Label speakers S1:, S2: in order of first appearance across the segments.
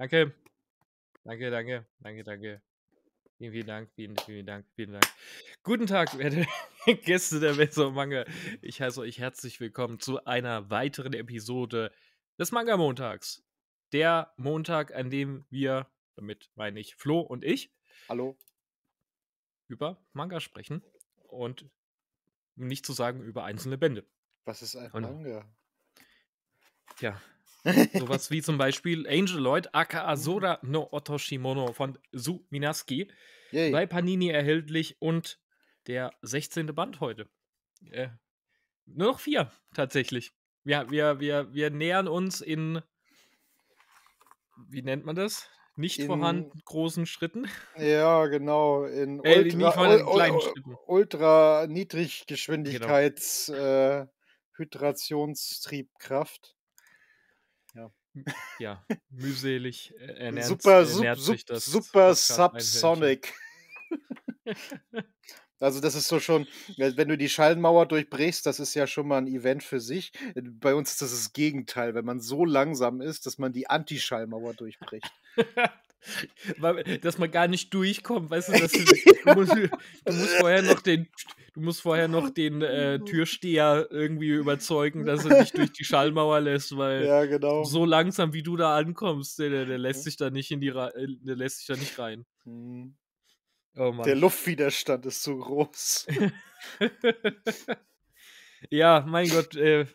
S1: Danke. Danke, danke, danke, danke. Vielen, vielen Dank, vielen, vielen Dank, vielen Dank. Guten Tag, werte Gäste der Welt Manga. Ich heiße euch herzlich willkommen zu einer weiteren Episode des Manga Montags. Der Montag, an dem wir, damit meine ich Flo und ich, Hallo. über Manga sprechen und nicht zu sagen über einzelne Bände. Was ist ein und, genau. Manga? Ja, Sowas wie zum Beispiel Angel Lloyd, aka mhm. Soda no Otoshimono von Su Minaski. Yay. Bei Panini erhältlich und der 16. Band heute. Äh, nur noch vier, tatsächlich. Ja, wir, wir, wir nähern uns in, wie nennt man das? Nicht in, vorhanden großen Schritten.
S2: Ja, genau. In äh, ultra, ultra Niedriggeschwindigkeits genau. äh, Hydrationstriebkraft
S1: ja, mühselig ernährt, super, ernährt sub, sich das. Super Subsonic.
S2: also das ist so schon, wenn du die Schallmauer durchbrichst, das ist ja schon mal ein Event für sich. Bei uns ist das das Gegenteil, wenn man so
S1: langsam ist, dass man die Anti-Schallmauer durchbricht. dass man gar nicht durchkommt, weißt du, du, du, musst, du, musst, vorher noch den, du musst vorher noch den äh, mhm. Türsteher irgendwie überzeugen, dass er dich durch die Schallmauer lässt, weil ja, genau. so langsam wie du da ankommst, der, der, der lässt mhm. sich da nicht in die, äh, der lässt sich da nicht rein. Mhm. Oh der
S2: Luftwiderstand ist zu groß.
S1: Ja, mein Gott. Äh,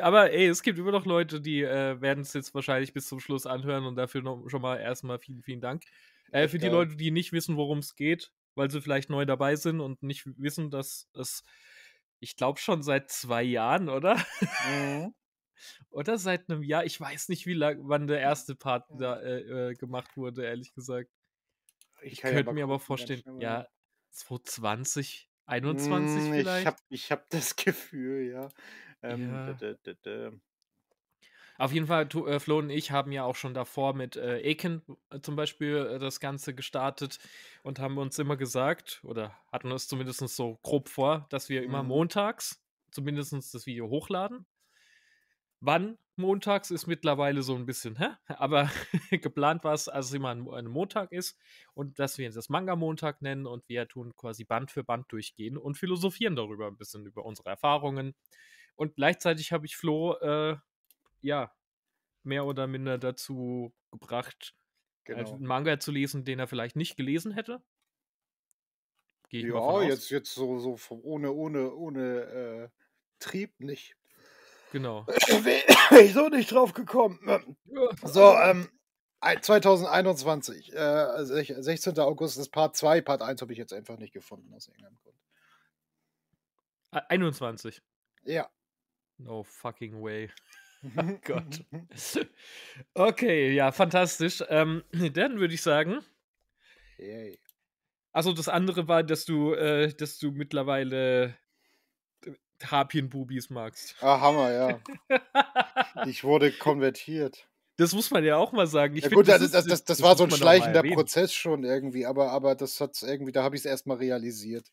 S1: aber ey, es gibt immer noch Leute, die äh, werden es jetzt wahrscheinlich bis zum Schluss anhören und dafür noch, schon mal erstmal vielen, vielen Dank. Äh, für die Leute, die nicht wissen, worum es geht, weil sie vielleicht neu dabei sind und nicht wissen, dass es, ich glaube schon seit zwei Jahren, oder? Mhm. Oder seit einem Jahr, ich weiß nicht, wie lang, wann der hm. erste Part da äh, äh, gemacht wurde, ehrlich gesagt. Ich, ich könnte mir aber vorstellen, ja, 2020 21 hm, vielleicht? Ich habe ich hab das Gefühl, ja. Ähm, ja.
S2: D -d -d
S1: Auf jeden Fall, tu, äh, Flo und ich haben ja auch schon davor mit äh, Aiken äh, zum Beispiel äh, das Ganze gestartet und haben uns immer gesagt, oder hatten uns zumindest so grob vor, dass wir immer mhm. montags zumindest das Video hochladen. Wann montags ist mittlerweile so ein bisschen, hä? aber geplant war es, als es immer ein, Montag ist und dass wir das Manga-Montag nennen und wir tun quasi Band für Band durchgehen und philosophieren darüber ein bisschen, über unsere Erfahrungen. Und gleichzeitig habe ich Flo, äh, ja, mehr oder minder dazu gebracht, halt genau. einen Manga zu lesen, den er vielleicht nicht gelesen hätte. Gehe ja, jetzt,
S2: jetzt so, so ohne, ohne, ohne äh, Trieb nicht. Genau. Wieso nicht drauf gekommen? So, ähm, 2021, äh, 16. August ist Part 2. Part 1 habe ich jetzt einfach nicht gefunden, aus irgendeinem Grund.
S1: 21. Ja. No fucking way. Mhm. oh Gott. Okay, ja, fantastisch. Ähm, dann würde ich sagen. Yay. Also das andere war, dass du, äh, dass du mittlerweile Harpien-Bubis magst. Ah, Hammer, ja. ich wurde konvertiert. Das muss man ja auch mal sagen. Ich ja, find, gut, das, das, ist, das, das war so ein schleichender Prozess
S2: schon irgendwie, aber, aber das hat irgendwie, da habe ich es erstmal realisiert.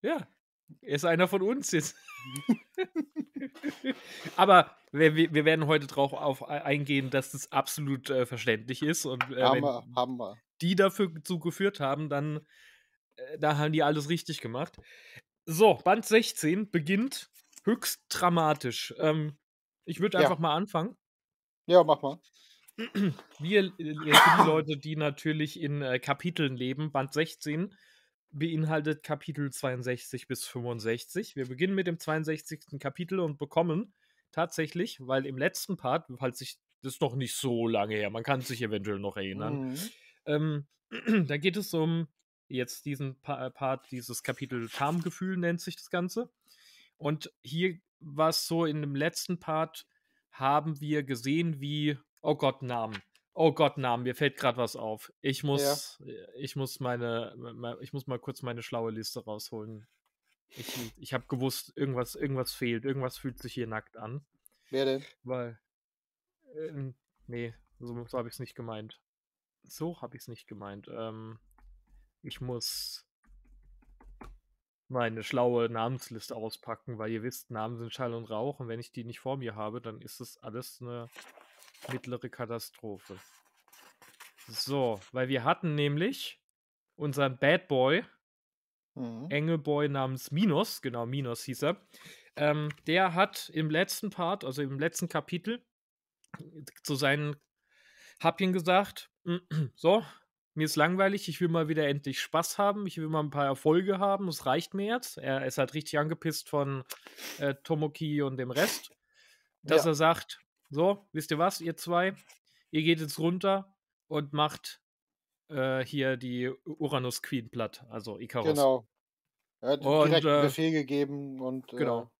S2: Ja,
S1: er ist einer von uns jetzt. aber wir, wir, werden heute darauf äh, eingehen, dass das absolut äh, verständlich ist. Und, äh, Hammer, wenn Hammer. die dafür zugeführt haben, dann äh, da haben die alles richtig gemacht. So, Band 16 beginnt höchst dramatisch. Ähm, ich würde einfach ja. mal anfangen. Ja, mach mal. Wir, äh, äh, für die Leute, die natürlich in äh, Kapiteln leben, Band 16 beinhaltet Kapitel 62 bis 65. Wir beginnen mit dem 62. Kapitel und bekommen tatsächlich, weil im letzten Part, falls sich das ist noch nicht so lange her, man kann sich eventuell noch erinnern, mhm. ähm, da geht es um jetzt diesen äh, Part, dieses Kapitel Schamgefühl nennt sich das Ganze. Und hier war es so, in dem letzten Part haben wir gesehen, wie, oh Gott, Namen. Oh Gott, Namen, mir fällt gerade was auf. Ich muss, ja. Äh, ich muss meine, ich muss mal kurz meine schlaue Liste rausholen. Ich, ich habe gewusst, irgendwas, irgendwas fehlt, irgendwas fühlt sich hier nackt an. Wer denn? Weil, äh, nee, so, so habe ich es nicht gemeint. So habe ich es nicht gemeint. Ähm, ich muss meine schlaue Namensliste auspacken, weil ihr wisst, Namen sind Schall und Rauch und wenn ich die nicht vor mir habe, dann ist das alles eine mittlere Katastrophe. So, weil wir hatten nämlich unseren Bad Boy, mhm. Engelboy namens Minus, genau, Minus hieß er. Ähm, der hat im letzten Part, also im letzten Kapitel, zu seinen Happien gesagt: So, mir ist langweilig, ich will mal wieder endlich Spaß haben, ich will mal ein paar Erfolge haben, es reicht mir jetzt. Er ist halt richtig angepisst von äh, Tomoki und dem Rest, dass ja. er sagt, so, wisst ihr was, ihr zwei, ihr geht jetzt runter und macht äh, hier die Uranus Queen platt, also Icarus. Genau.
S2: Er hat und, direkt äh, Befehl gegeben und äh, genau.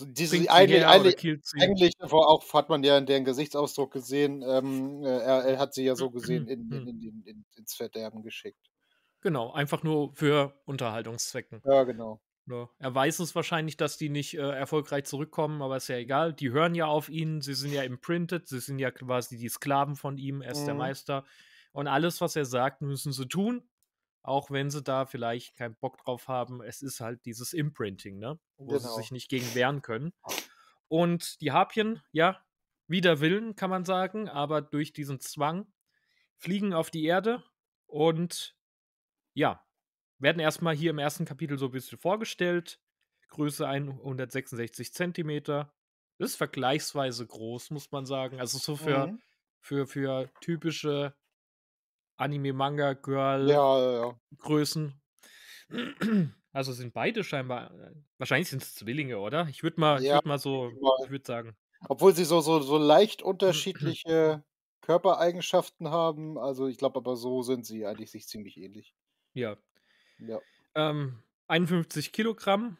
S2: Diese, eigentlich, eigentlich, eigentlich
S1: auch hat man ja in deren
S2: Gesichtsausdruck gesehen, ähm, äh, er, er, hat sie ja hm, so gesehen hm, in, in, hm. in, ins Verderben
S1: geschickt. Genau, einfach nur für Unterhaltungszwecken. Ja, genau. Ne, er weiß es wahrscheinlich, dass die nicht äh, erfolgreich zurückkommen, aber ist ja egal. Die hören ja auf ihn, sie sind ja imprinted, sie sind ja quasi die Sklaven von ihm, er ist mhm. der Meister. Und alles, was er sagt, müssen sie tun auch wenn sie da vielleicht keinen Bock drauf haben, es ist halt dieses Imprinting, ne? Wo genau. sie sich nicht gegen wehren können. Und die Harpien, ja, wider Willen kann man sagen, aber durch diesen Zwang fliegen auf die Erde und ja, werden erstmal hier im ersten Kapitel so ein bisschen vorgestellt. Größe 166 Zentimeter. Das ist vergleichsweise groß, muss man sagen. Also so für, mhm. für, für typische Anime-Manga-Girl-Größen. Ja, ja, ja. Also sind beide scheinbar, äh, wahrscheinlich sind es Zwillinge, oder? Ich würde mal, ich würd mal so, ich würde sagen.
S2: Obwohl sie so, so, so leicht hm, hm. unterschiedliche Körpereigenschaften haben. Also ich glaube, aber so sind sie eigentlich sich ziemlich ähnlich.
S1: Ja. Ja. Ähm, 51 Kilogramm,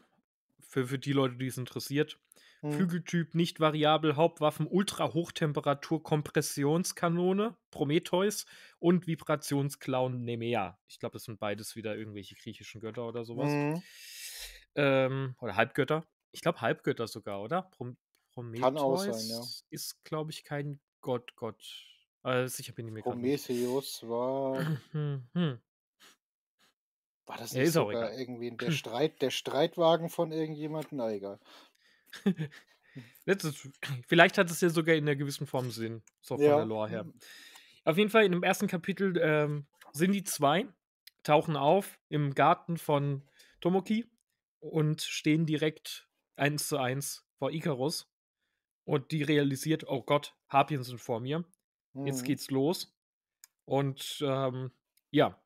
S1: für, für die Leute, die es interessiert. Mhm. Flügeltyp nicht variabel, Hauptwaffen, Ultrahochtemperatur, Kompressionskanone, Prometheus und Vibrationsclown Nemea. Ich glaube, das sind beides wieder irgendwelche griechischen Götter oder sowas. Mhm. Ähm, oder Halbgötter. Ich glaube, Halbgötter sogar, oder? Prom Prometheus Kann auch sein, ja. ist, glaube ich, kein Gott, Gott. Äh, sicher bin mir Prometheus war. Mhm,
S2: hm. War das nicht ja, sogar irgendwie hm. der Streit, der Streitwagen von irgendjemandem? Na egal.
S1: Letztes, vielleicht hat es ja sogar in einer gewissen Form Sinn, so von ja. der Lore her. Mhm. Auf jeden Fall, in dem ersten Kapitel ähm, sind die zwei, tauchen auf im Garten von Tomoki und stehen direkt eins zu eins vor Icarus. Und die realisiert, oh Gott, Harpien sind vor mir. Jetzt mhm. geht's los. Und ähm, ja,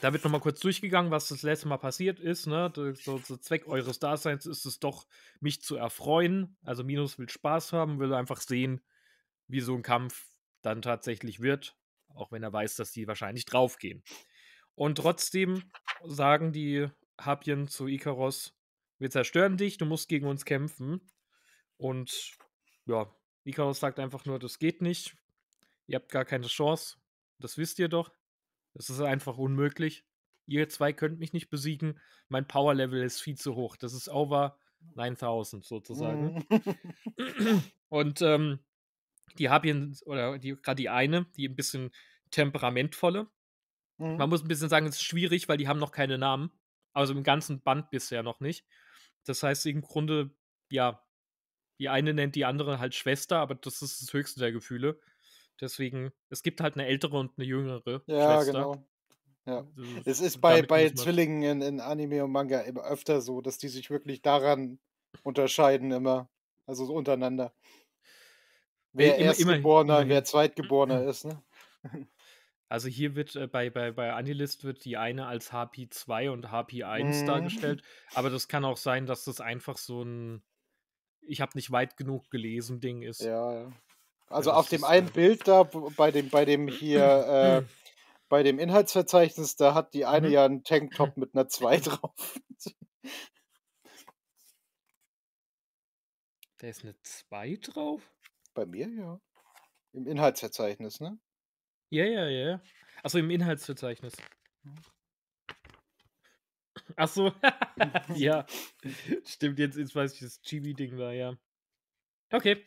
S1: da wird nochmal kurz durchgegangen, was das letzte Mal passiert ist. Ne? So, so Zweck eures Daseins ist es doch, mich zu erfreuen. Also Minus will Spaß haben, will einfach sehen, wie so ein Kampf dann tatsächlich wird, auch wenn er weiß, dass die wahrscheinlich draufgehen. Und trotzdem sagen die Hapien zu Ikaros, wir zerstören dich, du musst gegen uns kämpfen. Und ja, Ikaros sagt einfach nur, das geht nicht, ihr habt gar keine Chance, das wisst ihr doch. Es ist einfach unmöglich. Ihr zwei könnt mich nicht besiegen. Mein Power-Level ist viel zu hoch. Das ist over 9000 sozusagen. Mhm. Und ähm, die Habien, oder gerade die eine, die ein bisschen temperamentvolle. Mhm. Man muss ein bisschen sagen, es ist schwierig, weil die haben noch keine Namen. Also im ganzen Band bisher noch nicht. Das heißt im Grunde, ja, die eine nennt die andere halt Schwester, aber das ist das höchste der Gefühle. Deswegen, es gibt halt eine ältere und eine jüngere ja, Schwester. Genau. Ja, genau. Es ist bei, bei Zwillingen
S2: in, in, Anime und Manga immer öfter so, dass die sich wirklich daran unterscheiden immer. Also so untereinander. Wer immer, Erstgeborener, immer, wer Zweitgeborener immer. ist, ne?
S1: Also hier wird äh, bei, bei, bei Anilist wird die eine als HP2 und HP1 mhm. dargestellt. Aber das kann auch sein, dass das einfach so ein Ich habe nicht weit genug gelesen Ding ist. Ja, ja. Also ja, auf dem einen äh,
S2: Bild da, bei dem, bei dem hier, äh, bei dem Inhaltsverzeichnis, da hat die eine mhm. ja einen Tanktop mit einer 2 drauf.
S1: Da ist eine 2 drauf? Bei mir, ja.
S2: Im Inhaltsverzeichnis, ne?
S1: Ja, ja, ja. Achso, im Inhaltsverzeichnis. Achso. ja. Stimmt, jetzt, jetzt weiß ich, das Chibi-Ding war, ja. Okay.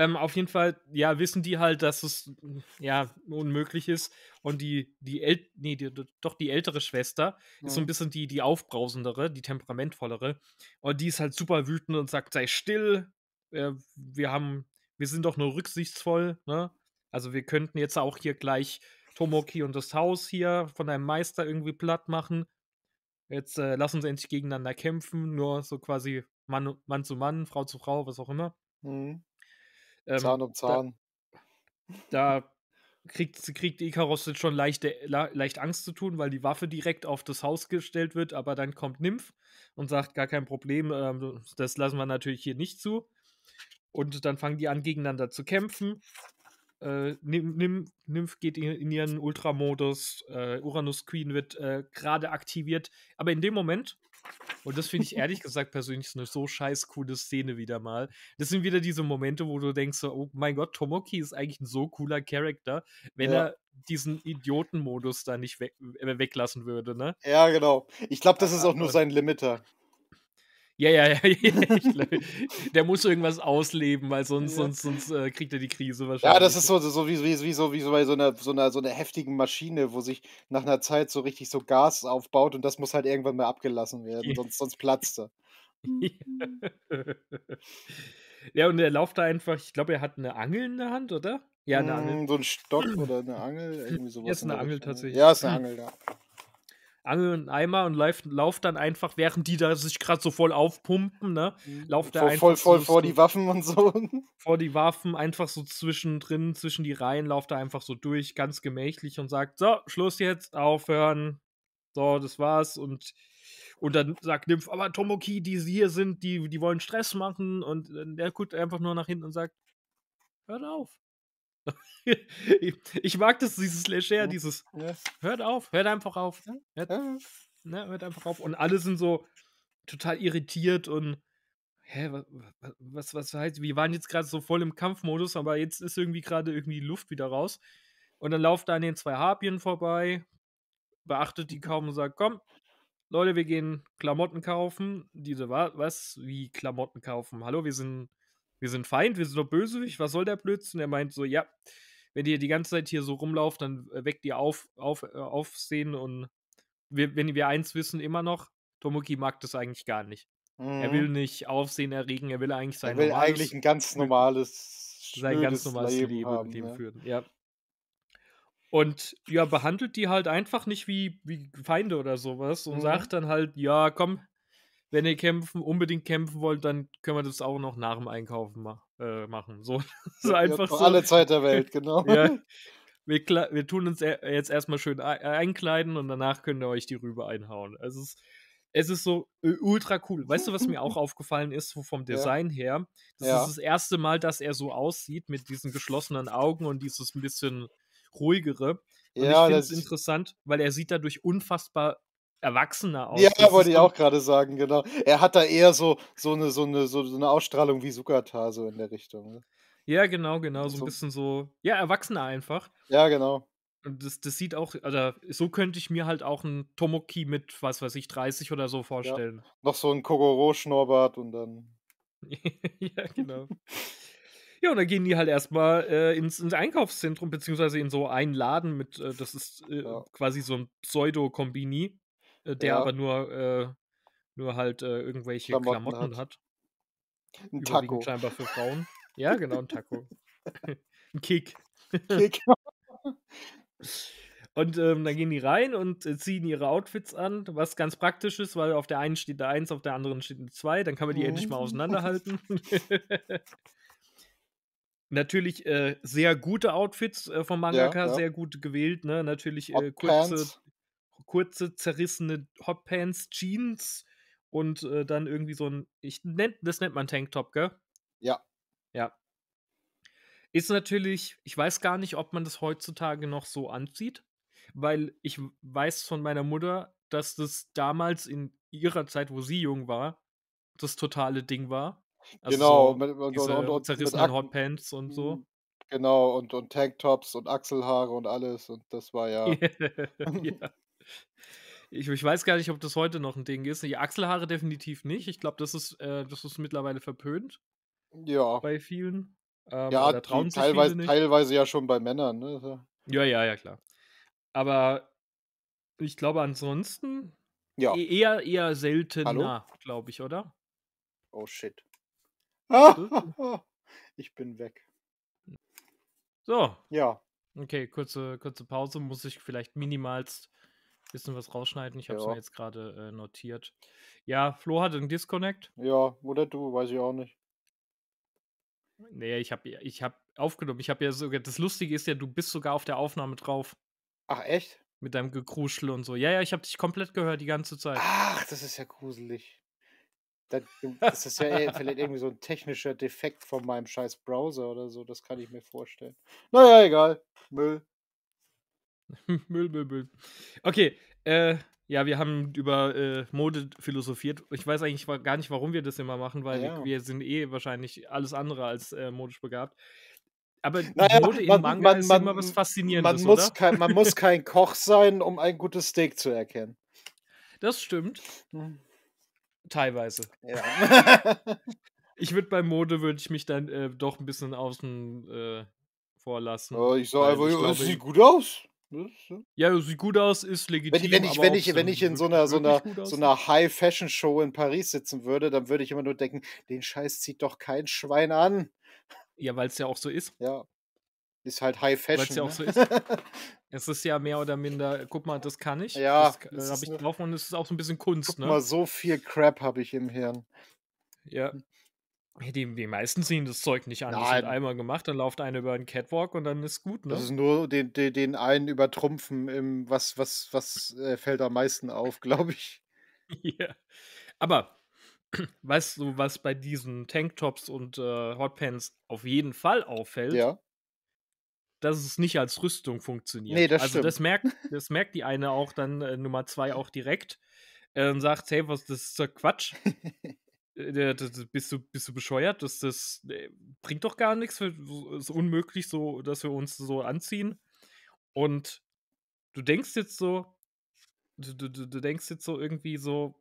S1: Ähm, auf jeden Fall, ja, wissen die halt, dass es ja unmöglich ist. Und die, die, El nee, die, doch die ältere Schwester ja. ist so ein mhm. bisschen die, die aufbrausendere, die temperamentvollere. Und die ist halt super wütend und sagt, sei still, äh, wir haben, wir sind doch nur rücksichtsvoll, ne? Also wir könnten jetzt auch hier gleich Tomoki und das Haus hier von einem Meister irgendwie platt machen. Jetzt äh, lass uns endlich gegeneinander kämpfen, nur so quasi Mann, Mann zu Mann, Frau zu Frau, was auch immer.
S2: Mhm. Ähm, Zahn um Zahn. Da,
S1: da kriegt, kriegt Ikaros jetzt schon leichte, leicht Angst zu tun, weil die Waffe direkt auf das Haus gestellt wird, aber dann kommt Nymph und sagt, gar kein Problem, ähm, das lassen wir natürlich hier nicht zu. Und dann fangen die an, gegeneinander zu kämpfen. Äh, Nymph geht in, in ihren Ultramodus, äh, Uranus Queen wird äh, gerade aktiviert, aber in dem Moment und das finde ich ehrlich gesagt persönlich eine so scheiß coole Szene wieder mal. Das sind wieder diese Momente, wo du denkst, oh mein Gott, Tomoki ist eigentlich ein so cooler Charakter, wenn ja. er diesen Idiotenmodus da nicht we äh, weglassen würde, ne?
S2: Ja, genau. Ich glaube, das ist auch nur sein Limiter.
S1: Ja, ja, ja. ja glaub, der muss irgendwas ausleben, weil sonst, ja. sonst, sonst äh, kriegt er die Krise wahrscheinlich. Ja, das ist so,
S2: so wie, wie, wie, so, wie so bei so einer, so, einer, so einer heftigen Maschine, wo sich nach einer Zeit so richtig so Gas aufbaut und das muss halt irgendwann mal abgelassen werden, sonst, sonst platzt er.
S1: ja, und er lauft da einfach, ich glaube, er hat eine Angel in der Hand, oder? Ja, eine Angel. Hm, so ein
S2: Stock oder eine Angel, irgendwie sowas. Ja, ist eine Angel tatsächlich. Ja, ist eine Angel da.
S1: Ja. Angel und Eimer und lauf, lauf dann einfach, während die da sich gerade so voll aufpumpen, ne? Mhm. Lauft er einfach. Voll, voll so vor die Waffen und so. Vor die Waffen, einfach so zwischendrin, zwischen die Reihen, lauft er einfach so durch, ganz gemächlich und sagt: So, Schluss jetzt, aufhören. So, das war's. Und, und dann sagt Nymph: Aber Tomoki, die hier sind, die, die wollen Stress machen. Und äh, der guckt einfach nur nach hinten und sagt: Hört auf. ich mag das, dieses Leger, dieses ja. Hört auf, hört einfach auf. Hört, ja. ne, hört einfach auf. Und alle sind so total irritiert und hä, was, was, was heißt, wir waren jetzt gerade so voll im Kampfmodus, aber jetzt ist irgendwie gerade irgendwie Luft wieder raus. Und dann lauft er an den zwei Harpien vorbei, beachtet die kaum und sagt, komm, Leute, wir gehen Klamotten kaufen. Diese, was, wie Klamotten kaufen? Hallo, wir sind wir sind Feind, wir sind doch Bösewicht, was soll der Blödsinn? Er meint so, ja, wenn ihr die ganze Zeit hier so rumlauft, dann äh, weckt ihr auf, auf, äh, Aufsehen und wir, wenn wir eins wissen, immer noch, Tomoki mag das eigentlich gar nicht. Mhm. Er will mhm. nicht Aufsehen erregen, er will eigentlich sein normales... Er will normales, eigentlich ein
S2: ganz normales, sein ganz normales Leben,
S1: Leben, haben, Leben ne? ja. führen. Ja. Und ja, behandelt die halt einfach nicht wie, wie Feinde oder sowas und mhm. sagt dann halt, ja, komm, wenn ihr kämpfen, unbedingt kämpfen wollt, dann können wir das auch noch nach dem Einkaufen ma äh, machen. So, so einfach so. Alle Zeit der Welt, genau. ja. wir, wir, tun uns e jetzt erstmal schön einkleiden und danach könnt ihr euch die Rübe einhauen. Also es ist, es ist so äh, ultra cool. Weißt du, was mir auch aufgefallen ist, so vom Design ja. her? Das ja. ist das erste Mal, dass er so aussieht mit diesen geschlossenen Augen und dieses ein bisschen ruhigere. Und ja, ich finde es interessant, weil er sieht dadurch unfassbar erwachsener aus. Ja, das wollte ich auch gerade sagen, genau. Er hat da eher so,
S2: so, eine, so, eine, so eine Ausstrahlung wie Sukata so in der Richtung. Ne?
S1: Ja, genau, genau. So, also so ein bisschen so, ja, erwachsener einfach. Ja, genau. Und das, das sieht auch, oder also so könnte ich mir halt auch einen Tomoki mit, was weiß ich, 30 oder so vorstellen.
S2: Ja, noch so ein Kogoro-Schnurrbart und dann.
S1: ja, genau. ja, und dann gehen die halt erstmal äh, ins, ins, Einkaufszentrum, beziehungsweise in so einen Laden mit, äh, das ist äh, ja. quasi so ein Pseudo-Kombini. Äh, der ja. aber nur, äh, nur halt äh, irgendwelche Klamotten, Klamotten hat. hat. Ein Taco. scheinbar für Frauen. Ja, genau, ein Taco. ein Kick. Kick. Und ähm, dann gehen die rein und äh, ziehen ihre Outfits an, was ganz praktisch ist, weil auf der einen steht eine 1, auf der anderen steht eine 2, dann kann man die endlich mal mhm. auseinanderhalten. Natürlich äh, sehr gute Outfits äh, vom Mangaka, ja, ja. sehr gut gewählt, ne? Natürlich äh, kurze, kurze, zerrissene Hotpants, Jeans und äh, dann irgendwie so ein, ich nenn, das nennt man Tanktop, gell? Ja. Ja. Ist natürlich, ich weiß gar nicht, ob man das heutzutage noch so anzieht, weil ich weiß von meiner Mutter, dass das damals in ihrer Zeit, wo sie jung war, das totale Ding war. Also genau, so mit, mit, diese und, und, zerrissenen Hotpants und so. Hm,
S2: genau, und, und Tanktops und Achselhaare und alles. Und das war ja.
S1: ja. Ich, ich, weiß gar nicht, ob das heute noch ein Ding ist. Die Achselhaare definitiv nicht. Ich glaube, das, ist, äh, das ist mittlerweile verpönt. Ja. Bei vielen. Ähm, ja, teilweise, teilweise
S2: ja schon bei Männern. Ne?
S1: Ja, ja, ja, klar. Aber ich glaube, ansonsten ja. E, eher, eher seltener, glaube ich, oder? Oh shit. Äh, ich bin weg. So. Ja. Okay, kurze, kurze Pause. Muss ich vielleicht minimalst bisschen was rausschneiden. Ich habe es ja. mir jetzt gerade äh, notiert. Ja, Flo hatte einen Disconnect. Ja,
S2: oder du, weiß ich auch nicht.
S1: Nee, ich habe ich hab aufgenommen. Ich habe ja sogar. Das Lustige ist ja, du bist sogar auf der Aufnahme drauf. Ach, echt? Mit deinem Gekruschel und so. Ja, ja, ich habe dich komplett gehört die ganze Zeit. Ach, das ist ja gruselig. Das, ist ja eh vielleicht irgendwie
S2: so ein technischer Defekt von meinem scheiß Browser oder so. Das kann ich mir vorstellen.
S1: Naja, egal. Müll. Müll, Müll, Müll. Okay, äh, ja, wir haben über äh, Mode philosophiert. Ich weiß eigentlich gar nicht, warum wir das immer machen, weil ja. wir, wir, sind eh wahrscheinlich alles andere als äh, modisch begabt. Aber naja, Mode man, im Manga man, ist immer was Faszinierendes, man muss, oder? Kein, man muss
S2: kein Koch sein, um ein gutes Steak zu erkennen.
S1: Das stimmt. Hm. Teilweise. Ja. ich würde bei Mode, würde ich mich dann äh, doch ein bisschen außen äh, vorlassen. Oh, ich sage einfach, es sieht gut aus. Ne, ja, sieht gut aus, ist legitim. Wenn, wenn ich, wenn, ich, wenn ich
S2: in so einer, so einer, so einer High-Fashion-Show in Paris sitzen würde, dann würde ich immer nur denken, den Scheiß zieht doch kein Schwein an. Ja, weil es ja auch so ist. Ja. Ist halt High Fashion. Weil es ja auch ne? so ist.
S1: es ist ja mehr oder minder, guck mal, das kann ich. Ja. Das habe ich ne drauf und es ist auch so ein bisschen Kunst. Guck ne? mal, so viel Crap habe ich im Hirn. Ja. Die, die meisten ziehen das Zeug nicht an. Nein. Das wird einmal gemacht, dann läuft einer über den Catwalk und dann ist gut, ne? Das ist
S2: nur den, den, den einen übertrumpfen im was, was, was äh, fällt am meisten auf, glaube ich.
S1: Ja. Aber weißt du, was bei diesen Tanktops und äh, Hotpants auf jeden Fall auffällt? Ja. Dass es nicht als Rüstung funktioniert. Nee, das also stimmt. das merkt, das merkt die eine auch dann äh, Nummer zwei auch direkt. Äh, und sagt, hey, was, das ist Quatsch. Äh, bist du, bist du bescheuert? Das, das äh, bringt doch gar nichts. Es ist unmöglich, so, dass wir uns so anziehen. Und du denkst jetzt so, du, du, du denkst jetzt so irgendwie so,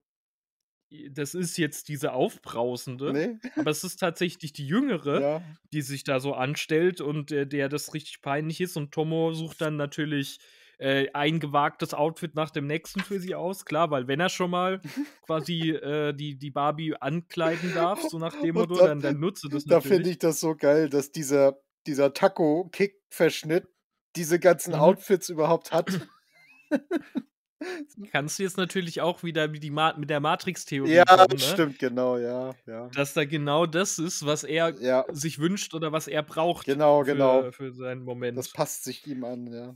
S1: das ist jetzt diese aufbrausende, nee. aber es ist tatsächlich die jüngere, ja. die sich da so anstellt und der, äh, der das richtig peinlich ist. Und Tomo sucht dann natürlich äh, ein gewagtes Outfit nach dem nächsten für sie aus. Klar, weil wenn er schon mal quasi äh, die, die Barbie ankleiden darf, so nach dem Motto, dann, dann nutze das natürlich. Da finde ich
S2: das so geil, dass dieser, dieser Taco-Kick-Verschnitt diese ganzen mhm. Outfits überhaupt hat.
S1: Kannst du jetzt natürlich auch wieder mit, die Ma mit der Matrix-Theorie Ja, kommen, ne? stimmt, genau, ja, ja, Dass da genau das ist, was er ja. sich wünscht oder was er braucht. Genau, für, genau. Für
S2: seinen Moment. Das passt sich ihm an, ja.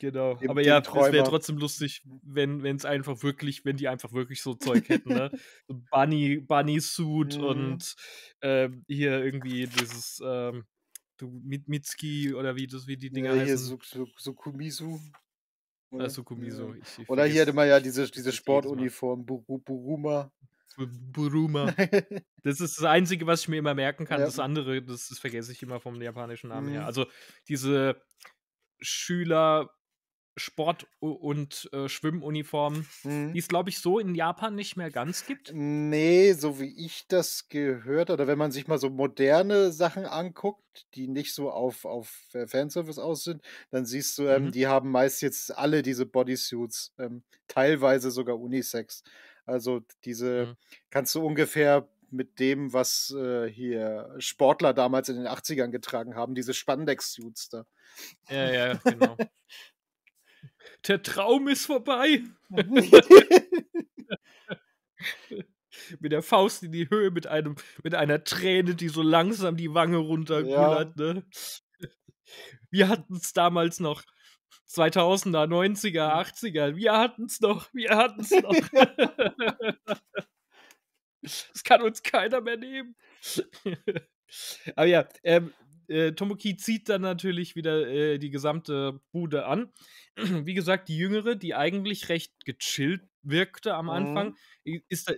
S2: Genau. Dem, aber dem ja, Träumer. es wäre
S1: trotzdem lustig, wenn es einfach wirklich, wenn die einfach wirklich so Zeug hätten, ne? So Bunny, Bunny-Suit mhm. und ähm, hier irgendwie dieses ähm, Mitski oder wie das, wie die Dinger ja, hier heißen. Hier Sukumisu. Oder? Also, äh, Kumiso, oder hier hätte
S2: man ja diese, diese Sportuniform, Buruma.
S1: Buruma. das ist das Einzige, was ich mir immer merken kann. Ja. Das andere, das, das vergesse ich immer vom japanischen Namen mhm. her. Also diese Schüler, Sport- und äh, Schwimmuniformen, mhm. die es, glaube ich, so in Japan nicht mehr ganz gibt. Nee, so wie ich
S2: das gehört, oder wenn man sich mal so moderne Sachen anguckt, die nicht so auf, auf äh, Fanservice aus sind, dann siehst du, ähm, mhm. die haben meist jetzt alle diese Bodysuits, ähm, teilweise sogar Unisex. Also diese mhm. kannst du ungefähr mit dem, was äh, hier Sportler damals in den 80ern getragen haben, diese Spandex-Suits
S1: da. Ja, ja, genau. Der Traum ist vorbei. mit der Faust in die Höhe, mit einem, mit einer Träne, die so langsam die Wange runterkühlt. Ja. Ne? Wir hatten es damals noch. 2000er, 90er, 80er. Wir hatten es noch, wir hatten es noch. Das kann uns keiner mehr nehmen. Aber ja, ähm, äh, Tomoki zieht dann natürlich wieder äh, die gesamte Bude an. Wie gesagt, die Jüngere, die eigentlich recht gechillt wirkte am Anfang, mhm. ist,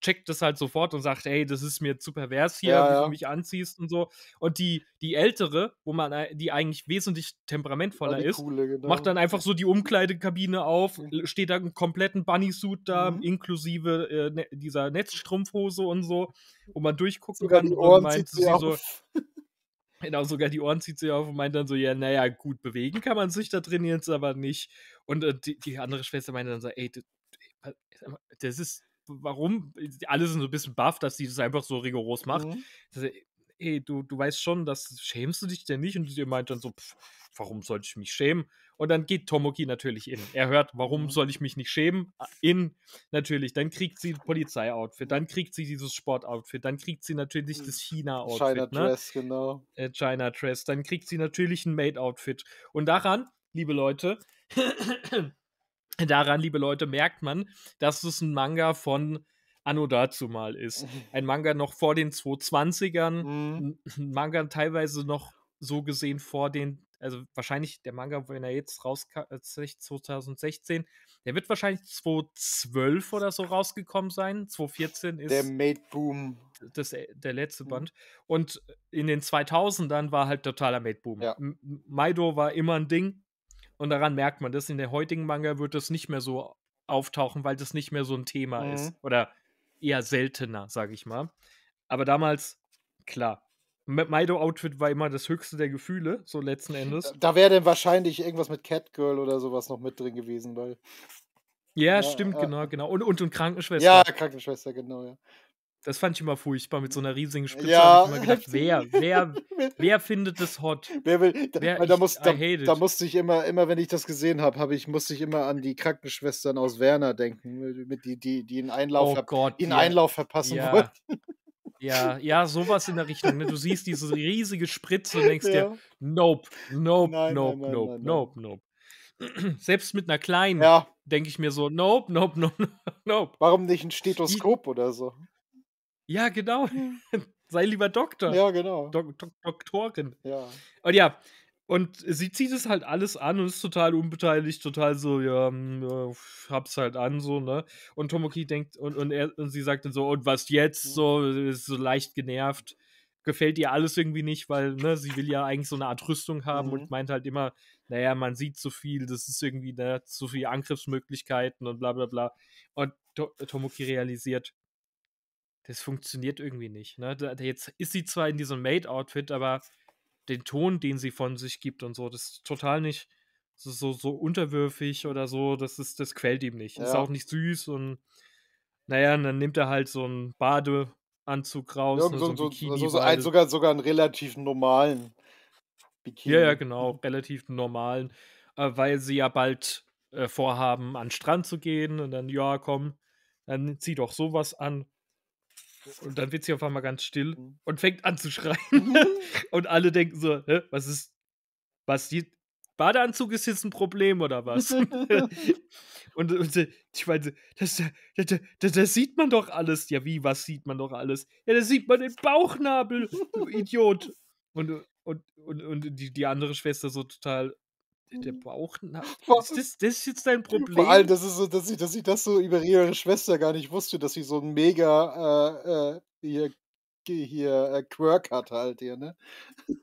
S1: checkt das halt sofort und sagt, ey, das ist mir zu pervers hier, ja, wie ja. du mich anziehst und so. Und die, die ältere, wo man, die eigentlich wesentlich oh, temperamentvoller ist, coole, genau. macht dann einfach so die Umkleidekabine auf, steht da im kompletten Bunny-Suit da, mhm. inklusive äh, ne, dieser Netzstrumpfhose und so, wo man durchgucken sogar kann und meint sie, sie so. Genau, sogar die Ohren zieht sie auf und meint dann so, ja, naja, gut, bewegen kann man sich da drin jetzt aber nicht. Und äh, die, die, andere Schwester meinte dann so, ey, das ist, warum, alle sind so ein bisschen baff, dass sie das einfach so rigoros macht. Mhm. Also, ey, du, du weißt schon, das schämst du dich denn nicht? Und ihr meint dann so, pff, warum sollte ich mich schämen? Und dann geht Tomoki natürlich in. Er hört, warum mhm. soll ich mich nicht schämen? In, natürlich. Dann kriegt sie ein Polizeioutfit, dann kriegt sie dieses Sportoutfit, dann kriegt sie natürlich hm. das China-Outfit. China-Dress, ne? genau. Äh, China-Dress. Dann kriegt sie natürlich ein made outfit Und daran, liebe Leute, daran, liebe Leute, merkt man, dass es ein Manga von Anno dazu mal ist. Ein Manga noch vor den 220ern, mhm. ein Manga teilweise noch so gesehen vor den, also wahrscheinlich der Manga, wenn er jetzt rauskam, 2016, äh, der wird wahrscheinlich 2012 oder so rausgekommen sein. 2014 ist. Der Made Boom. Das, äh, der letzte mhm. Band. Und in den 2000ern war halt totaler Made Boom. Ja. Maido war immer ein Ding. Und daran merkt man das. In der heutigen Manga wird das nicht mehr so auftauchen, weil das nicht mehr so ein Thema mhm. ist. Oder eher seltener, sage ich mal. Aber damals, klar. Maido-Outfit war immer das höchste der Gefühle, so letzten Endes. Da, wäre
S2: dann wahrscheinlich irgendwas mit Catgirl oder sowas noch mit drin gewesen, weil.
S1: Ja, ja stimmt, ja. genau, genau. Und, und, und Krankenschwester. Ja, Krankenschwester, genau, ja. Das fand ich immer furchtbar mit so einer riesigen Spitze. Ja. Ich immer gedacht, wer, wer, wer findet das hot? Wer will, da, wer, da, ich, da, da,
S2: musste ich immer, immer wenn ich das gesehen habe, hab ich, musste ich immer an die Krankenschwestern aus Werner denken, mit die, die, die einen Einlauf, oh Gott, ja. Einlauf verpassen ja. wollten.
S1: Ja, ja, sowas in der Richtung. Ne? Du siehst diese riesige Spritze und denkst ja. dir, nope, nope, nein, nope, nein, nein, nope, nope, nope. Selbst mit einer kleinen ja. denke ich mir so, nope, nope, nope, nope. Warum nicht ein Stethoskop ich, oder so? Ja, genau. Mhm. Sei lieber Doktor. Ja, genau. Dok Dok Doktorin. Ja. Und ja, und sie zieht es halt alles an und ist total unbeteiligt, total so, ja, hm, hab's halt an, so, ne? Und Tomoki denkt, und, und, er, und sie sagt dann so, und was jetzt? Mhm. So, ist so leicht genervt. Gefällt ihr alles irgendwie nicht, weil, ne, sie will ja eigentlich so eine Art Rüstung haben mhm. und meint halt immer, naja, man sieht zu so viel, das ist irgendwie, ne, zu so viele Angriffsmöglichkeiten und bla bla bla. Und to Tomoki realisiert, das funktioniert irgendwie nicht. Ne? Da, jetzt ist sie zwar in diesem made outfit aber den Ton, den sie von sich gibt und so, das ist total nicht ist so, so unterwürfig oder so, das ist, das quält ihm nicht. Ja. Ist auch nicht süß und naja, dann nimmt er halt so einen Badeanzug raus. Ja, ne, so, so, Bikini, so, so ein, sogar,
S2: sogar einen relativ normalen
S1: Bikini. Ja, ja, genau, relativ normalen, äh, weil sie ja bald äh, vorhaben, an den Strand zu gehen und dann, ja, komm, dann zieh doch sowas an. Und dann wird sie auf einmal ganz still mhm. und fängt an zu schreien. Mhm. und alle denken so, Hä, was ist, was die, Badeanzug ist jetzt ein Problem oder was? und, und, ich meine, das, das, das, das, sieht man doch alles. Ja, wie, was sieht man doch alles? Ja, da sieht man den Bauchnabel, du Idiot. Und, und, und, und die, die andere Schwester so total der mhm. Bauch Was ist das, das ist jetzt dein Problem? Vor allem, das
S2: ist so, dass ich, dass ich das so über ihre Schwester gar nicht wusste, dass sie so ein mega äh, äh, hier, hier äh, Quirk hat halt hier, ne?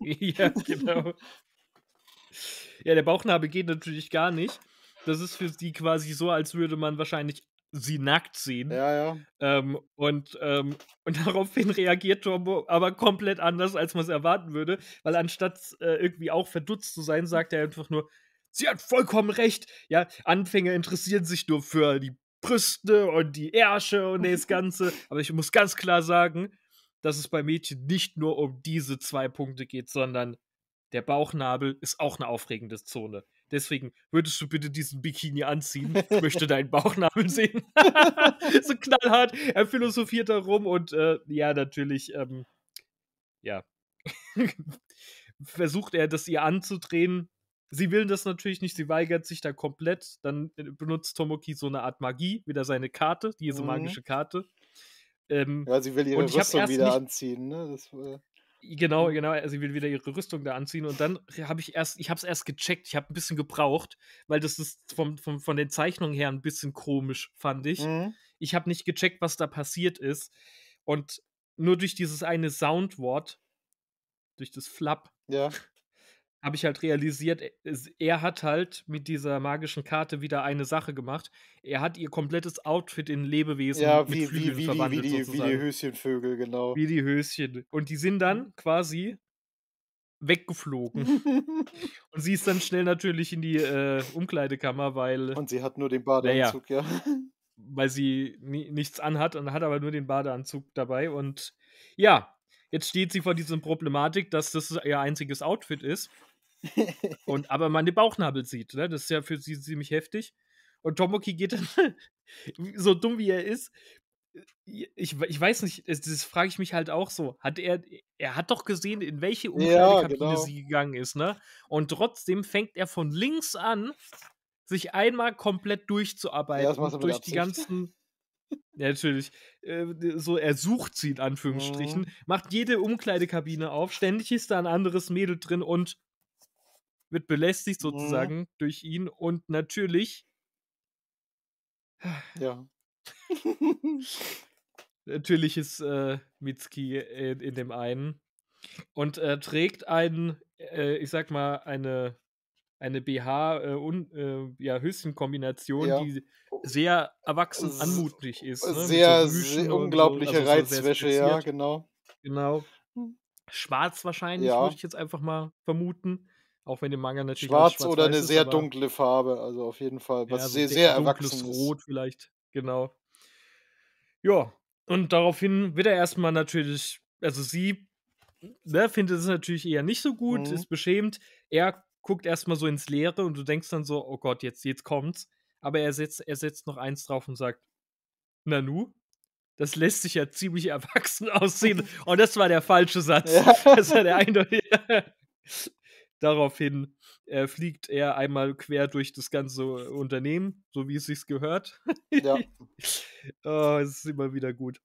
S1: ja, genau. ja, der Bauchnabel geht natürlich gar nicht. Das ist für sie quasi so, als würde man wahrscheinlich sie nackt sehen. Ja, ja. Ähm, und, ähm, und daraufhin reagiert Turbo aber komplett anders, als man es erwarten würde, weil anstatt äh, irgendwie auch verdutzt zu sein, sagt er einfach nur, sie hat vollkommen recht. Ja, Anfänger interessieren sich nur für die Brüste und die Ärsche und das Ganze. aber ich muss ganz klar sagen, dass es bei Mädchen nicht nur um diese zwei Punkte geht, sondern der Bauchnabel ist auch eine aufregende Zone. Deswegen würdest du bitte diesen Bikini anziehen. Ich möchte deinen Bauchnabel sehen. so knallhart. Er philosophiert darum und äh, ja, natürlich, ähm, ja. Versucht er, das ihr anzudrehen. Sie will das natürlich nicht, sie weigert sich da komplett. Dann äh, benutzt Tomoki so eine Art Magie, wieder seine Karte, diese mhm. magische Karte. Ähm,
S2: ja, sie will ihre Rüstung wieder nicht, anziehen, ne? Das, äh
S1: Genau, mhm. genau. sie will wieder ihre Rüstung da anziehen und dann habe ich erst, ich habe es erst gecheckt, ich habe ein bisschen gebraucht, weil das ist vom, vom, von den Zeichnungen her ein bisschen komisch, fand ich. Mhm. Ich habe nicht gecheckt, was da passiert ist. Und nur durch dieses eine Soundwort, durch das Flap, ja habe ich halt realisiert, e, er hat halt mit dieser magischen Karte wieder eine Sache gemacht. Er hat ihr komplettes Outfit in Lebewesen ja, wie, wie, wie, verwandelt. Wie die, sozusagen. wie die Höschenvögel, genau. Wie die Höschen. Und die sind dann quasi weggeflogen. und sie ist dann schnell natürlich in die äh, Umkleidekammer, weil. Und sie hat nur den Badeanzug, ja. ja. Weil sie ni nichts anhat und hat aber nur den Badeanzug dabei. Und ja, jetzt steht sie vor dieser Problematik, dass das ihr einziges Outfit ist und aber man den Bauchnabel sieht. Ne? Das ist ja für sie ziemlich heftig. Und Tomoki geht dann, so dumm wie er ist, ich, ich weiß nicht, das, das frage ich mich halt auch so. Hat er, er hat doch gesehen, in welche Umkleidekabine ja, genau. sie gegangen ist, ne? Und trotzdem fängt er von links an, sich einmal komplett durchzuarbeiten. Ja, das durch die ganzen. Ja, natürlich. Äh, so, er sucht sie in Anführungsstrichen, mhm. macht jede Umkleidekabine auf, ständig ist da ein anderes Mädel drin und wird belästigt mhm. sozusagen mhm. durch ihn und natürlich. Ja. natürlich ist äh, Mitski in, in, dem einen und äh, trägt einen, äh, ich sag mal, eine, eine BH-Höschen-Kombination, äh, äh, ja, ja. die sehr erwachsen anmutig ist. Ne? Sehr, so sehr also unglaubliche so, also Reizwäsche, so ja, genau. Genau. Schwarz wahrscheinlich, ja. würde ich jetzt einfach mal vermuten. Auch wenn im Manga natürlich. Schwarz, schwarz oder eine ist, sehr dunkle
S2: Farbe, also auf jeden Fall. Was ja, also sehr, sehr erwachsen ist.
S1: Rot vielleicht, genau. Ja, und daraufhin wird er erstmal natürlich, also sie ne, findet es natürlich eher nicht so gut, mhm. ist beschämt. Er guckt erstmal so ins Leere und du denkst dann so, oh Gott, jetzt, jetzt kommt's. Aber er setzt, er setzt noch eins drauf und sagt, Nanu, das lässt sich ja ziemlich erwachsen aussehen. Und oh, das war der falsche Satz. Ja. Das war der eindeutige. Daraufhin äh, fliegt er einmal quer durch das ganze Unternehmen, so wie es sich gehört. Ja. oh, es ist immer wieder gut.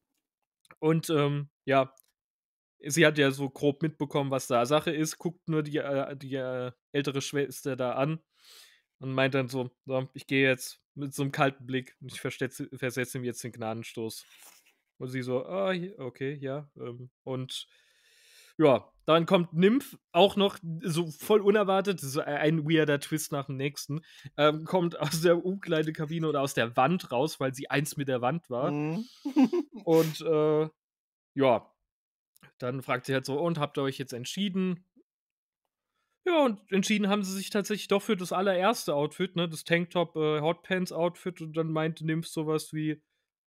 S1: Und ähm, ja, sie hat ja so grob mitbekommen, was da Sache ist, guckt nur die, äh, die äh, ältere Schwester da an und meint dann so, so ich gehe jetzt mit so einem kalten Blick und ich versetze ihm jetzt den Gnadenstoß. Und sie so, ah, okay, ja. Ähm, und ja, dann kommt Nymph auch noch so voll unerwartet, so ein weirder Twist nach dem nächsten, ähm, kommt aus der Umkleidekabine oder aus der Wand raus, weil sie eins mit der Wand war. Mhm. und äh, ja, dann fragt sie halt so, und habt ihr euch jetzt entschieden? Ja, und entschieden haben sie sich tatsächlich doch für das allererste Outfit, ne? Das Tanktop, äh, Hotpants Outfit und dann meint Nymph sowas wie,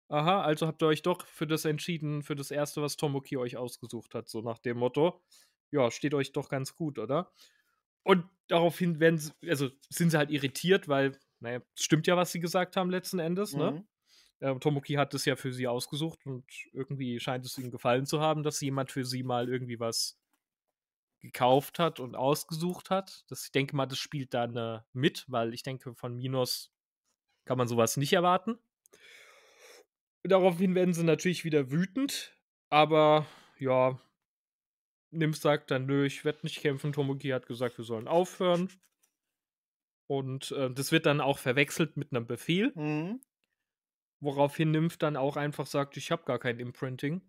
S1: aha, also habt ihr euch doch für das entschieden, für das erste, was Tomoki euch ausgesucht hat, so nach dem Motto, ja, steht euch doch ganz gut, oder? Und daraufhin werden sie, also sind sie halt irritiert, weil, naja, es stimmt ja, was sie gesagt haben letzten Endes, ne? mhm. ne? Tomoki hat es ja für sie ausgesucht und irgendwie scheint es ihnen gefallen zu haben, dass jemand für sie mal irgendwie was gekauft hat und ausgesucht hat. Das, ich denke mal, das spielt da eine mit, weil ich denke, von Minos kann man sowas nicht erwarten. Daraufhin werden sie natürlich wieder wütend, aber ja, Nims sagt dann, nö, ich werde nicht kämpfen. Tomoki hat gesagt, wir sollen aufhören. Und äh, das wird dann auch verwechselt mit einem Befehl. Mhm. Woraufhin Nymph dann auch einfach sagt, ich habe gar kein Imprinting.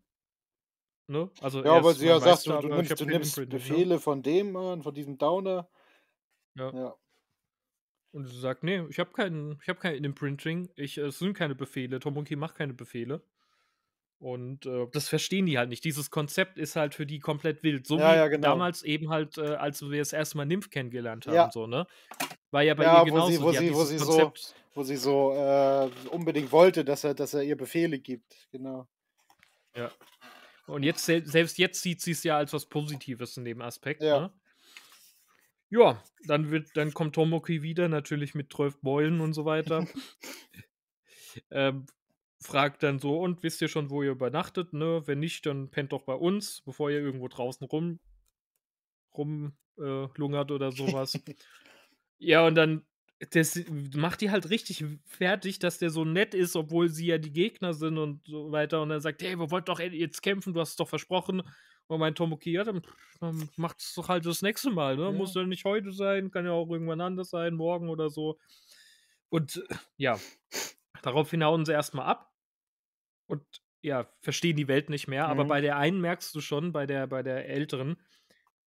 S1: Ne? Also ja, aber sie ja sagt, du, nimmst, du nimmst ne? Befehle
S2: von dem von diesem Downer.
S1: Ja. ja. Und sie sagt, nee, ich habe keinen, ich habe kein Imprinting, ich, es sind keine Befehle, Tomoki macht keine Befehle. Und äh, das verstehen die halt nicht. Dieses Konzept ist halt für die komplett wild. So ja, wie ja, genau. damals eben halt, äh, als wir das erste Mal Nymph kennengelernt haben, ja. so, ne? War ja bei ihr genauso. Sie, wo, sie, wo, sie so,
S2: wo sie so äh, unbedingt wollte, dass er, dass er ihr Befehle gibt, genau.
S1: Ja. Und jetzt, selbst jetzt sieht sie es ja als was Positives in dem Aspekt, ja. ne? Ja, dann wird, dann kommt Tomoki wieder, natürlich mit 12 Beulen und so weiter. ähm, fragt dann so, und wisst ihr schon, wo ihr übernachtet, ne? Wenn nicht, dann pennt doch bei uns, bevor ihr irgendwo draußen rum, rum äh, oder sowas. ja, und dann das macht die halt richtig fertig, dass der so nett ist, obwohl sie ja die Gegner sind und so weiter. Und dann sagt, hey, wir wollten doch jetzt kämpfen, du hast es doch versprochen. Und mein Tomoki, ja, dann, dann macht es doch halt das nächste Mal. Ne? Ja. Muss ja nicht heute sein, kann ja auch irgendwann anders sein, morgen oder so. Und äh, ja, daraufhin hauen sie erstmal ab und ja, verstehen die Welt nicht mehr. Mhm. Aber bei der einen merkst du schon, bei der, bei der älteren,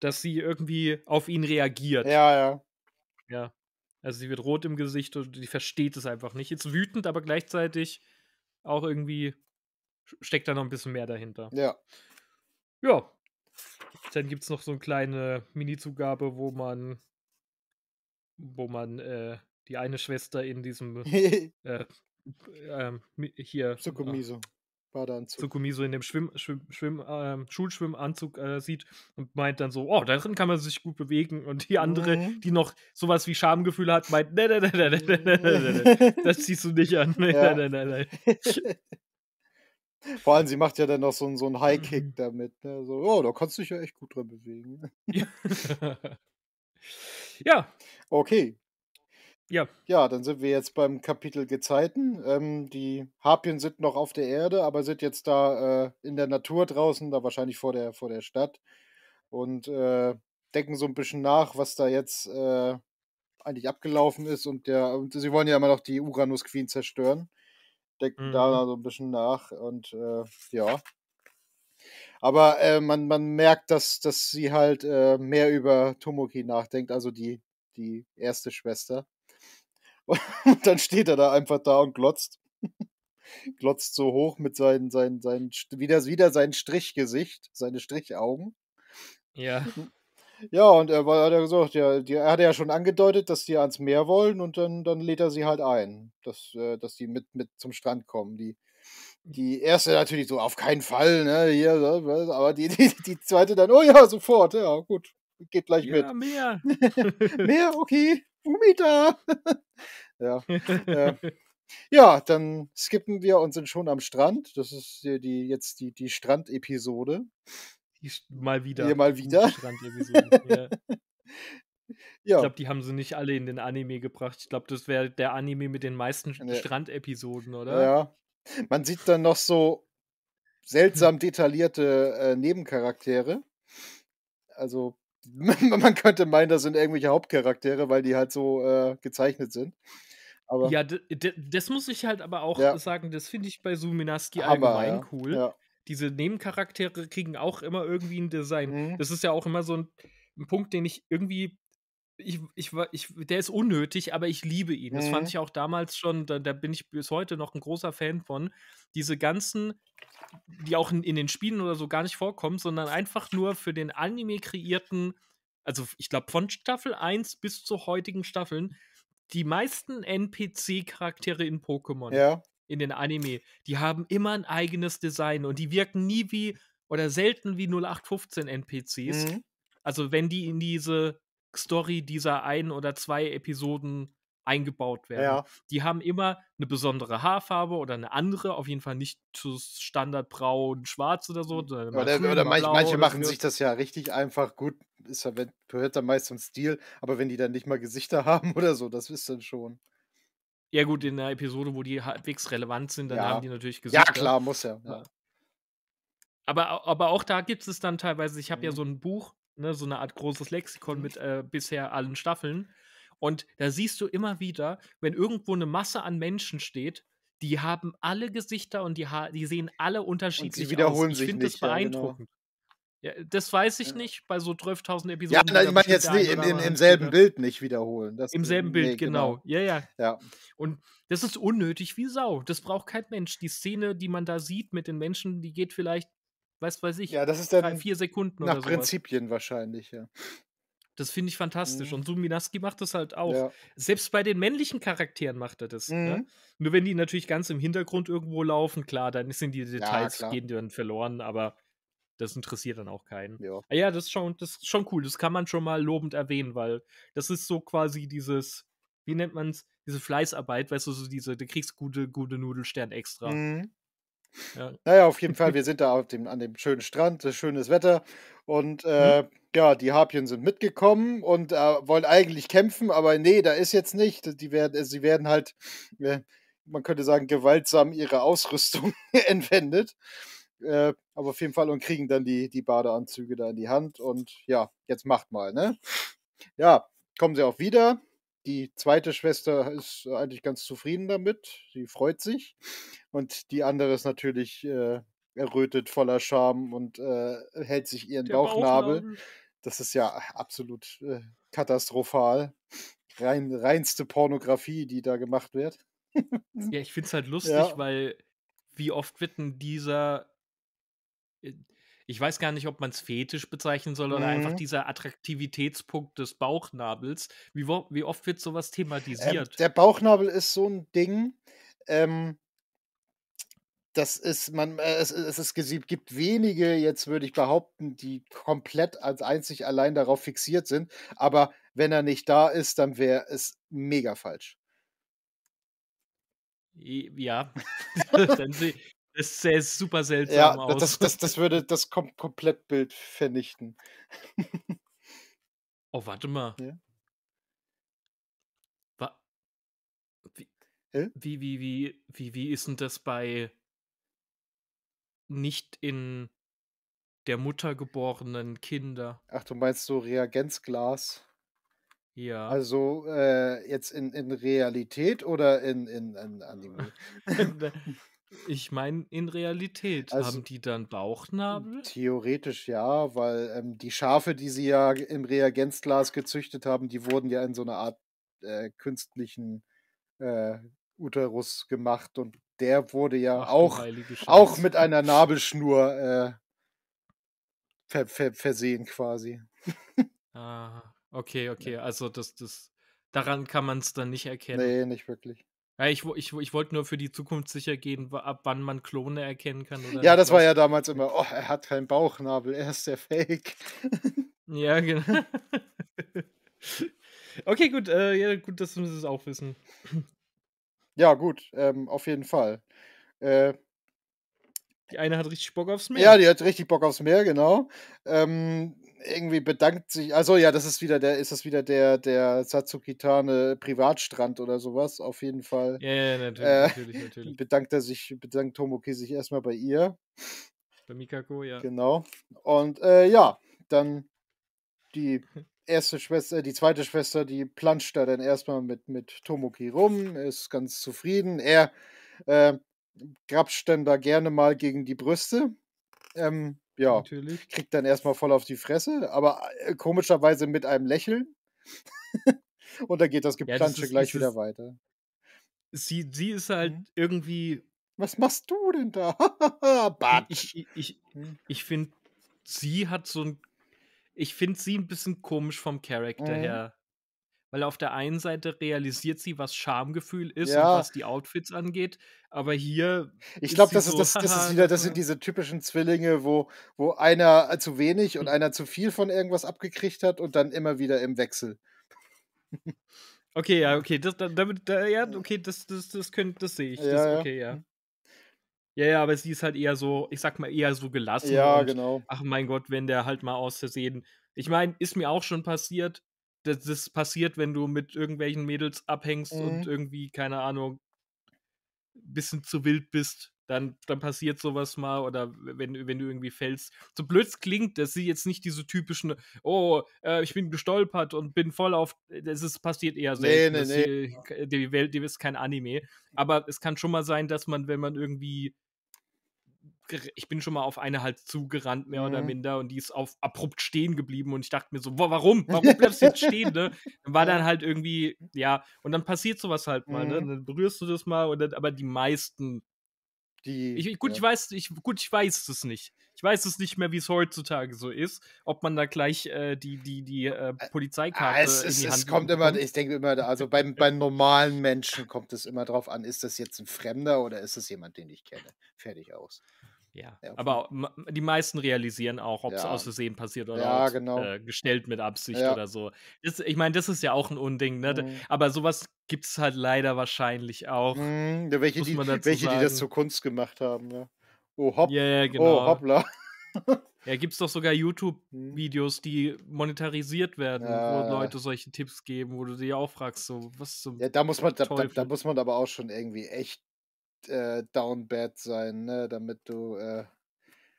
S1: dass sie irgendwie auf ihn reagiert. Ja, ja. Ja. Also sie wird rot im Gesicht und die versteht es einfach nicht. Ist wütend, aber gleichzeitig auch irgendwie steckt da noch ein bisschen mehr dahinter. Ja. Ja. Dann gibt es noch so eine kleine Mini-Zugabe, wo man, wo man äh, die eine Schwester in diesem äh, äh, hier Tsukumiso. Badeanzug. Tsukumiso in dem Schwimm, Schwimm, Schwimm, ähm, Schulschwimmanzug äh, sieht und meint dann so, oh, darin kann man sich gut bewegen. Und die andere, mhm. die noch sowas wie Schamgefühl hat, meint, ne, ne, ne, ne, ne, ne, ne, ne, das ziehst du nicht an. nein, nein, nein, nein, ne,
S2: ne. Vor allem, sie macht ja dann noch so, so einen High-Kick mhm. damit. Ne? So, oh, da kannst du dich ja echt gut dran bewegen. ja. Okay. Ja. Ja, dann sind wir jetzt beim Kapitel Gezeiten. Ähm, die Harpien sind noch auf der Erde, aber sind jetzt da äh, in der Natur draußen, da wahrscheinlich vor der, vor der Stadt. Und äh, denken so ein bisschen nach, was da jetzt äh, eigentlich abgelaufen ist. Und, der, und sie wollen ja immer noch die Uranus Queen zerstören denken mhm. da so ein bisschen nach und äh, ja. Aber äh, man, man merkt, dass, dass sie halt äh, mehr über Tomoki nachdenkt, also die, die erste Schwester. Und dann steht er da einfach da und glotzt. glotzt so hoch mit seinen, seinen, seinen, wieder, wieder sein Strichgesicht, seine Strichaugen. Ja. Hm. Ja, und er war, hat ja gesagt, ja, die, er hat ja schon angedeutet, dass die ans Meer wollen und dann, dann lädt er sie halt ein, dass, äh, dass die mit, mit zum Strand kommen. Die, die erste natürlich so, auf keinen Fall, ne, hier, ne, aber die, die, die zweite dann, oh ja, sofort, ja, gut, geht gleich ja, mit. Ja, mehr. mehr, okay, Umita. ja, äh, ja, dann skippen wir und sind schon am Strand. Das ist die, die jetzt die, die Strandepisode.
S1: episode mal wieder. Ja, mal wieder. ja. Ich glaube, die haben sie nicht alle in den Anime gebracht. Ich glaube, das wäre der Anime mit den meisten nee. Strandepisoden, oder? Ja.
S2: Man sieht dann noch so seltsam detaillierte äh, Nebencharaktere. Also, man könnte meinen, das sind irgendwelche Hauptcharaktere, weil die halt so äh, gezeichnet sind. Aber ja,
S1: das muss ich halt aber auch ja. sagen, das finde ich bei Suminaski allgemein ja. cool. Ja diese Nebencharaktere kriegen auch immer irgendwie ein Design. Mhm. Das ist ja auch immer so ein, ein Punkt, den ich irgendwie ich, ich, ich, der ist unnötig, aber ich liebe ihn. Das mhm. fand ich auch damals schon, da, da, bin ich bis heute noch ein großer Fan von. Diese ganzen, die auch in, in, den Spielen oder so gar nicht vorkommen, sondern einfach nur für den Anime kreierten, also ich glaube von Staffel 1 bis zu heutigen Staffeln, die meisten NPC-Charaktere in Pokémon. Ja in den Anime, die haben immer ein eigenes Design und die wirken nie wie oder selten wie 0815 NPCs. Mhm. Also wenn die in diese Story dieser ein oder zwei Episoden eingebaut werden. Ja. Die haben immer eine besondere Haarfarbe oder eine andere, auf jeden Fall nicht zu Standardbrau und Schwarz oder so. Oder, oder, oder manch, manche oder machen so. sich
S2: das ja richtig einfach gut, ist ja, gehört dann meist zum Stil, aber wenn die dann nicht mal Gesichter haben oder so, das ist dann schon.
S1: Ja, gut, in der Episode, wo die halbwegs relevant sind, dann ja. haben die natürlich gesagt. Ja, ne? klar, muss ja. ja. Aber, aber auch da gibt es dann teilweise, ich habe mhm. ja so ein Buch, ne, so eine Art großes Lexikon mhm. mit äh, bisher allen Staffeln. Und da siehst du immer wieder, wenn irgendwo eine Masse an Menschen steht, die haben alle Gesichter und die, ha die sehen alle unterschiedlich aus. Sie wiederholen aus. Ich sich nicht. Ich finde das beeindruckend. Ja, genau. Ja, das weiß ich nicht, bei so 12.000 Episoden. Ja, na, ich meine jetzt nicht, im, im, im selben
S2: Bild nicht wiederholen. Das, Im selben äh, Bild, nee, genau. genau. Ja, ja, ja.
S1: Und das ist unnötig wie Sau. Das braucht kein Mensch. Die Szene, die man da sieht mit den Menschen, die geht vielleicht, weiß weiß ich, ja, das ist dann drei, vier Sekunden nach oder Prinzipien
S2: wahrscheinlich, ja.
S1: Das finde ich fantastisch. Mhm. Und Suminaski macht das halt auch. Ja. Selbst bei den männlichen Charakteren macht er das. Ne? Mhm. Ne? Nur wenn die natürlich ganz im Hintergrund irgendwo laufen, klar, dann sind die Details, ja, gehen dann verloren, aber das interessiert dann auch keinen. Ja, ah ja das, ist schon, das ist schon cool. Das kann man schon mal lobend erwähnen, weil das ist so quasi dieses, wie nennt man es, diese Fleißarbeit, weißt du, so diese, du kriegst gute, gute Nudelstern extra. Mhm. Ja. Naja,
S2: auf jeden Fall, wir sind da auf dem, an dem schönen Strand, äh, schönes Wetter und äh, mhm. ja, die Harpien sind mitgekommen und äh, wollen eigentlich kämpfen, aber nee, da ist jetzt nicht. Die werden, äh, sie werden halt, äh, man könnte sagen, gewaltsam ihre Ausrüstung entwendet. Äh, aber auf jeden Fall und kriegen dann die, die Badeanzüge da in die Hand und ja, jetzt macht mal, ne? Ja, kommen sie auch wieder. Die zweite Schwester ist eigentlich ganz zufrieden damit. Sie freut sich. Und die andere ist natürlich äh, errötet voller Scham und äh, hält sich ihren Der Bauchnabel. Bauchnabel. Das ist ja absolut äh, katastrophal. Rein, reinste Pornografie, die da gemacht wird.
S1: ja, ich finde es halt lustig, ja. weil wie oft wird denn dieser äh, ich weiß gar nicht, ob man es fetisch bezeichnen soll oder mhm. einfach dieser Attraktivitätspunkt des Bauchnabels. Wie, wie oft wird sowas ähm, thematisiert?
S2: Ähm, der Bauchnabel ist so ein Ding. Ähm, das ist, man, äh, es, es, es gibt wenige, jetzt würde ich behaupten, die komplett als einzig allein darauf fixiert sind. Aber wenn er nicht da ist, dann wäre es mega falsch.
S1: Ja, dann, das sähe super seltsam ja, aus. Das, das,
S2: das würde das kom
S1: Komplettbild vernichten. oh, warte mal. Ja. Wa wie, wie, wie, wie, wie ist denn das bei nicht in der Mutter geborenen Kinder?
S2: Ach, du meinst so Reagenzglas? Ja. Also äh, jetzt in, in Realität oder in, in, in Anime?
S1: Ich meine, in Realität also, haben die dann Bauchnabel?
S2: Theoretisch ja, weil ähm, die Schafe, die sie ja im Reagenzglas gezüchtet haben, die wurden ja in so einer Art äh, künstlichen äh, Uterus gemacht und der wurde
S1: ja auch, auch mit einer
S2: Nabelschnur äh, ver ver versehen quasi.
S1: ah, okay, okay. Also das, das daran kann man es dann nicht erkennen. Nee, nicht wirklich. Ja, ich, ich, ich wollte nur für die Zukunft sicher gehen, ab wann man Klone erkennen kann. ja, das was. war ja
S2: damals immer, oh, er hat keinen
S1: Bauchnabel,
S2: er ist der Fake.
S1: ja, genau. okay, gut, äh, ja, gut, dass wir es auch wissen.
S2: Ja, gut, ähm, auf jeden Fall. Äh,
S1: die eine hat richtig
S2: Bock aufs Meer. Ja, die hat richtig Bock aufs Meer, genau. Ähm, irgendwie bedankt sich, also ja, das ist wieder der, ist das wieder der, der Satsukitane Privatstrand oder sowas, auf jeden Fall. Ja, ja, natürlich, äh, natürlich, natürlich. Bedankt er sich, bedankt Tomoki sich erstmal bei ihr.
S1: Bei Mikako, ja.
S2: Genau. Und äh, ja, dann die erste Schwester, äh, die zweite Schwester, die planscht da dann erstmal mit, mit Tomoki rum, ist ganz zufrieden. Er äh, grapscht dann da gerne mal gegen die Brüste. Ähm, ja, natürlich. Kriegt dann erstmal voll auf die Fresse, aber äh, komischerweise mit einem Lächeln.
S1: Und
S2: dann geht das Geplansche ja, gleich wieder ist, weiter.
S1: Sie, sie ist halt mhm. irgendwie. Was machst du denn da? Batsch. Ich, ich, hm. ich, ich finde, sie hat so ein. Ich finde sie ein bisschen komisch vom Charakter mhm. her weil auf der einen Seite realisiert sie, was Schamgefühl ist ja. und was die Outfits angeht, aber hier. Ich glaube, das, so, das, das ist wieder, das sind
S2: diese typischen Zwillinge, wo, wo einer äh, zu wenig und einer zu viel von irgendwas abgekriegt hat und dann immer wieder im Wechsel.
S1: Okay, ja, okay, das, damit, da, ja, okay, das, das, das könnte, das sehe ich. ja, ja. Okay, ja. Ja, ja, aber sie ist halt eher so, ich sag mal, eher so gelassen. Ja, und, genau. Ach mein Gott, wenn der halt mal aus Versehen. Ich meine, ist mir auch schon passiert, das, das passiert, wenn du mit irgendwelchen Mädels abhängst mhm. und irgendwie, keine Ahnung, bisschen zu wild bist, dann, dann passiert sowas mal oder wenn, wenn du irgendwie fällst. So blöd es klingt, dass sie jetzt nicht diese typischen, oh, äh, ich bin gestolpert und bin voll auf. Äh, das ist, passiert eher ne, selten. Nee, nee, nee. Sie, äh, die Welt, die ist kein Anime. Aber es kann schon mal sein, dass man, wenn man irgendwie ich bin schon mal auf eine halt zugerannt, mehr mhm. oder minder, und die ist auf abrupt stehen geblieben und ich dachte mir so, boah, warum? Warum bleibst du jetzt stehen, ne? Dann war dann halt irgendwie, ja, und dann passiert sowas halt mal, ne? mhm. ne? Dann berührst du das mal und dann, aber die meisten. Die, ich, gut, ja. ich weiß, ich, gut, ich weiß es nicht. Ich weiß es nicht mehr, wie es heutzutage so ist, ob man da gleich äh, die, die, die äh, äh, äh ah, Polizeikarte es, in die es, Hand Es kommt bekommt. immer, ich
S2: denke immer, also beim, beim normalen Menschen kommt es immer drauf an, ist das jetzt ein Fremder oder ist das jemand, den ich kenne? Fertig aus.
S1: Ja, aber die meisten realisieren auch, ob es ja. aus Versehen passiert oder ja, genau. äh, gestellt mit Absicht oder so. Das, ich meine, das ist ja auch ein Unding, ne? Mhm. Aber sowas gibt es halt leider wahrscheinlich auch. Mhm, welche, die, dazu welche die, das zur
S2: Kunst gemacht haben, ja. Ne? Oh, hopp, ja, oh, genau. oh hoppla.
S1: ja, gibt es doch sogar mhm. YouTube-Videos, die monetarisiert werden, ja. wo Leute solche Tipps geben, wo du dir auch fragst, so was zum. Ja, da muss man, da, da, da, muss
S2: man aber auch schon irgendwie echt äh, Down Bad sein, ne? damit du. Äh,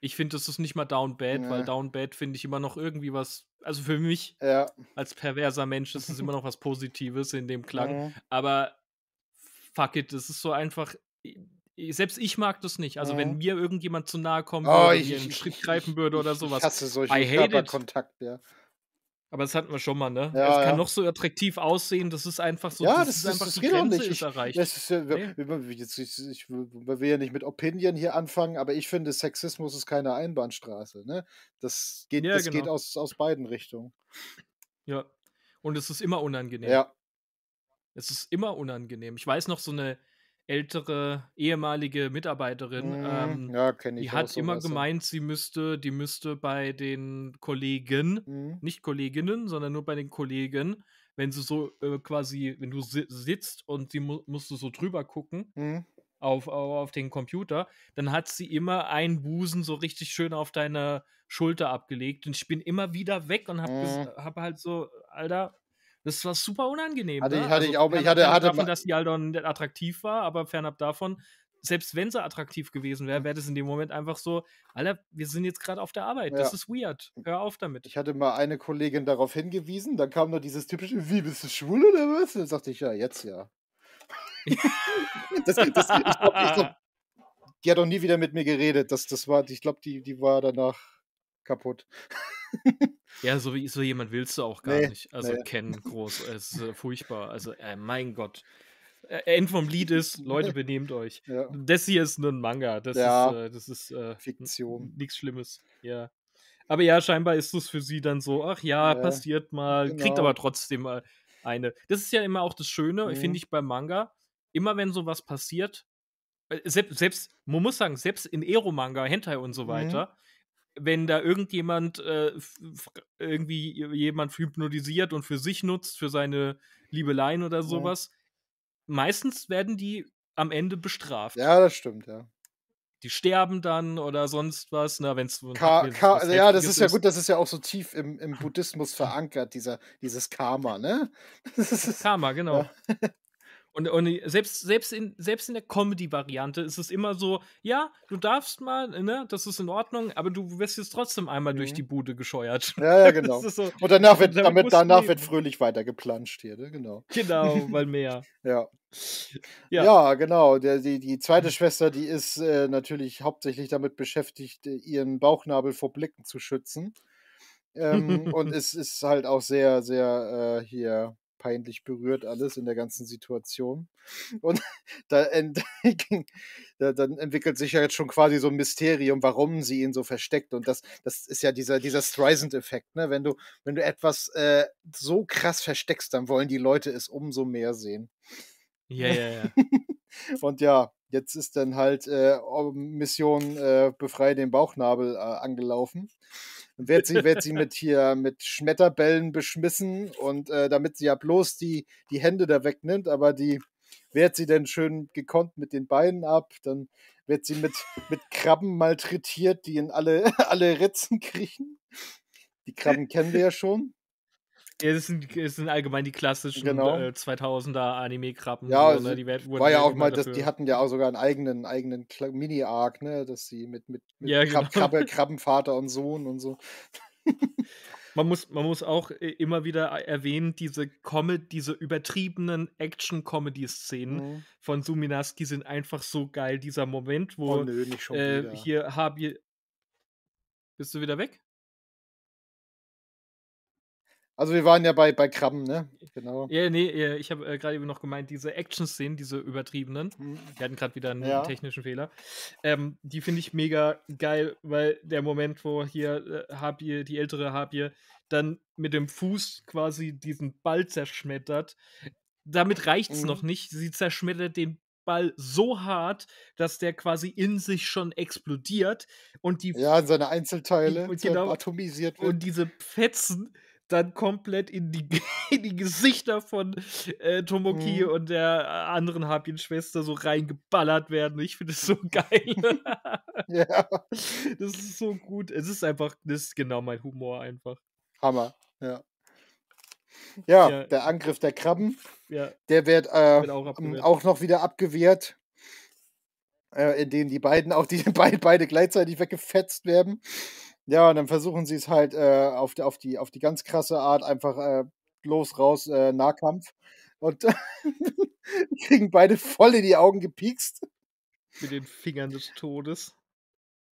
S1: ich finde, das ist nicht mal Down Bad, ja. weil Down Bad finde ich immer noch irgendwie was. Also für mich ja. als perverser Mensch ist es immer noch was Positives in dem Klang. Mhm. Aber fuck it, es ist so einfach. Selbst ich mag das nicht. Also, mhm. wenn mir irgendjemand zu nahe kommt oh, oder ich, mir einen Schritt greifen würde oder sowas. Ich hasse solche I Körperkontakt, ja. Aber das hatten wir schon mal, ne? Ja, es kann ja. noch so attraktiv aussehen, das ist einfach so. Ja, das, das ist einfach das die geht Grenze nicht. ist erreicht.
S2: Ist, ja, nee. wir, jetzt, ich, ich, will ja nicht mit Opinion hier anfangen, aber ich finde, Sexismus ist keine Einbahnstraße. Ne? Das geht, das genau. geht aus, aus beiden Richtungen.
S1: Ja. Und es ist immer unangenehm. Ja. Es ist immer unangenehm. Ich weiß noch so eine ältere ehemalige Mitarbeiterin. Mm, ähm, ja, kenne ich. Die hat immer so gemeint, sie müsste, die müsste bei den Kollegen, mm. nicht Kolleginnen, sondern nur bei den Kollegen, wenn sie so äh, quasi, wenn du si sitzt und sie mu musst du so drüber gucken. Mm. Auf, auf den Computer, dann hat sie immer einen Busen so richtig schön auf deine Schulter abgelegt und ich bin immer wieder weg und hab, mhm. hab halt so, Alter, das war super unangenehm. Hatte, ne? ich, hatte also, ich auch. Ich hatte, hatte davon, dass die Aldon halt attraktiv war, aber fernab davon, selbst wenn sie attraktiv gewesen wäre, hm. wäre das in dem Moment einfach so, Alter, wir sind jetzt gerade auf der Arbeit. Ja. Das ist
S2: weird. Hör auf damit. Ich hatte mal eine Kollegin darauf hingewiesen, dann kam nur dieses typische, wie, bist du schwul oder was? Und dann sagte ich, ja, jetzt ja. das, das, ich glaub, ich glaub, die hat auch nie wieder mit mir geredet. Das, das war, ich glaube, die, die war danach
S1: kaputt. Ja, so, so jemand willst du auch gar nee, nicht. Also nee. kennen groß. Es ist äh, furchtbar. Also, äh, mein Gott. Äh, end vom Lied ist, Leute, benehmt euch. Ja. Das hier ist nur ein Manga. Das ja. ist, äh, das ist Fiktion. Nichts Schlimmes. Ja. Aber ja, scheinbar ist es für sie dann so, ach ja, passiert mal, genau. kriegt aber trotzdem mal eine. Das ist ja immer auch das Schöne, mhm. finde ich, beim Manga. Immer wenn sowas passiert, selbst, selbst, man muss sagen, selbst in Ero-Manga, Hentai und so mhm. weiter, mhm wenn da irgendjemand äh, irgendwie jemand hypnotisiert und für sich nutzt, für seine Liebeleien oder sowas, ja. meistens werden die am Ende bestraft. Ja, das stimmt, ja. Die sterben dann oder sonst was, na, wenn es. ja, das ist, ja gut, das ist
S2: ja auch so tief im, im Buddhismus verankert, dieser, dieses Karma, ne?
S1: Karma, genau. Ja. Und, und selbst, selbst, in, selbst in der Comedy-Variante ist es immer so, ja, du darfst mal, ne, das ist in Ordnung, aber du wirst jetzt trotzdem einmal mhm. durch die Bude gescheuert. Ja, ja, genau. so, und danach wird, und damit, danach wird
S2: fröhlich weitergeplanscht hier, ne? Genau. Genau, weil mehr. ja. Ja. ja. genau. Der, die, die zweite Schwester, die ist äh, natürlich hauptsächlich damit beschäftigt, äh, ihren Bauchnabel vor Blicken zu schützen. Ähm, und es ist halt auch sehr, sehr äh, hier peinlich berührt alles in der ganzen Situation. Und da, da, dann entwickelt sich ja jetzt schon quasi so ein Mysterium, warum sie ihn so versteckt. Und das, das ist ja dieser, dieser Streisand-Effekt, ne? Wenn du, wenn du etwas äh, so krass versteckst, dann wollen die Leute es umso mehr sehen. Ja, ja, ja. Und ja, Jetzt ist dann halt äh, Mission äh, Befreie den Bauchnabel äh, angelaufen. Dann wird sie, wird sie mit hier mit Schmetterbällen beschmissen und äh, damit sie ja bloß die, die Hände da wegnimmt, aber die wehrt sie dann schön gekonnt mit den Beinen ab. Dann wird sie mit, mit Krabben malträtiert, die in alle, alle Ritzen kriechen. Die Krabben kennen wir ja schon.
S1: Ja, das sind, das sind allgemein die klassischen genau. äh, 2000er Anime-Krabben. Ja, so, ne? die wurden war ja auch mal, das, die hatten
S2: ja auch sogar einen eigenen, eigenen Mini-Arc, ne? dass sie mit, mit, mit ja, Krab genau. Krabbe, Krabbenvater und Sohn und
S1: so. Man muss, man muss auch äh, immer wieder äh, erwähnen, diese Comedy, diese übertriebenen Action-Comedy-Szenen mhm. von Suminaski sind einfach so geil. Dieser Moment, wo oh, nö, äh, hier Habi. Bist du wieder weg? Also
S2: wir waren ja bei, bei Krabben, ne? Genau.
S1: Ja, nee, ich habe äh, gerade eben noch gemeint, diese Action-Szenen, diese übertriebenen, mhm. wir hatten gerade wieder einen ja. technischen Fehler, ähm, die finde ich mega geil, weil der Moment, wo hier äh, Habie, die ältere Habir, dann mit dem Fuß quasi diesen Ball zerschmettert, damit reicht's mhm. noch nicht. Sie zerschmettert den Ball so hart, dass der quasi in sich schon explodiert und die ja, seine Einzelteile die, genau, atomisiert wird. Und diese Fetzen dann komplett in die, in die Gesichter von äh, Tomoki mhm. und der äh, anderen harpien schwester so reingeballert werden. Ich finde es so geil. ja. Das ist so gut. Es ist einfach, das ist genau mein Humor einfach. Hammer, ja. Ja, ja. der Angriff der Krabben, ja. der wird äh, auch, ähm, auch
S2: noch wieder abgewehrt äh, in denen die beiden auch die beide gleichzeitig weggefetzt werden. Ja, und dann versuchen sie es halt äh, auf, die, auf, die, auf die ganz krasse Art einfach äh, los, raus, äh, Nahkampf. Und kriegen beide voll in die Augen gepiekst. Mit den Fingern des Todes.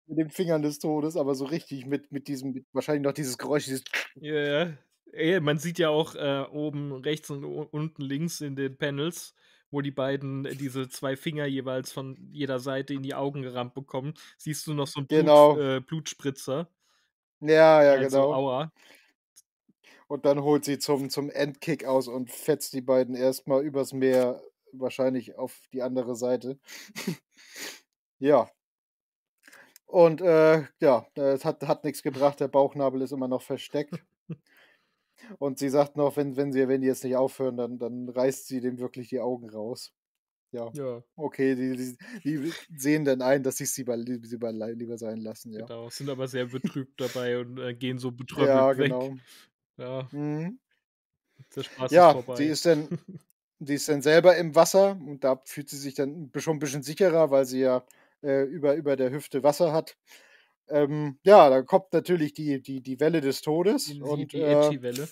S2: Mit den Fingern des Todes, aber so richtig mit, mit diesem, mit wahrscheinlich noch dieses Geräusch, dieses.
S1: Ja, yeah. ja. Man sieht ja auch äh, oben rechts und unten links in den Panels, wo die beiden diese zwei Finger jeweils von jeder Seite in die Augen gerammt bekommen, siehst du noch so einen Blut, genau. äh, Blutspritzer.
S2: Ja, ja, also, genau. Aua. Und dann holt sie zum, zum Endkick aus und fetzt die beiden erstmal übers Meer, wahrscheinlich auf die andere Seite. ja. Und äh, ja, äh, es hat, hat nichts gebracht, der Bauchnabel ist immer noch versteckt. Und sie sagt noch, wenn, wenn, sie, wenn die jetzt nicht aufhören, dann, dann reißt sie dem wirklich die Augen raus. Ja. ja. Okay, die, die, die, sehen dann ein, dass ich sie, bei, sie bei, lieber sein lassen, ja.
S1: Genau, sind aber sehr betrübt dabei und äh, gehen so betrübt ja, weg. Genau. Ja, mhm. Der Spaß ja, ist vorbei. Die ist,
S2: dann, die ist dann selber im Wasser und da fühlt sie sich dann schon ein bisschen sicherer, weil sie ja äh, über, über der Hüfte Wasser hat. Ähm, ja, da kommt natürlich die, die, die Welle des Todes. Die, und, die äh, Edgy-Welle.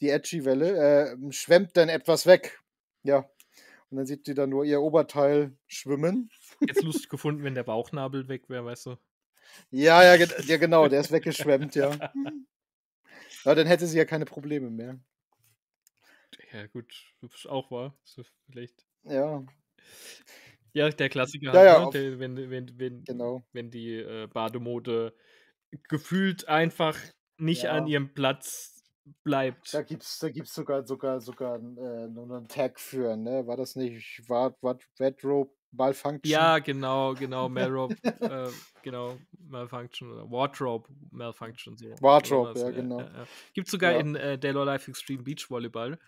S2: Die Edgy-Welle äh, schwemmt dann etwas weg. Ja. Und dann sieht sie dann nur ihr Oberteil schwimmen.
S1: Jetzt lustig gefunden, wenn der Bauchnabel weg wäre, weißt du.
S2: Ja, ja, ja, genau, der ist weggeschwemmt, ja.
S1: Ja, dann hätte sie ja keine Probleme mehr. Ja, gut, das ist auch wahr. So, vielleicht. Ja. Ja, der Klassiker. Ja, halt, ja, ne? auf, wenn, wenn, wenn, genau. wenn die äh, Bademode gefühlt einfach nicht ja. an ihrem Platz bleibt. Da gibt es da gibt's sogar, sogar,
S2: sogar äh, nur einen Tag für, ne? War das nicht war, war, Wardrobe Malfunction? Ja,
S1: genau, genau, Malrobe, äh, genau, Malfunction oder Wardrobe Malfunction. So. Wardrobe, ja, äh, genau. Äh, äh. Gibt es sogar in äh, Dead Life Extreme Beach Volleyball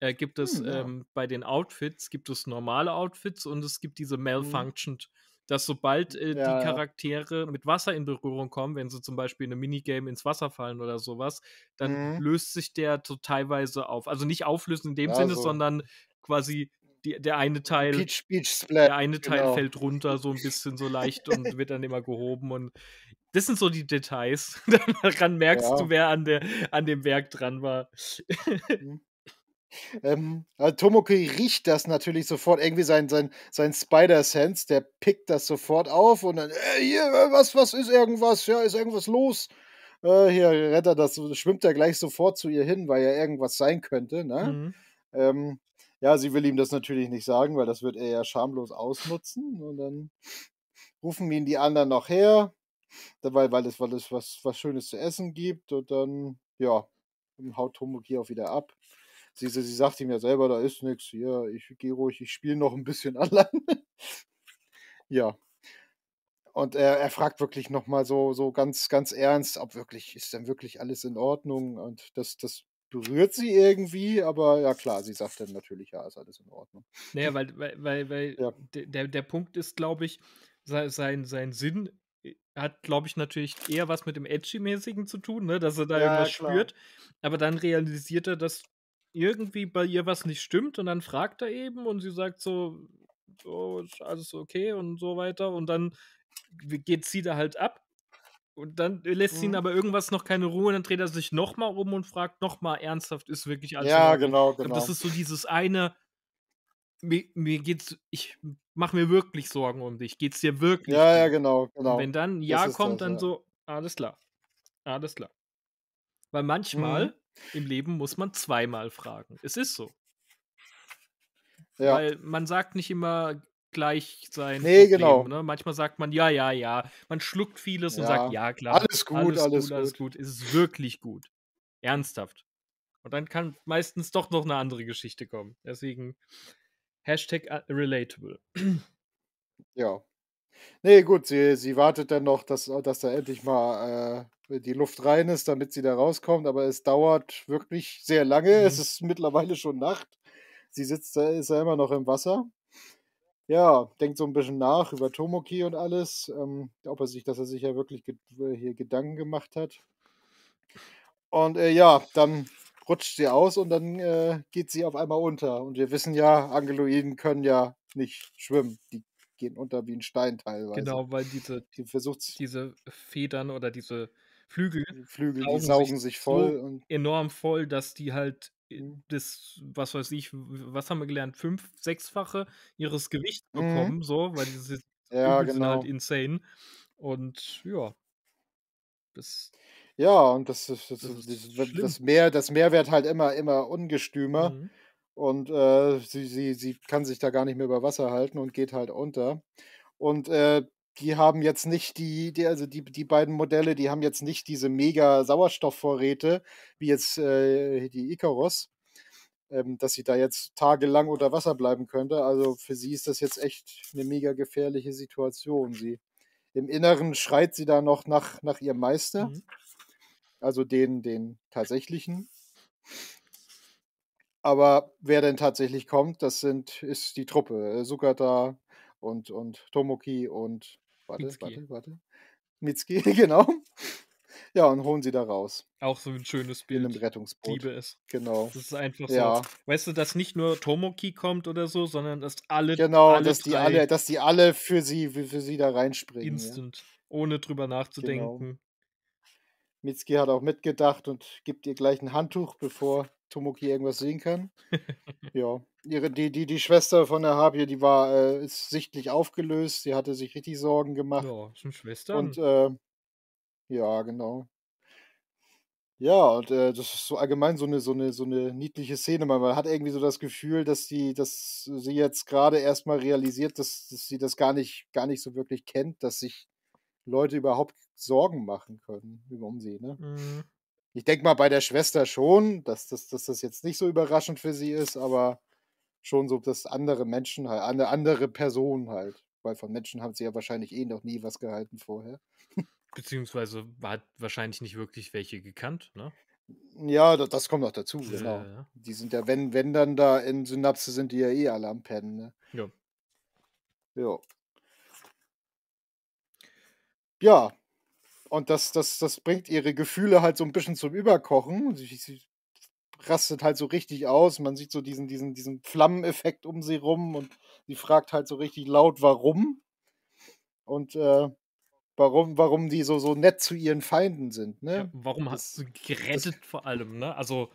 S1: äh, gibt es hm, ja. ähm, bei den Outfits, gibt es normale Outfits und es gibt diese mhm. Malfunctioned, hm. dass sobald äh, ja, die Charaktere mit Wasser in Berührung kommen, wenn sie zum Beispiel in einem Minigame ins Wasser fallen oder sowas, dann hm. löst sich der so teilweise auf. Also nicht auflösen in dem ja, Sinne, so. sondern quasi die, der eine Teil, Peach, Peach der eine Teil genau. fällt runter so ein bisschen so leicht und wird dann immer gehoben und das sind so die Details. Daran merkst ja. du, wer an, der, an dem Werk dran war. Mhm.
S2: Ähm, also Tomoki riecht das natürlich sofort, irgendwie sein, sein, sein Spider-Sense, der pickt das sofort auf und dann, äh, hier, was, was ist irgendwas, ja, ist irgendwas los? Äh, hier rettet das, schwimmt er gleich sofort zu ihr hin, weil ja irgendwas sein könnte, ne? Mhm. Ähm, ja, sie will ihm das natürlich nicht sagen, weil das wird er ja schamlos ausnutzen und dann rufen ihn die anderen noch her, weil, weil es, weil es was, was Schönes zu essen gibt und dann, ja, haut Tomoki auch wieder ab sie, sie, sie sagt ihm ja selber, da ist nichts, Ja, ich gehe ruhig, ich spiele noch ein bisschen allein. ja. Und er, er fragt wirklich nochmal so, so ganz, ganz ernst, ob wirklich, ist denn wirklich alles in Ordnung? Und das, das berührt sie irgendwie, aber ja klar, sie sagt dann natürlich, ja, ist alles in Ordnung.
S1: Naja, weil, weil, weil, weil ja. der, der Punkt ist, glaube ich, sein, sein Sinn äh, hat, glaube ich, natürlich eher was mit dem Edgy-mäßigen zu tun, ne? dass er da ja, irgendwas klar. spürt. Aber dann realisiert er, dass irgendwie bei ihr was nicht stimmt und dann fragt er eben und sie sagt so, oh, alles okay und so weiter und dann geht sie da halt ab und dann lässt mhm. ihn aber irgendwas noch keine Ruhe und dann dreht er sich nochmal um und fragt nochmal ernsthaft, ist wirklich alles okay? Ja, genau, genau. Das ist so dieses eine, mir, mir, geht's, ich mach mir wirklich Sorgen um dich, geht's dir wirklich? Ja, ja, genau, genau. Und genau. wenn dann Ja kommt, das, dann ja. so, alles klar, alles klar. Weil manchmal, mhm. Im Leben muss man zweimal fragen. Es ist so. Ja. Weil man sagt nicht immer gleich sein. Nee, Problem, genau. Ne? Manchmal sagt man ja, ja, ja. Man schluckt vieles ja. und sagt ja, klar. Alles gut, alles, alles gut, Alles gut. gut. Es ist wirklich gut. Ernsthaft. Und dann kann meistens doch noch eine andere Geschichte kommen. Deswegen Hashtag äh, relatable.
S2: Ja. Nee, gut, sie, sie wartet dann noch, dass, dass da endlich mal äh, die Luft rein ist, damit sie da rauskommt. Aber es dauert wirklich sehr lange. Mhm. Es ist mittlerweile schon Nacht. Sie sitzt da, ist ja immer noch im Wasser. Ja, denkt so ein bisschen nach über Tomoki und alles, ähm, ob er sich, dass er sich ja wirklich ge hier Gedanken gemacht hat. Und äh, ja, dann rutscht sie aus und dann äh, geht sie auf einmal unter. Und wir wissen ja, Angeloiden können ja nicht schwimmen. Die gehen unter
S1: wie ein Stein teilweise. Genau, weil diese, die versucht's, diese Federn oder diese Flügel, die Flügel saugen, die saugen sich, sich voll. So und enorm voll, dass die halt äh, mhm. das, was weiß ich, was haben wir gelernt, fünf, sechsfache ihres Gewichts mhm. bekommen, mhm. so, weil die ja, genau. sind halt insane. Und ja, das
S2: ja, und das, das, das, das, das, Meer, das Meer wird halt immer, immer ungestümer. Mhm. Und äh, sie, sie, sie kann sich da gar nicht mehr über Wasser halten und geht halt unter. Und äh, die haben jetzt nicht die, die, also die, die beiden Modelle, die haben jetzt nicht diese mega Sauerstoffvorräte, wie jetzt äh, die Icarus, ähm, dass sie da jetzt tagelang unter Wasser bleiben könnte. Also für sie ist das jetzt echt eine mega gefährliche Situation. Sie im Inneren schreit sie da noch nach, nach ihrem Meister, mhm. also den, den tatsächlichen. Aber wer denn tatsächlich kommt, das sind, ist die Truppe. Äh, Sukata und, und Tomoki und warte, Mitsuki. warte, warte. Mitsuki, genau. Ja, und holen sie da raus. Auch so ein schönes Bild. In einem Rettungsboot. Liebe es. Genau. Das ist einfach so. Ja.
S1: Weißt du, dass nicht nur Tomoki kommt oder so, sondern dass alle. Genau, alle dass, die alle, dass die
S2: alle für sie, für, sie da reinspringen. Instant. Ja. Ohne drüber genau. nachzudenken. Genau. Mitsuki hat auch mitgedacht und gibt ihr gleich ein Handtuch, bevor Tomoki irgendwas sehen kann. ja. Ihre, die, die, die Schwester von der Harpie, die war äh, sichtlich aufgelöst. Sie hatte sich richtig Sorgen gemacht. Ja, schon Schwester. Und äh, ja, genau. Ja, und äh, das ist so allgemein so eine, so eine, so eine niedliche Szene. Man hat irgendwie so das Gefühl, dass sie, dass sie jetzt gerade erstmal realisiert, dass, dass sie das gar nicht, gar nicht so wirklich kennt, dass sich Leute überhaupt Sorgen machen können über um sie. Ne? Mhm ich denke mal bei der Schwester schon, dass, dass, dass das jetzt nicht so überraschend für sie ist, aber schon so, dass andere Menschen halt, eine andere Person halt, weil von Menschen haben sie ja wahrscheinlich eh noch nie was gehalten vorher.
S1: Beziehungsweise hat wahrscheinlich nicht wirklich welche gekannt, ne?
S2: Ja, das, das kommt noch
S1: dazu, ja, genau. Ja. Die sind ja, wenn, wenn
S2: dann da in Synapse sind die ja eh alle am Pennen, ne? Ja. Ja. Ja, und das, das, das bringt ihre Gefühle halt so ein bisschen zum Überkochen. Sie, sie rastet halt so richtig aus. Man sieht so diesen, diesen, diesen Flammeneffekt um sie rum und sie fragt halt so richtig laut, warum. Und äh, warum, warum die so, so nett zu ihren Feinden sind. Ne?
S1: Ja, warum hast du gerettet das, vor allem, ne? Also.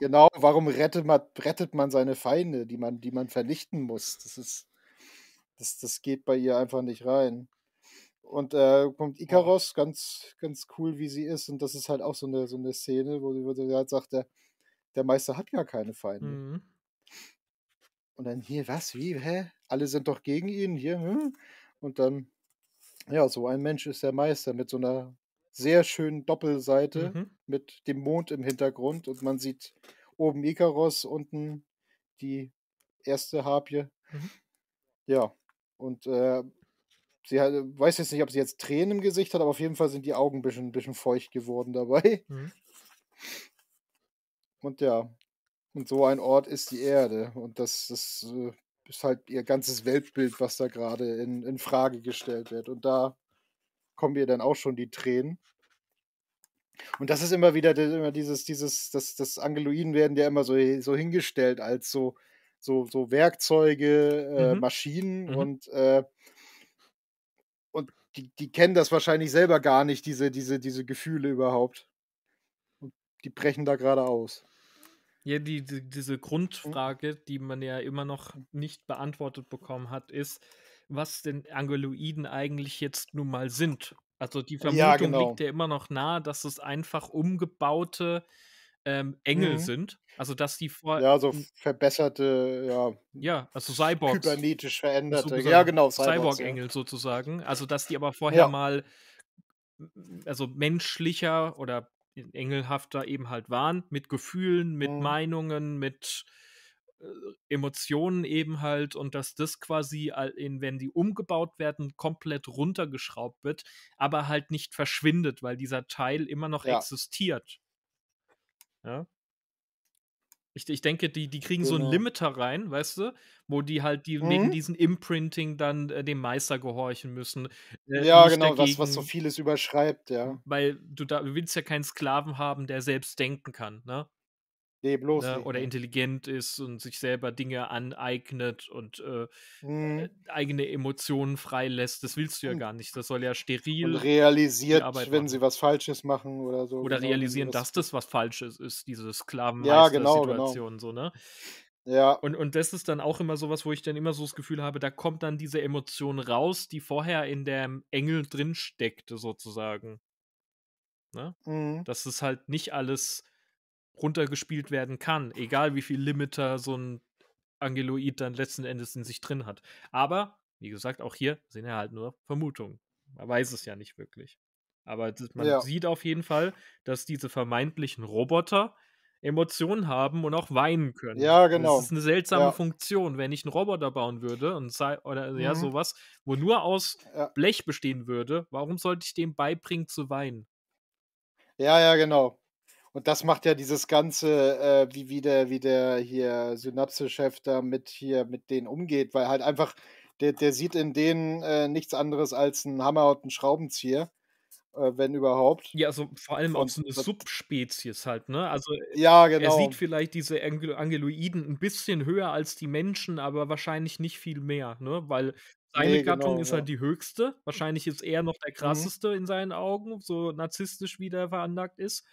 S2: Genau, warum rettet man, rettet man seine Feinde, die man, die man vernichten muss? Das ist. Das, das geht bei ihr einfach nicht rein. Und äh, kommt Ikaros, ganz, ganz cool, wie sie ist. Und das ist halt auch so eine, so eine Szene, wo, sie halt sagt, der, der Meister hat gar keine Feinde. Mhm. Und dann hier, was, wie, hä? Alle sind doch gegen ihn, hier, hm? Und dann, ja, so ein Mensch ist der Meister mit so einer sehr schönen Doppelseite mhm. mit dem Mond im Hintergrund und man sieht oben Ikaros, unten die erste Harpie. Mhm. Ja, und äh, sie hat, äh, weiß jetzt nicht, ob sie jetzt Tränen im Gesicht hat, aber auf jeden Fall sind die Augen ein bisschen, ein bisschen feucht geworden dabei.
S1: Mhm.
S2: Und ja, und so ein Ort ist die Erde. Und das, das äh, ist halt ihr ganzes Weltbild, was da gerade in, in Frage gestellt wird. Und da kommen ihr dann auch schon die Tränen. Und das ist immer wieder immer dieses, dieses, das, das Angeloiden werden ja immer so, so hingestellt als so, so, so Werkzeuge, äh, mhm. Maschinen mhm. und äh, die, die kennen das wahrscheinlich selber gar nicht, diese, diese, diese Gefühle überhaupt. Und die brechen da gerade aus.
S1: Ja, die, die, diese hm? Grundfrage, die man ja immer noch hm. nicht beantwortet bekommen hat, ist, was denn Angeloiden eigentlich jetzt nun mal sind. Also die Vermutung ja, genau. liegt ja immer noch nahe, dass es einfach umgebaute ähm, Engel mhm. sind. Also dass die vor ja so
S2: verbesserte ja ja also Cyborgs kybernetisch veränderte ja genau Cyborg Engel
S1: ja. sozusagen. Also dass die aber vorher ja. mal also menschlicher oder e, engelhafter eben halt waren mit Gefühlen, mit mhm. Meinungen, mit äh, Emotionen eben halt und dass das quasi, in, wenn die umgebaut werden, komplett runtergeschraubt wird, aber halt nicht verschwindet, weil dieser Teil immer noch ja. existiert. Ja? Ich, ich denke, die, die kriegen genau. so einen Limiter rein, weißt du, wo die halt die, mhm. wegen diesem Imprinting dann äh, dem Meister gehorchen müssen. Äh, ja, genau, dagegen, was, was so
S2: vieles überschreibt, ja.
S1: Weil du da du willst ja keinen Sklaven haben, der selbst denken kann, ne? Nee, bloß ne, oder ne? intelligent ist und sich selber Dinge aneignet und äh, mhm. Äh, eigene Emotionen freilässt. Das willst du ja hm. gar nicht. Das soll ja steril. Und realisiert, wenn machen.
S2: sie was Falsches machen oder
S1: so. Oder genau, realisieren, das dass das was Falsches ist, diese Sklavenmeister-Situation. Ja, genau, genau. so, ne? Ja. Und, und das ist dann auch immer so was, wo ich dann immer so das Gefühl habe, da kommt dann diese Emotion raus, die vorher in dem Engel drin steckte, sozusagen. Ne? Mhm. Dass es halt nicht alles runtergespielt werden kann, egal wie viel Limiter so ein Angeloid dann letzten Endes in sich drin hat. Aber, wie gesagt, auch hier sind ja halt nur Vermutungen. Man weiß es ja nicht wirklich. Aber man ja. sieht auf jeden Fall, dass diese vermeintlichen Roboter Emotionen haben und auch weinen können. Ja, genau. Das ist eine seltsame ja. Funktion. Wenn ich einen Roboter bauen würde und oder also, mhm. ja, sowas, wo nur aus ja. Blech bestehen würde, warum sollte ich dem beibringen zu weinen?
S2: Ja, ja, genau. Und das macht ja dieses ganze, äh, wie, wie, der, wie der hier Synapse-Chef da mit hier mit denen umgeht, weil halt einfach, der, der sieht in denen äh, nichts anderes als einen Hammer und einen Schraubenzieher. Äh, wenn überhaupt.
S1: Ja, also vor allem und, auch so eine Subspezies halt, ne? Also äh, ja, genau. er sieht vielleicht diese Angel Angeloiden ein bisschen höher als die Menschen, aber wahrscheinlich nicht viel mehr, ne? Weil seine nee, Gattung genau, ist halt ja. die höchste. Wahrscheinlich ist er noch der mhm. krasseste mhm. in seinen Augen, so narzisstisch wie der veranlagt ist.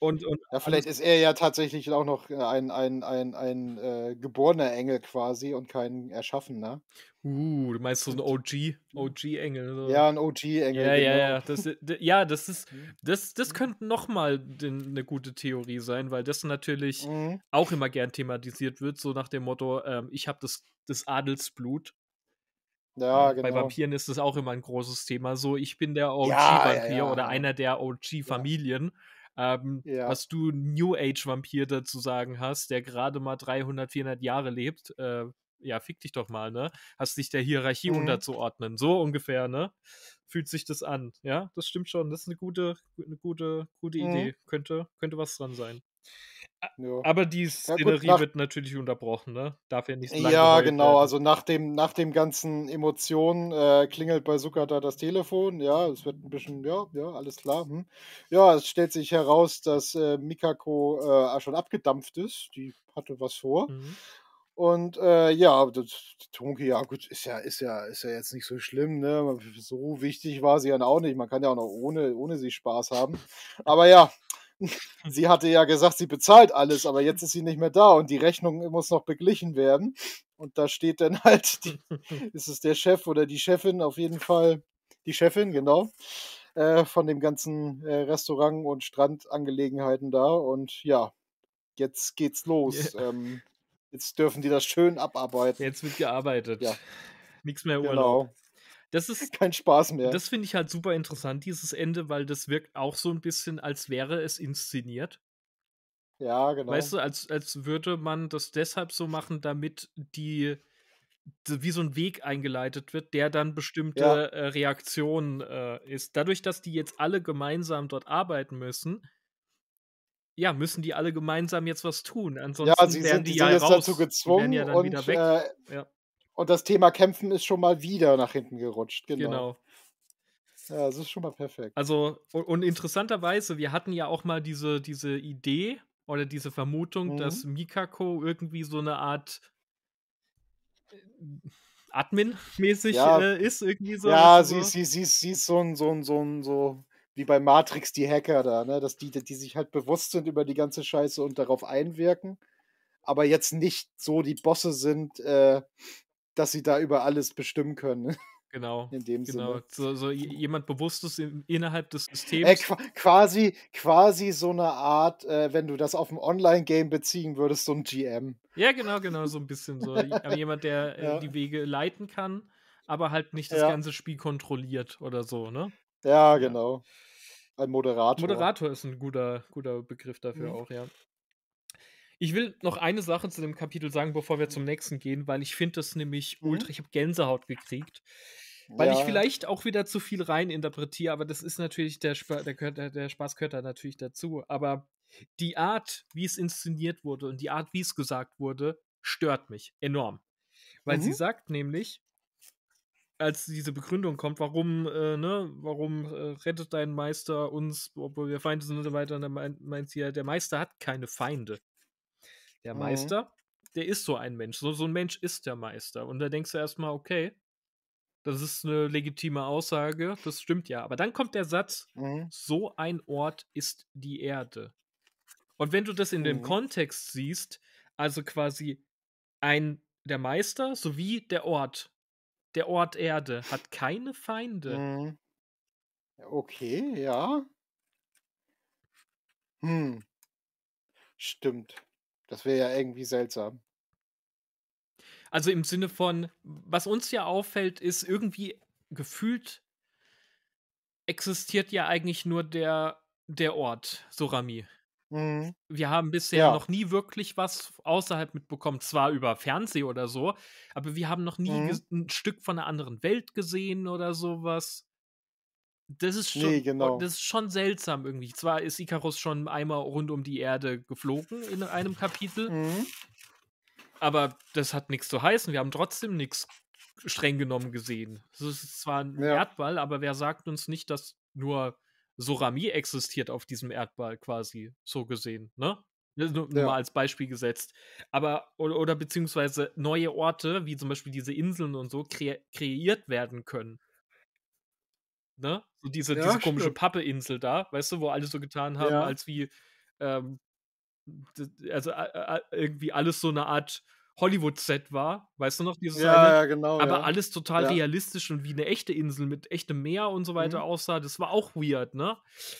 S1: Und, und ja, vielleicht ist er
S2: ja tatsächlich auch noch äh, ein, ein, ein, ein äh, geborener Engel quasi und kein erschaffener.
S1: Uh, du meinst so ein OG, hm. OG-Engel. So. Ja, ein OG-Engel.
S2: Ja, genau. ja, ja.
S1: Das, ja, das ist, hm. das, das hm. könnte nochmal eine gute Theorie sein, weil das natürlich mhm. auch immer gern thematisiert wird, so nach dem Motto, ähm, ich habe das, das Adelsblut
S2: ja, ähm, genau. Bei Vampiren ist
S1: das auch immer ein großes Thema. So, ich bin der OG-Vampir ja, ja, ja. oder einer der OG-Familien. Ähm, ja. Was du New Age-Vampir dazu sagen hast, der gerade mal 300, 400 Jahre lebt, äh, ja, fick dich doch mal, ne? Hast dich der Hierarchie mhm. unterzuordnen. So ungefähr, ne? Fühlt sich das an. Ja, das stimmt schon. Das ist eine gute, eine gute, gute mhm. Idee. Könnte, könnte was dran sein. Aber die Szenerie ja, gut, wird natürlich unterbrochen, ne? Darf ja nicht so lange Ja, genau. Werden. Also
S2: nach dem, nach dem ganzen Emotionen äh, klingelt bei Zucker da das Telefon. Ja, es wird ein bisschen, ja, ja, alles klar. Hm. Ja, es stellt sich heraus, dass äh, Mikako äh, schon abgedampft ist. Die hatte was vor. Mhm. Und äh, ja, Tonki, ja gut, ist ja, ist ja, ist ja jetzt nicht so schlimm, ne? So wichtig war sie ja auch nicht. Man kann ja auch noch ohne, ohne sie Spaß haben. Aber ja, sie hatte ja gesagt, sie bezahlt alles, aber jetzt ist sie nicht mehr da und die Rechnung muss noch beglichen werden. Und da steht dann halt, die, ist es der Chef oder die Chefin auf jeden Fall, die Chefin, genau, äh, von dem ganzen äh, Restaurant- und Strandangelegenheiten da. Und ja, jetzt geht's los. Yeah. Ähm, jetzt
S1: dürfen die das schön abarbeiten. Jetzt wird gearbeitet. Ja. Nichts mehr Urlaub. Genau das ist kein Spaß mehr. Das finde ich halt super interessant, dieses Ende, weil das wirkt auch so ein bisschen, als wäre es inszeniert.
S2: Ja, genau. Weißt du,
S1: als, als würde man das deshalb so machen, damit die, die wie so ein Weg eingeleitet wird, der dann bestimmte ja. äh, Reaktionen äh, ist. Dadurch, dass die jetzt alle gemeinsam dort arbeiten müssen, ja, müssen die alle gemeinsam jetzt was tun. Ansonsten ja, sie werden sind, die, die ja sind raus. dazu gezwungen die werden ja dann und, wieder weg.
S2: Äh, ja. Und das Thema Kämpfen ist schon mal wieder nach hinten gerutscht.
S1: Genau. genau. Ja, das ist schon mal perfekt. Also, und, und, interessanterweise, wir hatten ja auch mal diese, diese Idee oder diese Vermutung, mhm. dass Mikako irgendwie so eine Art äh, Admin-mäßig ja. äh, ist, irgendwie so. Ja, sie, so. sie,
S2: sie, sie ist so ein, so ein, so ein, so wie bei Matrix die Hacker da, ne? Dass die, die sich halt bewusst sind über die ganze Scheiße und darauf einwirken, aber jetzt nicht so die Bosse sind, äh, dass sie da über alles bestimmen können.
S1: Genau. In dem genau. Sinne. So, so jemand Bewusstes innerhalb des äh, Systems. Äh, qu quasi,
S2: quasi so eine Art, äh, wenn du das auf ein Online-Game beziehen würdest, so ein GM.
S1: Ja, genau, genau, so ein bisschen so. jemand, der äh, ja. die Wege leiten kann, aber halt nicht das ja. ganze Spiel kontrolliert oder so, ne?
S2: Ja, genau. Ein Moderator. Moderator
S1: ist ein guter, guter Begriff dafür mhm. auch, ja. Ich will noch eine Sache zu dem Kapitel sagen, bevor wir zum mhm. nächsten gehen, weil ich finde das nämlich mhm. ultra, ich habe Gänsehaut gekriegt. Weil ja. ich vielleicht auch wieder zu viel rein interpretiere, aber das ist natürlich, der, Sp der, der, der Spaß gehört da natürlich dazu. Aber die Art, wie es inszeniert wurde und die Art, wie es gesagt wurde, stört mich enorm. Weil mhm. sie sagt nämlich, als diese Begründung kommt, warum, äh, ne, warum äh, rettet dein Meister uns, obwohl wir Feinde sind und so weiter, und dann meint, meint sie ja, der Meister hat keine Feinde. Der mhm. Meister, der ist so ein Mensch. So, so ein Mensch ist der Meister. Und da denkst du erstmal, okay, das ist eine legitime Aussage, das stimmt ja. Aber dann kommt der Satz, mhm. so ein Ort ist die Erde. Und wenn du das in mhm. dem Kontext siehst, also quasi ein der Meister sowie der Ort, der Ort Erde hat keine Feinde. Mhm. Okay, ja.
S2: Hm. Stimmt. Das wäre ja irgendwie seltsam.
S1: Also im Sinne von, was uns ja auffällt, ist irgendwie gefühlt existiert ja eigentlich nur der, der Ort, Sorami. Mhm. Wir haben bisher ja. noch nie wirklich was außerhalb mitbekommen, zwar über Fernseh oder so, aber wir haben noch nie mhm. ein Stück von einer anderen Welt gesehen oder sowas. Das ist, schon, nee, genau. das ist schon seltsam irgendwie. Zwar ist Icarus schon einmal rund um die Erde geflogen in einem Kapitel, mhm. aber das hat nichts zu heißen. Wir haben trotzdem nichts streng genommen gesehen. Es ist zwar ein ja. Erdball, aber wer sagt uns nicht, dass nur Sorami existiert auf diesem Erdball quasi, so gesehen, ne? ne nur, ja. mal als Beispiel gesetzt. Aber, oder, oder, beziehungsweise neue Orte, wie zum Beispiel diese Inseln und so, kre kreiert werden können. Ne? So diese, ja, diese komische Pappeinsel da, weißt du, wo alle so getan haben, ja. als wie ähm, also irgendwie alles so eine Art Hollywood-Set war, weißt du noch dieses ja, eine? Ja, genau, aber ja. alles total ja. realistisch und wie eine echte Insel mit echtem Meer und so weiter mhm. aussah. Das war auch weird, ne?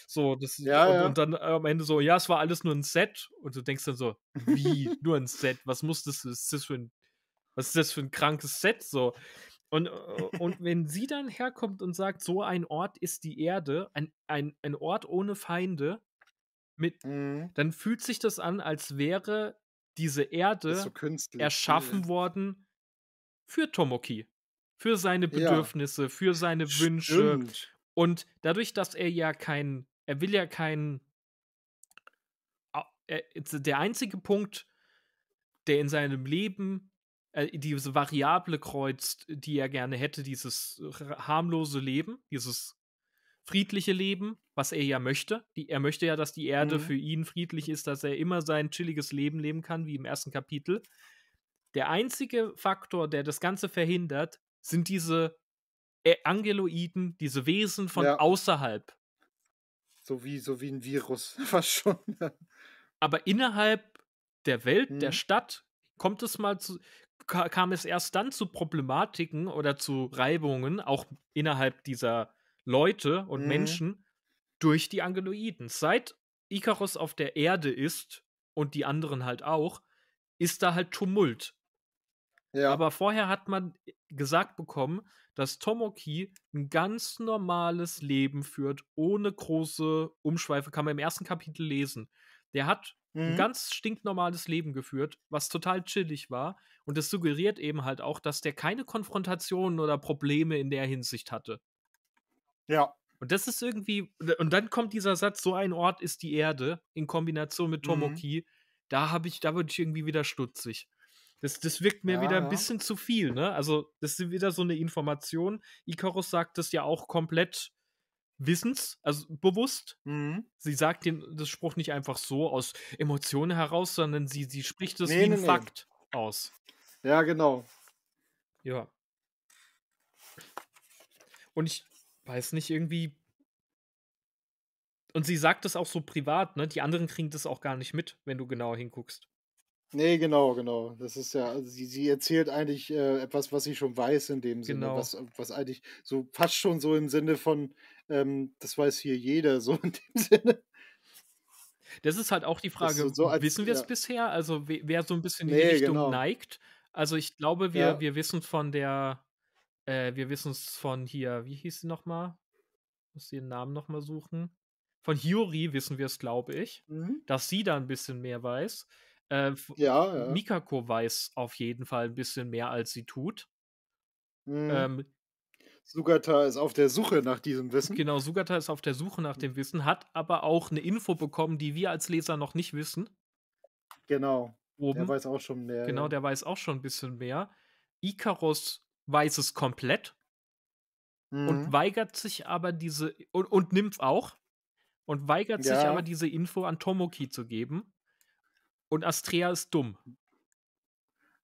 S1: So, das ja, und, ja. und dann äh, am Ende so, ja, es war alles nur ein Set und du denkst dann so, wie nur ein Set? Was muss das, ist das für ein was ist das für ein krankes Set so? Und, äh, und wenn sie dann herkommt und sagt, so ein Ort ist die Erde, ein, ein, ein Ort ohne Feinde, mit, mhm. dann fühlt sich das an, als wäre diese Erde so erschaffen ja. worden für Tomoki. Für seine Bedürfnisse, ja. für seine Stimmt. Wünsche. Und dadurch, dass er ja kein, er will ja kein, er, der einzige Punkt, der in seinem Leben äh, diese Variable kreuzt, die er gerne hätte, dieses harmlose Leben, dieses friedliche Leben, was er ja möchte. Die, er möchte ja, dass die Erde mhm. für ihn friedlich ist, dass er immer sein chilliges Leben leben kann, wie im ersten Kapitel. Der einzige Faktor, der das Ganze verhindert, sind diese äh, Angeloiden, diese Wesen von ja. außerhalb. So wie, so wie ein Virus, fast schon. Aber innerhalb der Welt, mhm. der Stadt, kommt es mal zu, kam es erst dann zu Problematiken oder zu Reibungen, auch innerhalb dieser Leute und mhm. Menschen, durch die Angeloiden. Seit Ikaros auf der Erde ist und die anderen halt auch, ist da halt Tumult. Ja. Aber vorher hat man gesagt bekommen, dass Tomoki ein ganz normales Leben führt, ohne große Umschweife, kann man im ersten Kapitel lesen. Der hat mhm. ein ganz stinknormales Leben geführt, was total chillig war. Und das suggeriert eben halt auch, dass der keine Konfrontationen oder Probleme in der Hinsicht hatte. Ja. Und das ist irgendwie, und dann kommt dieser Satz, so ein Ort ist die Erde, in Kombination mit mhm. Tomoki. Mhm. Da habe ich, da würde ich irgendwie wieder stutzig. Das, das wirkt mir ja, wieder ein ja. bisschen zu viel, ne? Also, das ist wieder so eine Information. Icarus sagt das ja auch komplett Wissens, also bewusst. Mhm. Sie sagt den das Spruch nicht einfach so aus Emotionen heraus, sondern sie, sie spricht es nee, wie nee, ein nee. Fakt aus.
S2: Ja, genau.
S1: Ja. Und ich weiß nicht, irgendwie. Und sie sagt das auch so privat, ne? Die anderen kriegen das auch gar nicht mit, wenn du genau hinguckst.
S2: Nee, genau, genau. Das ist ja, also sie, sie erzählt eigentlich äh, etwas, was sie schon weiß in dem Sinne, genau. was, äh, was eigentlich so fast schon so im Sinne von, ähm, das weiß hier jeder, so in dem Sinne.
S1: Das ist halt auch die Frage, so, so als, wissen wir es ja. bisher? Also wer so ein bisschen in die nee, Richtung genau. neigt. Also ich glaube, wir, ja. wir wissen von der, äh, wir wissen es von hier, wie hieß sie nochmal? Muss den Namen nochmal suchen. Von Hiyori wissen wir es, glaube ich, mhm. dass sie da ein bisschen mehr weiß. Äh, ja, ja. Mikako weiß auf jeden Fall ein bisschen mehr, als sie tut. Mhm. Ähm, Sugata ist auf der Suche nach diesem Wissen. Genau, Sugata ist auf der Suche nach hm. dem Wissen, hat aber auch eine Info bekommen, die wir als Leser noch nicht wissen. Genau. Oben. Der weiß auch schon mehr. Genau, ja. der weiß auch schon ein bisschen mehr. Icarus weiß es komplett mhm. und weigert sich aber diese und, und Nymph auch und weigert ja. sich aber diese Info an Tomoki zu geben. Und Astrea ist dumm.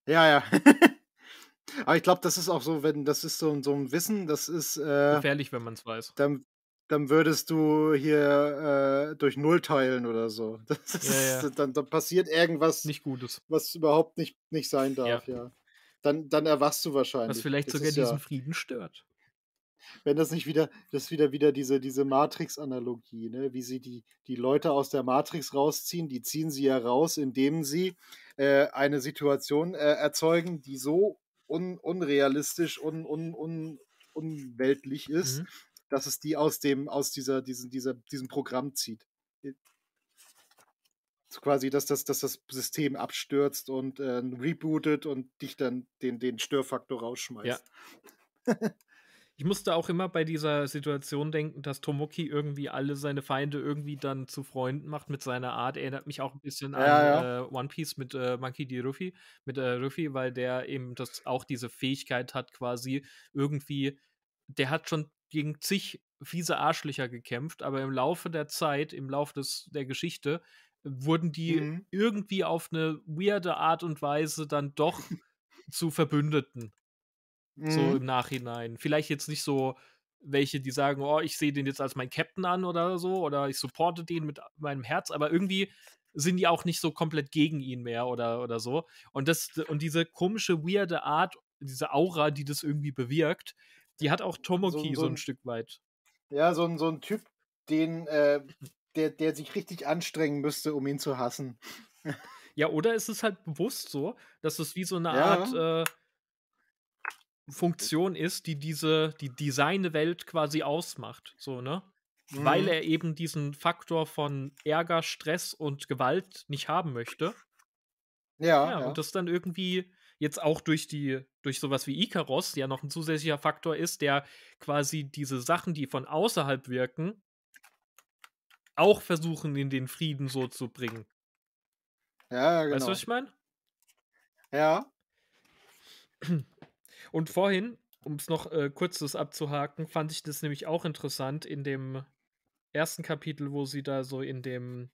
S2: Ja, ja. Aber ich glaube, das ist auch so, wenn das ist so, ein, so ein Wissen, das ist. Äh, Gefährlich, wenn man es weiß. Dann, dann würdest du hier äh, durch Null teilen oder so. Ist, ja, ja. Dann, dann, passiert irgendwas. Nicht Gutes. Was überhaupt nicht, nicht sein darf, ja. ja. Dann, dann erwachst du wahrscheinlich. Was vielleicht das sogar diesen ja.
S1: Frieden stört
S2: wenn das nicht wieder, das wieder wieder diese, diese Matrix-Analogie, ne? wie sie die, die Leute aus der Matrix rausziehen, die ziehen sie ja raus, indem sie äh, eine Situation äh, erzeugen, die so un, unrealistisch, und un, un, unweltlich ist, mhm. dass es die aus dem, aus dieser, diesen, dieser, diesem Programm zieht. Äh, so quasi, dass das, dass das System abstürzt und äh, rebootet und dich dann den, den Störfaktor rausschmeißt.
S1: Ja. Ich musste auch immer bei dieser Situation denken, dass Tomoki irgendwie alle seine Feinde irgendwie dann zu Freunden macht mit seiner Art. Erinnert mich auch ein bisschen ja, an ja. Äh, One Piece mit äh, Monkey D. Ruffy, mit äh, Ruffy, weil der eben das auch diese Fähigkeit hat, quasi irgendwie, der hat schon gegen zig fiese Arschlöcher gekämpft, aber im Laufe der Zeit, im Laufe des, der Geschichte, wurden die mhm. irgendwie auf eine weirde Art und Weise dann doch zu Verbündeten. Mhm. So im Nachhinein. Vielleicht jetzt nicht so welche, die sagen, oh, ich sehe den jetzt als mein Captain an oder so, oder ich supporte den mit meinem Herz, aber irgendwie sind die auch nicht so komplett gegen ihn mehr oder, oder so. Und, das, und diese komische, weirde Art, diese Aura, die das irgendwie bewirkt, die hat auch Tomoki so, so, so ein, ein, Stück weit.
S2: Ja, so ein, so ein Typ, den, äh, der, der sich richtig
S1: anstrengen müsste, um ihn zu hassen. ja, oder ist es halt bewusst so, dass es wie so eine ja. Art äh, Funktion ist, die diese, die seine Welt quasi ausmacht. So, ne? Mhm. Weil er eben diesen Faktor von Ärger, Stress und Gewalt nicht haben möchte. Ja, ja, ja. Und das dann irgendwie jetzt auch durch die, durch sowas wie Icaros ja noch ein zusätzlicher Faktor ist, der quasi diese Sachen, die von außerhalb wirken, auch versuchen, in den Frieden so zu bringen. Ja, genau. Weißt du, was genau. ich meine? Ja. Und vorhin, um es noch äh, kurzes abzuhaken, fand ich das nämlich auch interessant in dem ersten Kapitel, wo sie da so in dem,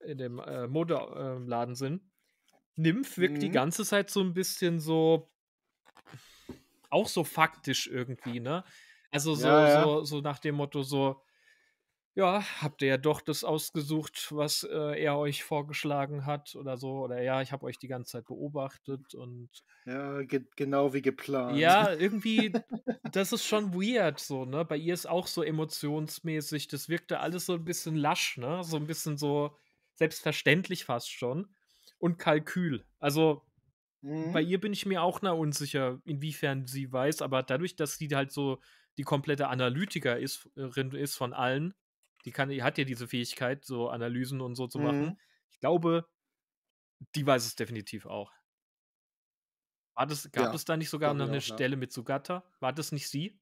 S1: in dem äh, Modeladen äh, sind. Nymph wirkt mhm. die ganze Zeit so ein bisschen so auch so faktisch irgendwie, ne? Also so, ja, ja. so, so nach dem Motto so, ja, habt ihr ja doch das ausgesucht, was äh, er euch vorgeschlagen hat oder so. Oder ja, ich habe euch die ganze Zeit beobachtet und.
S2: Ja, ge genau wie geplant. Ja,
S1: irgendwie, das ist schon weird so, ne? Bei ihr ist auch so emotionsmäßig, das wirkte alles so ein bisschen lasch, ne? So ein bisschen so selbstverständlich fast schon. Und Kalkül. Also mhm. bei ihr bin ich mir auch na unsicher, inwiefern sie weiß, aber dadurch, dass sie halt so die komplette Analytikerin ist, äh, ist von allen, die, kann, die hat ja diese Fähigkeit, so Analysen und so zu machen. Mhm. Ich glaube, die weiß es definitiv auch. War das, gab ja, es da nicht sogar noch eine auch, Stelle ja. mit Sugata? War das nicht sie?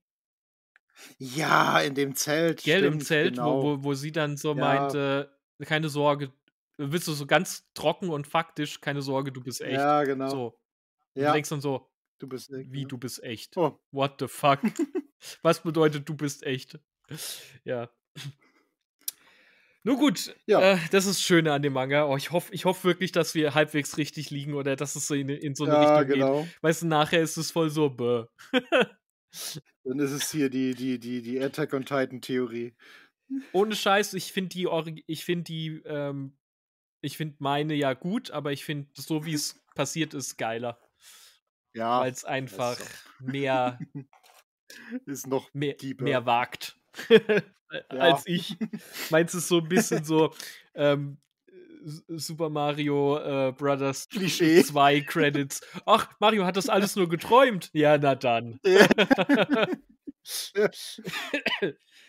S1: Ja, in dem Zelt. Gell, stimmt, im Zelt, genau. wo, wo, sie dann so ja. meinte, äh, keine Sorge, willst du so ganz trocken und faktisch, keine Sorge, du bist echt. Ja, genau. So. Ja. Du denkst dann so, du bist echt, wie, ne? du bist echt. Oh. What the fuck? Was bedeutet, du bist echt? ja. Nur gut, ja. Äh, das ist das Schöne an dem Manga. Oh, ich hoffe ich hoff wirklich, dass wir halbwegs richtig liegen oder dass es so in, in so eine ja, Richtung genau. geht. Weißt du, nachher ist es voll so, bäh.
S2: Dann ist es hier die, die, die, die Attack on Titan Theorie.
S1: Ohne Scheiß, ich finde die, ich finde die, ähm, ich finde meine ja gut, aber ich finde so wie es passiert ist geiler. Ja. Weil es einfach ist so. mehr ist noch mehr, mehr wagt. ja. als ich. Meinst du so ein bisschen so ähm, Super Mario äh, Brothers Klischee. 2 Credits? Ach, Mario hat das alles nur geträumt. Ja, na dann. Ja.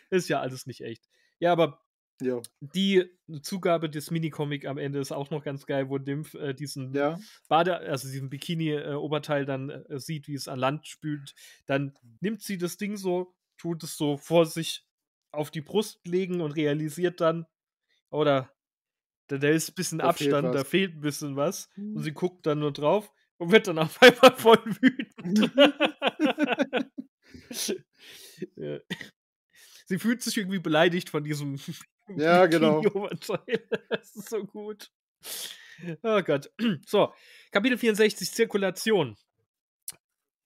S1: ist ja alles nicht echt. Ja, aber ja. Die Zugabe des Minicomic am Ende ist auch noch ganz geil, wo Dimf äh, diesen ja. Bade, also diesen Bikini-Oberteil äh, dann äh, sieht, wie es an Land spült. Dann nimmt sie das Ding so, tut es so vor sich auf die Brust legen und realisiert dann, oder da, da ist ein bisschen da Abstand, fehlt da fehlt ein bisschen was. Und mhm. sie guckt dann nur drauf und wird dann auf einmal voll wütend. Sie fühlt sich irgendwie beleidigt von diesem ja, genau. Das ist so gut. Oh Gott. So, Kapitel 64, Zirkulation.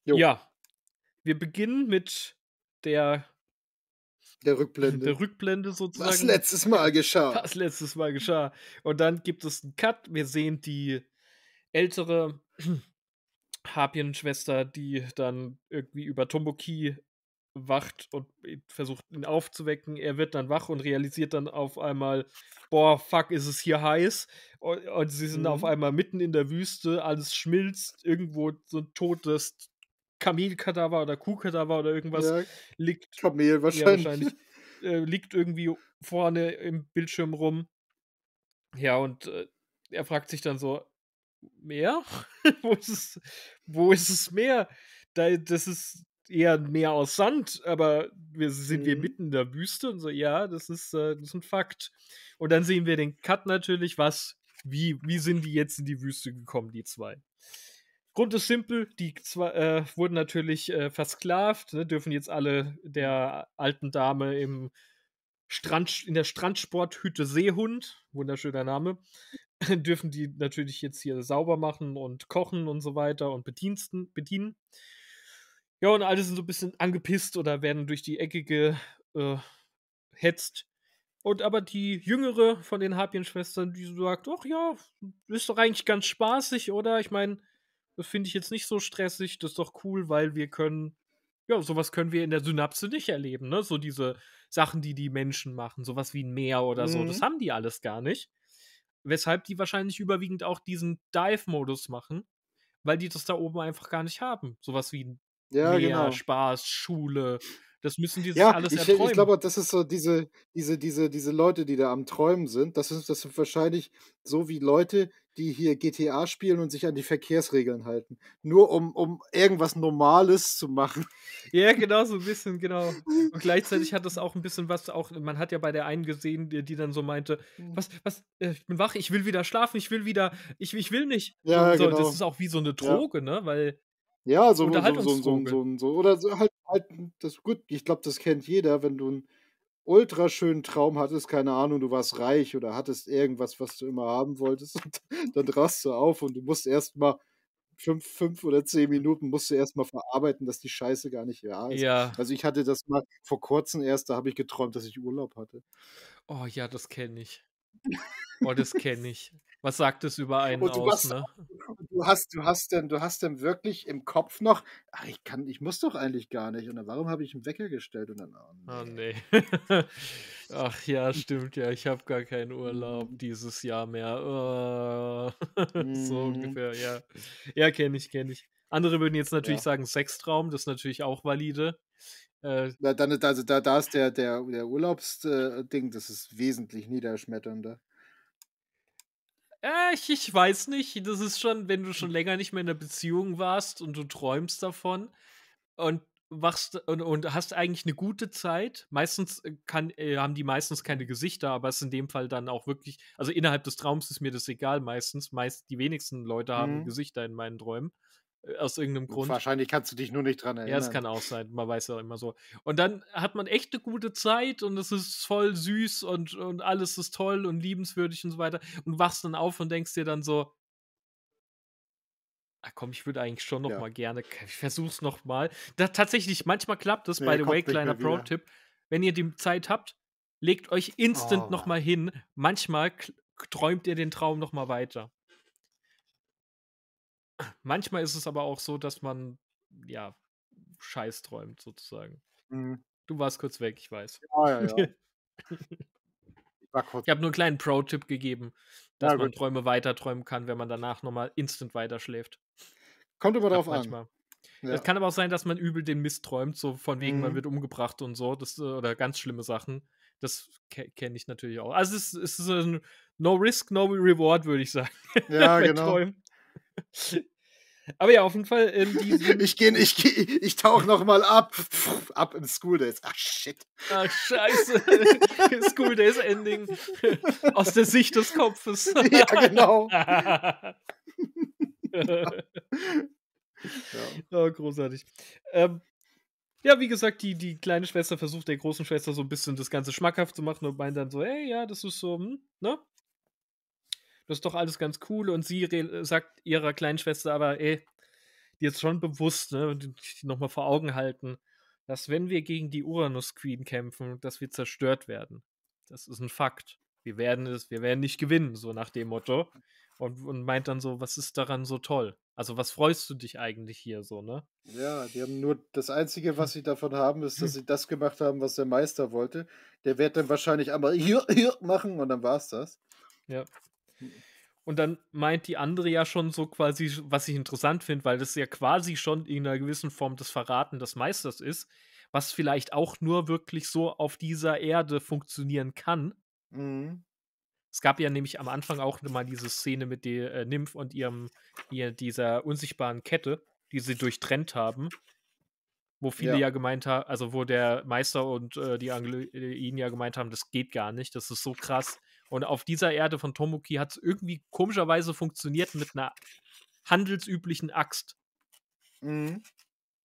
S1: Jo. Ja. Wir beginnen mit der der Rückblende. Der Rückblende sozusagen. Was letztes Mal geschah. Was letztes Mal geschah. Und dann gibt es einen Cut. Wir sehen die ältere Harpien-Schwester, die dann irgendwie über Tomboki wacht und versucht ihn aufzuwecken. Er wird dann wach und realisiert dann auf einmal, boah, fuck, ist es hier heiß. Und, sie sind mhm. auf einmal mitten in der Wüste, alles schmilzt, irgendwo so ein totes Kamelkadaver oder Kuhkadaver oder irgendwas ja, liegt. Kamel wahrscheinlich. Ja, wahrscheinlich äh, liegt irgendwie vorne im Bildschirm rum. Ja, und äh, er fragt sich dann so: Meer? wo, ist es, wo ist es Meer? Da, das ist eher ein Meer aus Sand, aber wir, sind mhm. wir mitten in der Wüste und so, ja, das ist, äh, das ist ein Fakt. Und dann sehen wir den Cut natürlich, was, wie, wie sind die jetzt in die Wüste gekommen, die zwei? Grund ist simpel, die zwei, äh, wurden natürlich äh, versklavt, ne, dürfen jetzt alle der alten Dame im Strand, in der Strandsporthütte Seehund, wunderschöner Name, dürfen die natürlich jetzt hier sauber machen und kochen und so weiter und bediensten, bedienen. Ja, und alle sind so ein bisschen angepisst oder werden durch die Ecke gehetzt. Äh, und aber die jüngere von den Harpien-Schwestern, die sagt, ach ja, ist doch eigentlich ganz spaßig, oder? Ich meine, das finde ich jetzt nicht so stressig, das ist doch cool, weil wir können, ja, sowas können wir in der Synapse nicht erleben, ne? So diese Sachen, die die Menschen machen, sowas wie ein Meer oder so, das mhm. haben die alles gar nicht. Weshalb die wahrscheinlich überwiegend auch diesen Dive-Modus machen, weil die das da oben einfach gar nicht haben. Sowas wie ja, Meer, genau. Spaß, Schule, das müssen die sich ja, alles ich, erträumen. Ich glaube, das
S2: ist so diese, diese, diese, diese Leute, die da am Träumen sind, das ist, das sind wahrscheinlich so wie Leute, die hier GTA spielen und sich an die Verkehrsregeln halten.
S1: Nur um, um irgendwas Normales zu machen. Ja, genau, so ein bisschen, genau. Und gleichzeitig hat das auch ein bisschen was, auch, man hat ja bei der einen gesehen, die, die dann so meinte, mhm. was, was, äh, ich bin wach, ich will wieder schlafen, ich will wieder, ich, ich will nicht. Ja, so, genau. Das ist auch wie so eine Droge, ja. ne? Weil.
S2: Ja, so, so, so, so, so, so, oder halt, halt, das gut, ich glaube, das kennt jeder, wenn du ein ultraschönen Traum hattest, keine Ahnung, du warst reich oder hattest irgendwas, was du immer haben wolltest und dann rast du auf und du musst erstmal fünf, fünf oder zehn Minuten musst du erstmal verarbeiten, dass die Scheiße gar nicht real ist. Ja. Also ich hatte das mal vor kurzem erst, da habe ich geträumt, dass ich Urlaub hatte.
S1: Oh ja, das kenne ich. Oh, das kenne ich was sagt es über einen und du aus, hast, ne? Du hast, du hast denn, du
S2: hast denn wirklich im Kopf noch, ach, ich kann, ich muss doch eigentlich gar nicht. Und dann, warum habe ich einen Wecker gestellt
S1: und dann, oh ah, nee. Oh, nee. ach ja, stimmt ja, ich habe gar keinen Urlaub mhm. dieses Jahr mehr. Oh. so mhm. ungefähr, ja. Ja, kenne ich, kenne ich. Andere würden jetzt natürlich ja. sagen Sextraum, das ist natürlich auch valide. Äh, da,
S2: dann, also da, da ist der, der, der Urlaubsding, äh, das ist wesentlich niederschmetternder.
S1: Äh, ich, ich weiß nicht. Das ist schon, wenn du schon hm. länger nicht mehr in einer Beziehung warst und du träumst davon und wachst und, und hast eigentlich eine gute Zeit. Meistens äh, kann, äh, haben die meistens keine Gesichter, aber es ist in dem Fall dann auch wirklich, also innerhalb des Traums ist mir das egal meistens. Meist die wenigsten Leute haben mhm. Gesichter in meinen Träumen. Äh, aus irgendeinem hm, Grund. Wahrscheinlich kannst du dich nur nicht dran erinnern. Ja, es kann auch sein. Man weiß ja immer so. Und dann hat man echt eine gute Zeit und es ist voll süß und, und alles ist toll und liebenswürdig und so weiter. Und wachst dann auf und denkst dir dann so, ach komm, ich würde eigentlich schon noch ja. mal gerne, ich versuch's noch mal. Da, tatsächlich, manchmal klappt das, nee, by the way, kleiner Pro-Tipp. Wenn ihr die Zeit habt, legt euch instant oh. noch mal hin. Manchmal träumt ihr den Traum noch mal weiter manchmal ist es aber auch so, dass man, ja, Scheiß träumt sozusagen. Mhm. Du warst kurz weg, ich weiß. Ja, ja, ja. ich habe nur einen kleinen Pro-Tipp gegeben, dass ja, man Träume weiter träumen kann, wenn man danach nochmal instant weiterschläft. Kommt immer drauf manchmal. an. Es kann aber auch sein, dass man übel den Mist träumt, so von wegen, mhm. man wird umgebracht und so, das, äh, oder ganz schlimme Sachen. Das ke kenne ich natürlich auch. Also es, es ist ein No Risk, No Reward, würde ich sagen. Ja, genau. Träumen. Aber
S2: ja, auf jeden Fall in diesem. ich gehe, ich gehe, ich tauche nochmal ab. Ab in School Days. Ach shit.
S1: Ach scheiße. School Days Ending. Aus der Sicht des Kopfes. ja, genau. ja. Oh, großartig. Ähm, ja, wie gesagt, die, die kleine Schwester versucht der großen Schwester so ein bisschen das Ganze schmackhaft zu machen und meint dann so, hey, ja, das ist so, hm, ne? das ist doch alles ganz cool. Und sie äh, sagt ihrer kleinen Schwester aber, ey, die jetzt schon bewusst, ne, die nochmal vor Augen halten, dass wenn wir gegen die Uranus Queen kämpfen, dass wir zerstört werden. Das ist ein Fakt. Wir werden es, wir werden nicht gewinnen, so nach dem Motto. Und, und meint dann so, was ist daran so toll? Also was freust du dich eigentlich hier so, ne?
S2: Ja, die haben nur das Einzige, was sie davon haben, ist, dass sie das gemacht haben, was der Meister wollte. Der wird dann wahrscheinlich einmal hier, hier machen und dann war es das.
S1: Ja. Und dann meint die andere ja schon so quasi, was ich interessant finde, weil das ja quasi schon in einer gewissen Form das Verraten des Meisters ist, was vielleicht auch nur wirklich so auf dieser Erde funktionieren kann. Mhm. Es gab ja nämlich am Anfang auch mal diese Szene mit der äh, Nymph und ihrem, ihr, dieser unsichtbaren Kette, die sie durchtrennt haben. Wo viele ja, ja gemeint haben, also wo der Meister und äh, die Angel äh, ihn ja gemeint haben, das geht gar nicht, das ist so krass, und auf dieser Erde von Tomoki hat es irgendwie komischerweise funktioniert mit einer handelsüblichen Axt. Mhm.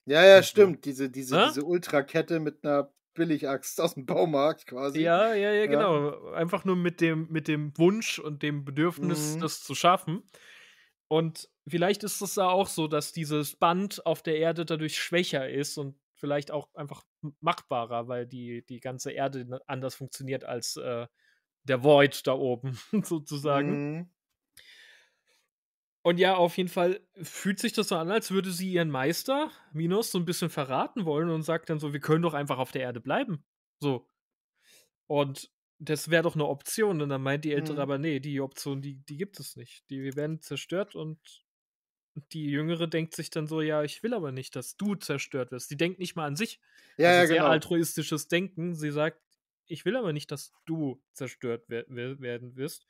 S2: Ja, ja, also stimmt. Diese, diese, Hä? diese Ultrakette mit einer Billigaxt aus dem Baumarkt quasi. Ja, ja, ja, genau.
S1: Einfach nur mit dem, mit dem Wunsch und dem Bedürfnis, mhm. das zu schaffen. Und vielleicht ist es da auch so, dass dieses Band auf der Erde dadurch schwächer ist und vielleicht auch einfach machbarer, weil die, die ganze Erde anders funktioniert als äh, der Void da oben, sozusagen. Mhm. Und ja, auf jeden Fall fühlt sich das so an, als würde sie ihren Meister, Minos, so ein bisschen verraten wollen und sagt dann so, wir können doch einfach auf der Erde bleiben. So. Und das wäre doch eine Option. Und dann meint die Ältere mhm. aber, nee, die Option, die, die gibt es nicht. Die, wir werden zerstört und die Jüngere denkt sich dann so, ja, ich will aber nicht, dass du zerstört wirst. Sie denkt nicht mal an sich. Ja, das also ja, ist genau. altruistisches Denken. Sie sagt, ich will aber nicht, dass du zerstört werden wirst.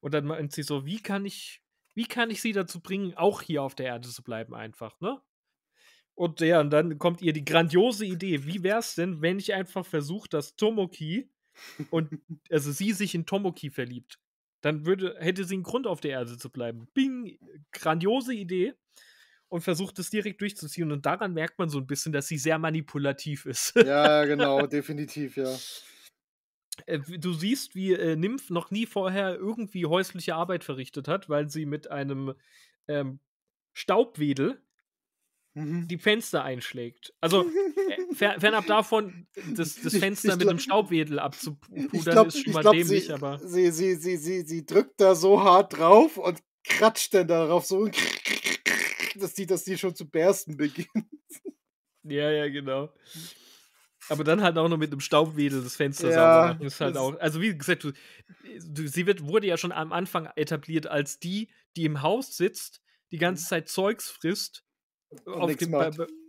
S1: Und dann meint sie so, wie kann ich, wie kann ich sie dazu bringen, auch hier auf der Erde zu bleiben, einfach, ne? Und ja, und dann kommt ihr die grandiose Idee, wie wär's denn, wenn ich einfach versuche, dass Tomoki und also sie sich in Tomoki verliebt? Dann würde, hätte sie einen Grund, auf der Erde zu bleiben. Bing, grandiose Idee und versucht es direkt durchzuziehen. Und daran merkt man so ein bisschen, dass sie sehr manipulativ ist. Ja, genau, definitiv, ja. Äh, du siehst, wie äh, Nymph noch nie vorher irgendwie häusliche Arbeit verrichtet hat, weil sie mit einem ähm, Staubwedel mhm. die Fenster einschlägt. Also äh, fernab davon, das, das Fenster glaub, mit einem Staubwedel abzupudern, glaub, ist schon mal glaub, dämlich, sie, aber.
S2: Sie, sie, sie, sie, sie drückt da so hart drauf und kratzt dann darauf so, dass die, dass
S1: die schon zu bersten beginnt. Ja, ja, genau. Hm. Aber dann halt auch nur mit einem Staubwedel das Fenster ja, sauber machen. Ist halt auch, also wie gesagt, du, du, sie wird, wurde ja schon am Anfang etabliert als die, die im Haus sitzt, die ganze mhm. Zeit Zeugs frisst und, den,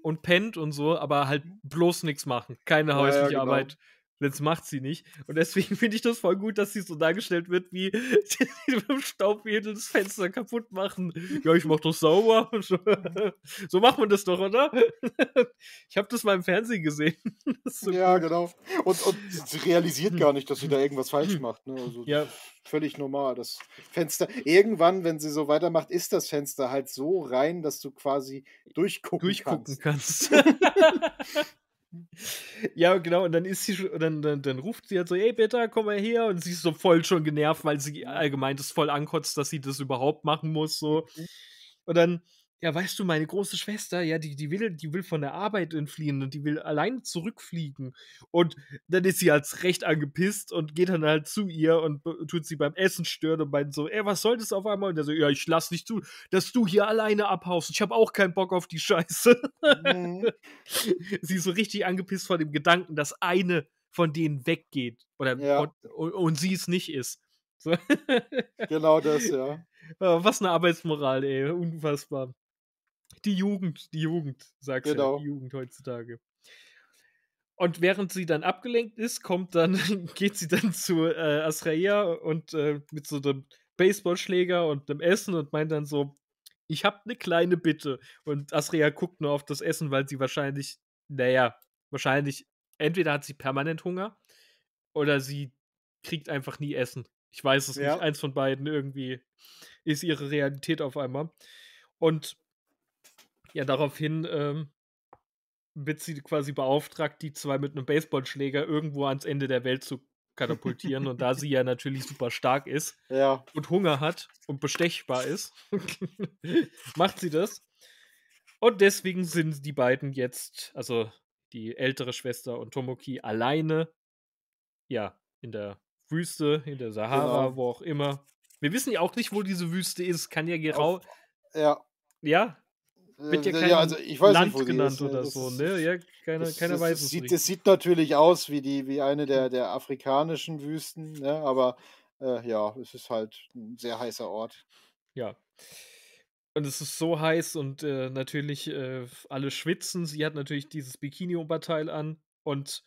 S1: und pennt und so, aber halt mhm. bloß nichts machen. Keine häusliche ja, ja, genau. Arbeit, das macht sie nicht. Und deswegen finde ich das voll gut, dass sie so dargestellt wird, wie die mit dem Staubwedel das Fenster kaputt machen. Ja, ich mach das sauber. so macht man das doch, oder? Ich habe das mal im Fernsehen gesehen. So ja, gut.
S2: genau. Und, und, sie realisiert hm. gar nicht, dass sie da irgendwas falsch hm. macht. Ne? Also, ja. Völlig normal. Das Fenster, irgendwann, wenn sie so weitermacht, ist das Fenster halt so rein, dass du quasi
S1: durchgucken, durchgucken kannst. kannst. Ja, genau, und dann ist sie dann, dann, dann ruft sie halt so, ey Peter, komm mal her. Und sie ist so voll schon genervt, weil sie allgemein das voll ankotzt, dass sie das überhaupt machen muss. So. Mhm. Und dann ja, weißt du, meine große Schwester, ja, die, die, will, die will von der Arbeit entfliehen und die will alleine zurückfliegen. Und dann ist sie als recht angepisst und geht dann halt zu ihr und tut sie beim Essen stören und meint so, ey, was soll das auf einmal? Und er so, ja, ich lass nicht zu, dass du hier alleine abhaust. Ich habe auch keinen Bock auf die Scheiße. Nee. Mhm. sie ist so richtig angepisst von dem Gedanken, dass eine von denen weggeht oder ja. und, und sie es nicht ist. genau das, ja. Oh, was eine Arbeitsmoral, ey. Unfassbar die Jugend, die Jugend, sagst genau. du, die Jugend heutzutage. Und während sie dann abgelenkt ist, kommt dann, geht sie dann zu äh, Asraea und äh, mit so einem Baseballschläger und einem Essen und meint dann so, ich hab eine kleine Bitte. Und Asrea guckt nur auf das Essen, weil sie wahrscheinlich, naja, wahrscheinlich, entweder hat sie permanent Hunger oder sie kriegt einfach nie Essen. Ich weiß es ja. nicht. Eins von beiden irgendwie ist ihre Realität auf einmal. Und ja, daraufhin ähm, wird sie quasi beauftragt, die zwei mit einem Baseballschläger irgendwo ans Ende der Welt zu katapultieren. und da sie ja natürlich super stark ist ja. und Hunger hat und bestechbar ist, macht sie das. Und deswegen sind die beiden jetzt, also die ältere Schwester und Tomoki, alleine. Ja, in der Wüste, in der Sahara, genau. wo auch immer. Wir wissen ja auch nicht, wo diese Wüste ist. Kann ja genau. Ja. Ja, wird ja, äh, kein ja, also ich weiß Land nicht, wo genannt oder das, so, ne? Ja, keiner, das, keiner das, weiß es. Sieht, das
S2: sieht natürlich aus wie, die, wie eine der, der afrikanischen Wüsten, ne? aber äh, ja, es ist halt ein sehr heißer Ort.
S1: Ja. Und es ist so heiß und äh, natürlich äh, alle schwitzen. Sie hat natürlich dieses Bikini-Oberteil an und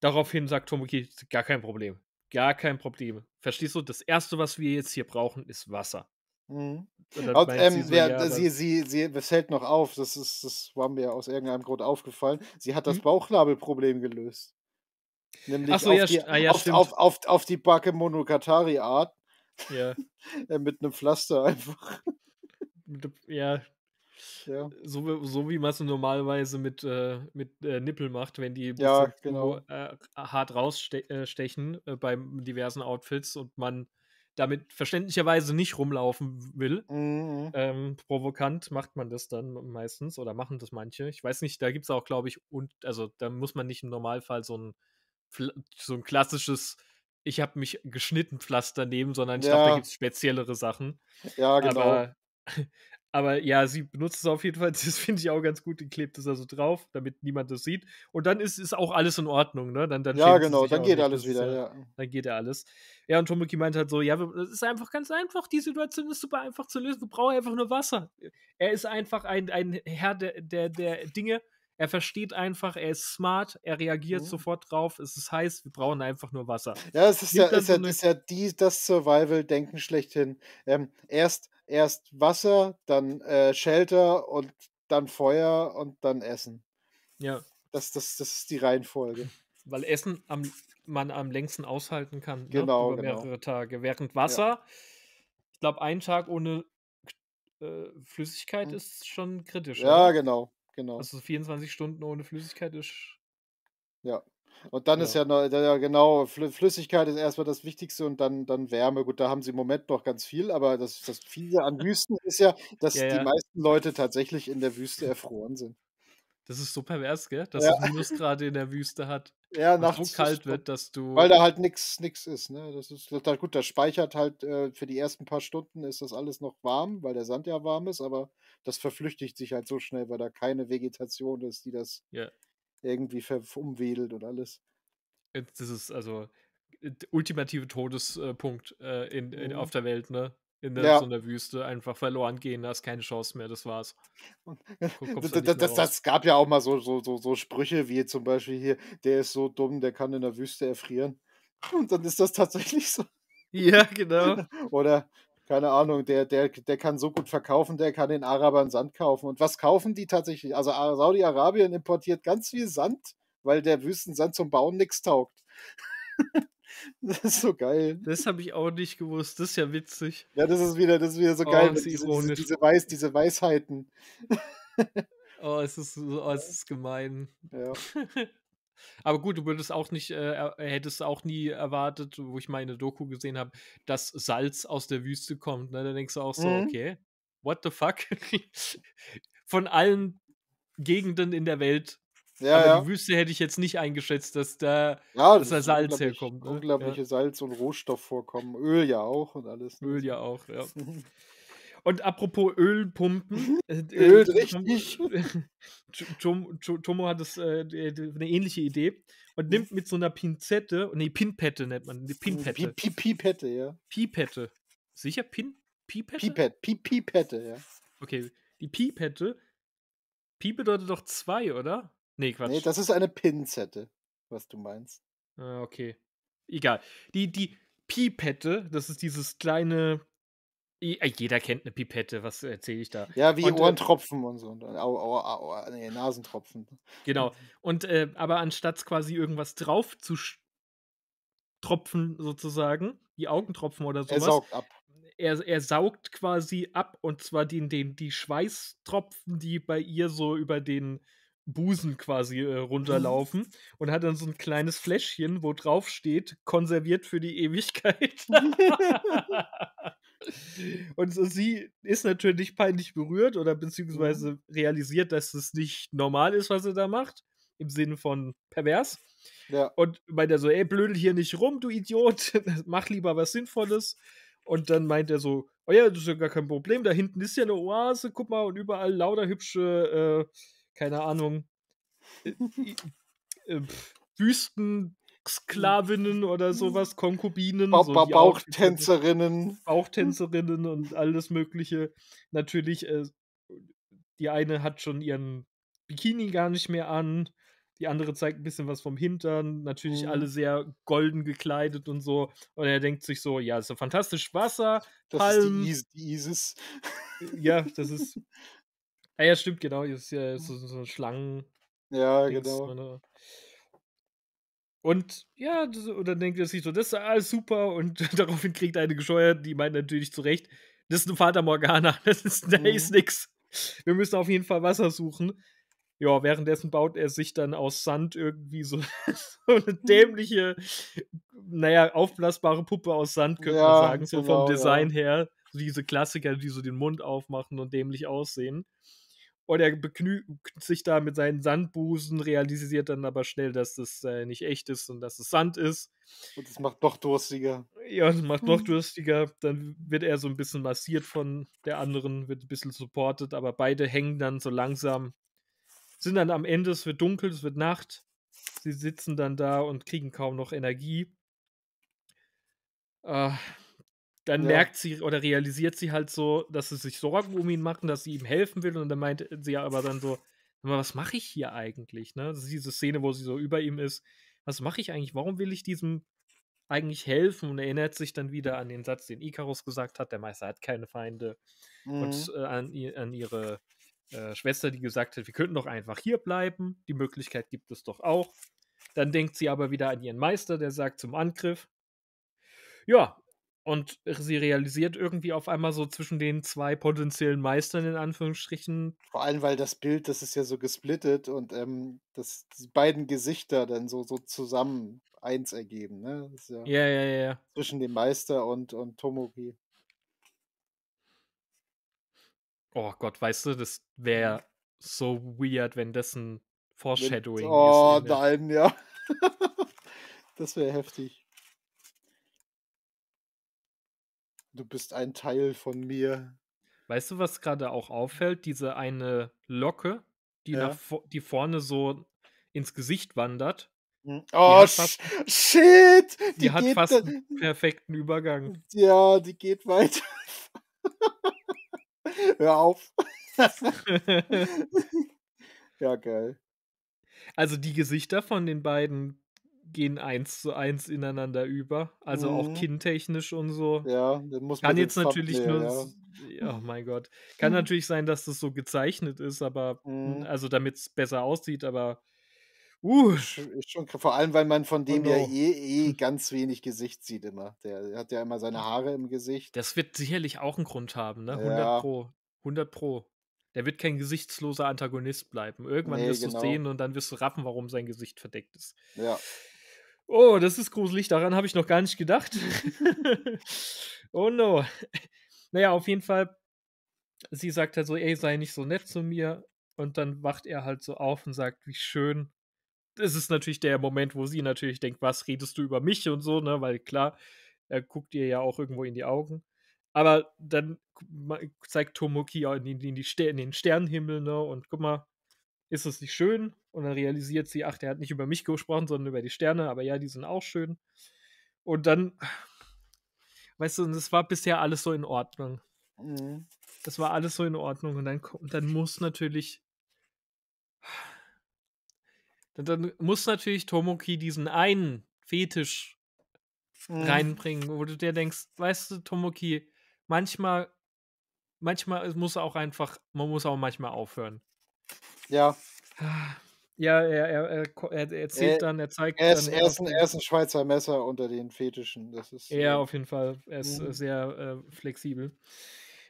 S1: daraufhin sagt Tomoki, gar kein Problem. Gar kein Problem. Verstehst du, das Erste, was wir jetzt hier brauchen, ist Wasser. Mhm. ähm, sie, so, ja, sie,
S2: sie, sie, das fällt noch auf, das, ist, das war mir aus irgendeinem Grund aufgefallen. Sie hat das mhm. Bauchnabelproblem gelöst. Nämlich so, auf, ja, die, ah, ja, auf, auf, auf, auf, die Backe Monogatari-Art. Ja. Äh, mit einem Pflaster einfach.
S1: Ja. ja. So, so wie man es normalerweise mit, äh, mit äh, Nippel macht, wenn die ja, genau. so, äh, hart rausstechen äh, äh, bei diversen Outfits und man damit verständlicherweise nicht rumlaufen will. Mhm, mhm. Ähm, provokant macht man das dann meistens oder machen das manche. Ich weiß nicht, da gibt es auch, glaube ich, und also da muss man nicht im Normalfall so ein, so ein klassisches ich habe mich geschnitten Pflaster nehmen, sondern ich ja. glaube, da gibt es speziellere Sachen. Ja, genau. Aber, aber ja, sie benutzt es auf jeden Fall. Das finde ich auch ganz gut. Die klebt es also drauf, damit niemand das sieht. Und dann ist, ist auch alles in Ordnung, ne? Dann, dann ja, genau, dann geht nicht. alles wieder, ja. Dann geht er alles. Ja, und Tomoki meint halt so, ja, das ist einfach ganz einfach. Die Situation ist super einfach zu lösen. Wir brauchen einfach nur Wasser. Er ist einfach ein, ein Herr der, der, der Dinge er versteht einfach, er ist smart, er reagiert mhm. sofort drauf, es ist heiß, wir brauchen einfach nur Wasser. Ja, es ist, ja, ist, ja,
S2: ist ja die, das Survival-Denken schlechthin. Ähm, erst, erst Wasser, dann äh, Shelter und dann Feuer und dann Essen. Ja. Das, das, das ist die Reihenfolge.
S1: Weil Essen am, man am längsten aushalten kann. Ne, genau. Ne? Über genau. mehrere Tage. Während Wasser, ja. ich glaube, ein Tag ohne äh, Flüssigkeit hm. ist schon kritisch. Ja, oder? genau. Genau. Also 24 Stunden ohne Flüssigkeit ist.
S2: Ja. Und dann ja. ist ja, ja genau, Flüssigkeit ist erstmal das Wichtigste und dann, dann Wärme. Gut, da haben sie im Moment noch ganz viel, aber das, das Viele an Wüsten ist ja, dass ja, die meisten Leute tatsächlich in
S1: der Wüste erfroren sind. Das ist so pervers, gell? Dass ja. es Minusgrade in der Wüste hat ja, nachts so kalt wird, dass du. Weil da halt
S2: nichts nix ist, ne? Das ist gut, das speichert halt äh, für die ersten paar Stunden ist das alles noch warm, weil der Sand ja warm ist, aber das verflüchtigt sich halt so schnell, weil da keine Vegetation ist, die das yeah. irgendwie umwedelt und alles.
S1: Das ist also der äh, ultimative Todespunkt äh, in, in mhm. auf der Welt, ne? in der, ja. so einer Wüste einfach verloren gehen, da ist keine Chance mehr, das war's. Halt das, das, das,
S2: gab ja auch mal so, so, so, so Sprüche wie zum Beispiel hier, der ist so dumm, der kann in der Wüste erfrieren. Und dann ist das tatsächlich so. Ja, genau. Oder, keine Ahnung, der, der, der kann so gut verkaufen, der kann den Arabern Sand kaufen. Und was kaufen die tatsächlich? Also Saudi-Arabien importiert ganz viel Sand, weil der Wüstensand zum Bauen nichts taugt.
S1: Das ist so geil. Das habe ich auch nicht gewusst. Das ist ja witzig. Ja, das ist wieder, das ist wieder so oh, geil. Diese, diese,
S2: diese, Weis, diese Weisheiten.
S1: Oh, es ist, oh, es ist gemein. Ja. Aber gut, du würdest auch nicht, äh, hättest auch nie erwartet, wo ich meine Doku gesehen habe, dass Salz aus der Wüste kommt. Ne? Da denkst du auch so, mhm. okay, what the fuck? Von allen Gegenden in der Welt ja, Aber ja. die Wüste hätte ich jetzt nicht eingeschätzt, dass da, ja, dass da Salz unglaublich, herkommt. Ne? Unglaubliche
S2: ja. Salz- und Rohstoffvorkommen. Öl ja auch und alles.
S1: Ne? Öl ja auch, ja. Und apropos Ölpumpen. Mhm. Äh, äh, Öl, richtig. Tom, Tomo hat das, äh, äh eine ähnliche Idee und nimmt mit so einer Pinzette, nee, Pinpette nennt man, eine hm, Pinpette. P Pipette, ja. Pipette. Sicher? Pin? Pipette? Pipette, P Pipette, ja. Okay, die Pipette. Pi bedeutet doch zwei, oder? Nee, ne, Quatsch. Nee, das ist eine Pinzette, was du meinst. Ah, okay. Egal. Die, die Pipette, das ist dieses kleine. Äh, jeder kennt eine Pipette, was erzähle ich da? Ja, wie und, äh Ohrentropfen
S2: und so. au, au, au, nee, Nasentropfen.
S1: Genau. Und äh, aber anstatt quasi irgendwas drauf zu tropfen, sozusagen, die Augentropfen oder sowas. Er saugt ab. Er, er, saugt quasi ab und zwar den, den, die Schweißtropfen, die bei ihr so über den Busen quasi äh, runterlaufen und hat dann so ein kleines Fläschchen, wo drauf steht, konserviert für die Ewigkeit. und so, sie ist natürlich peinlich berührt oder beziehungsweise mhm. realisiert, dass es nicht normal ist, was sie da macht, im Sinne von pervers. Ja. Und meint er so, ey, blödel hier nicht rum, du Idiot, mach lieber was Sinnvolles. Und dann meint er so, oh ja, das ist ja gar kein Problem, da hinten ist ja eine Oase, guck mal, und überall lauter hübsche äh, keine Ahnung, äh, äh, Wüsten, Sklavinnen oder sowas, Konkubinen. Ba ba so Bauchtänzerinnen. Bauchtänzerinnen und alles Mögliche. Natürlich, äh, die eine hat schon ihren Bikini gar nicht mehr an. Die andere zeigt ein bisschen was vom Hintern, natürlich mhm. alle sehr golden gekleidet und so. Und er denkt sich so, ja, ist ja fantastisch Wasser, das Palmen. Ist die, Is die Isis. Äh, ja, das ist Ah ja, stimmt, genau. Ist ja so, mhm. so Schlangen.
S2: Ja, Dings, genau.
S1: Meine. Und ja, das, und dann denkt er sich so, das ist alles super. Und daraufhin kriegt eine gescheuert, die meint natürlich zu Recht, das ist eine Vater Morgana, das ist, da ist mhm. nix. Wir müssen auf jeden Fall Wasser suchen. Ja, währenddessen baut er sich dann aus Sand irgendwie so, so eine dämliche, naja, aufblasbare Puppe aus Sand, könnte ja, man sagen, so genau, vom Design ja. her. So diese Klassiker, die so den Mund aufmachen und dämlich aussehen. Und er begnügt sich da mit seinen Sandbusen, realisiert dann aber schnell, dass das äh, nicht echt ist und dass es Sand ist. Und das macht noch durstiger. Ja, das macht noch mhm. durstiger. Dann wird er so ein bisschen massiert von der anderen, wird ein bisschen supported, aber beide hängen dann so langsam. Sind dann am Ende, es wird dunkel, es wird Nacht. Sie sitzen dann da und kriegen kaum noch Energie. Äh, dann ja. merkt sie oder realisiert sie halt so, dass sie sich Sorgen um ihn machen, dass sie ihm helfen will. Und dann meint sie aber dann so, was mache ich hier eigentlich? Ne? Das ist diese Szene, wo sie so über ihm ist. Was mache ich eigentlich? Warum will ich diesem eigentlich helfen? Und erinnert sich dann wieder an den Satz, den Icarus gesagt hat, der Meister hat keine Feinde. Mhm. Und äh, an, an, ihre äh, Schwester, die gesagt hat, wir könnten doch einfach hier bleiben. Die Möglichkeit gibt es doch auch. Dann denkt sie aber wieder an ihren Meister, der sagt zum Angriff. Ja, und sie realisiert irgendwie auf einmal so zwischen den zwei potenziellen Meistern in Anführungsstrichen. Vor allem, weil
S2: das Bild, das ist ja so gesplittet und ähm, das, die beiden Gesichter dann so, so zusammen eins ergeben. Ne? Ja, ja, ja, ja. Zwischen dem Meister und, und Tomoki.
S1: Oh Gott, weißt du, das mhm. wäre so weird, wenn das ein Foreshadowing Mit, oh, ist. Oh
S2: nein, ja.
S1: das wäre heftig. Du bist ein Teil von mir. Weißt du, was gerade auch auffällt? Diese eine Locke, die, ja. nach, die vorne so ins Gesicht wandert. Hm. Oh, fast,
S2: shit!
S1: Die, die hat fast einen perfekten Übergang.
S2: Ja, die geht
S1: weiter. Hör auf. ja, geil. Also die Gesichter von den beiden gehen eins zu eins ineinander über. Also mhm. auch kindtechnisch und so. Ja, dann muss man. Kann jetzt natürlich nur. Ja. Oh mein Gott. Kann mhm. natürlich sein, dass das so gezeichnet ist, aber. Hm, mhm. Also damit es besser aussieht, aber. Uh. Ist schon, vor allem, weil man von oh dem oh no. ja
S2: eh, eh hm. ganz wenig Gesicht sieht immer. Der hat ja immer seine hm. Haare im Gesicht.
S1: Das wird sicherlich auch einen Grund haben, ne? 100 ja. Pro. 100 Pro. Der wird kein gesichtsloser Antagonist bleiben. Irgendwann nee, wirst genau. du sehen und dann wirst du raffen, warum sein Gesicht verdeckt ist. Ja. Oh, das ist gruselig, daran habe ich noch gar nicht gedacht. oh no. Naja, auf jeden Fall, sie sagt halt so, ey, sei nicht so nett zu mir. Und dann wacht er halt so auf und sagt, wie schön. Das ist natürlich der Moment, wo sie natürlich denkt, was redest du über mich und so, ne? Weil klar, er guckt ihr ja auch irgendwo in die Augen. Aber dann zeigt Tomoki in, in, in, in den Sternenhimmel, ne? Und guck mal, ist es nicht schön? Und dann realisiert sie, ach, der hat nicht über mich gesprochen, sondern über die Sterne, aber ja, die sind auch schön. Und dann, weißt du, das war bisher alles so in Ordnung. Mhm. Das war alles so in Ordnung. Und dann, und dann muss natürlich. Dann, dann muss natürlich Tomoki diesen einen Fetisch mhm. reinbringen, wo du dir denkst, weißt du, Tomoki, manchmal, manchmal muss auch einfach, man muss auch manchmal aufhören. Ja. Ah. Ja, er, er, er, er dann, er zeigt. Er ist, dann, er, ist ein, er ist ein
S2: Schweizer Messer unter den Fetischen. Das ist,
S1: ja, äh, auf jeden Fall. Er ist äh, mh. sehr äh, flexibel.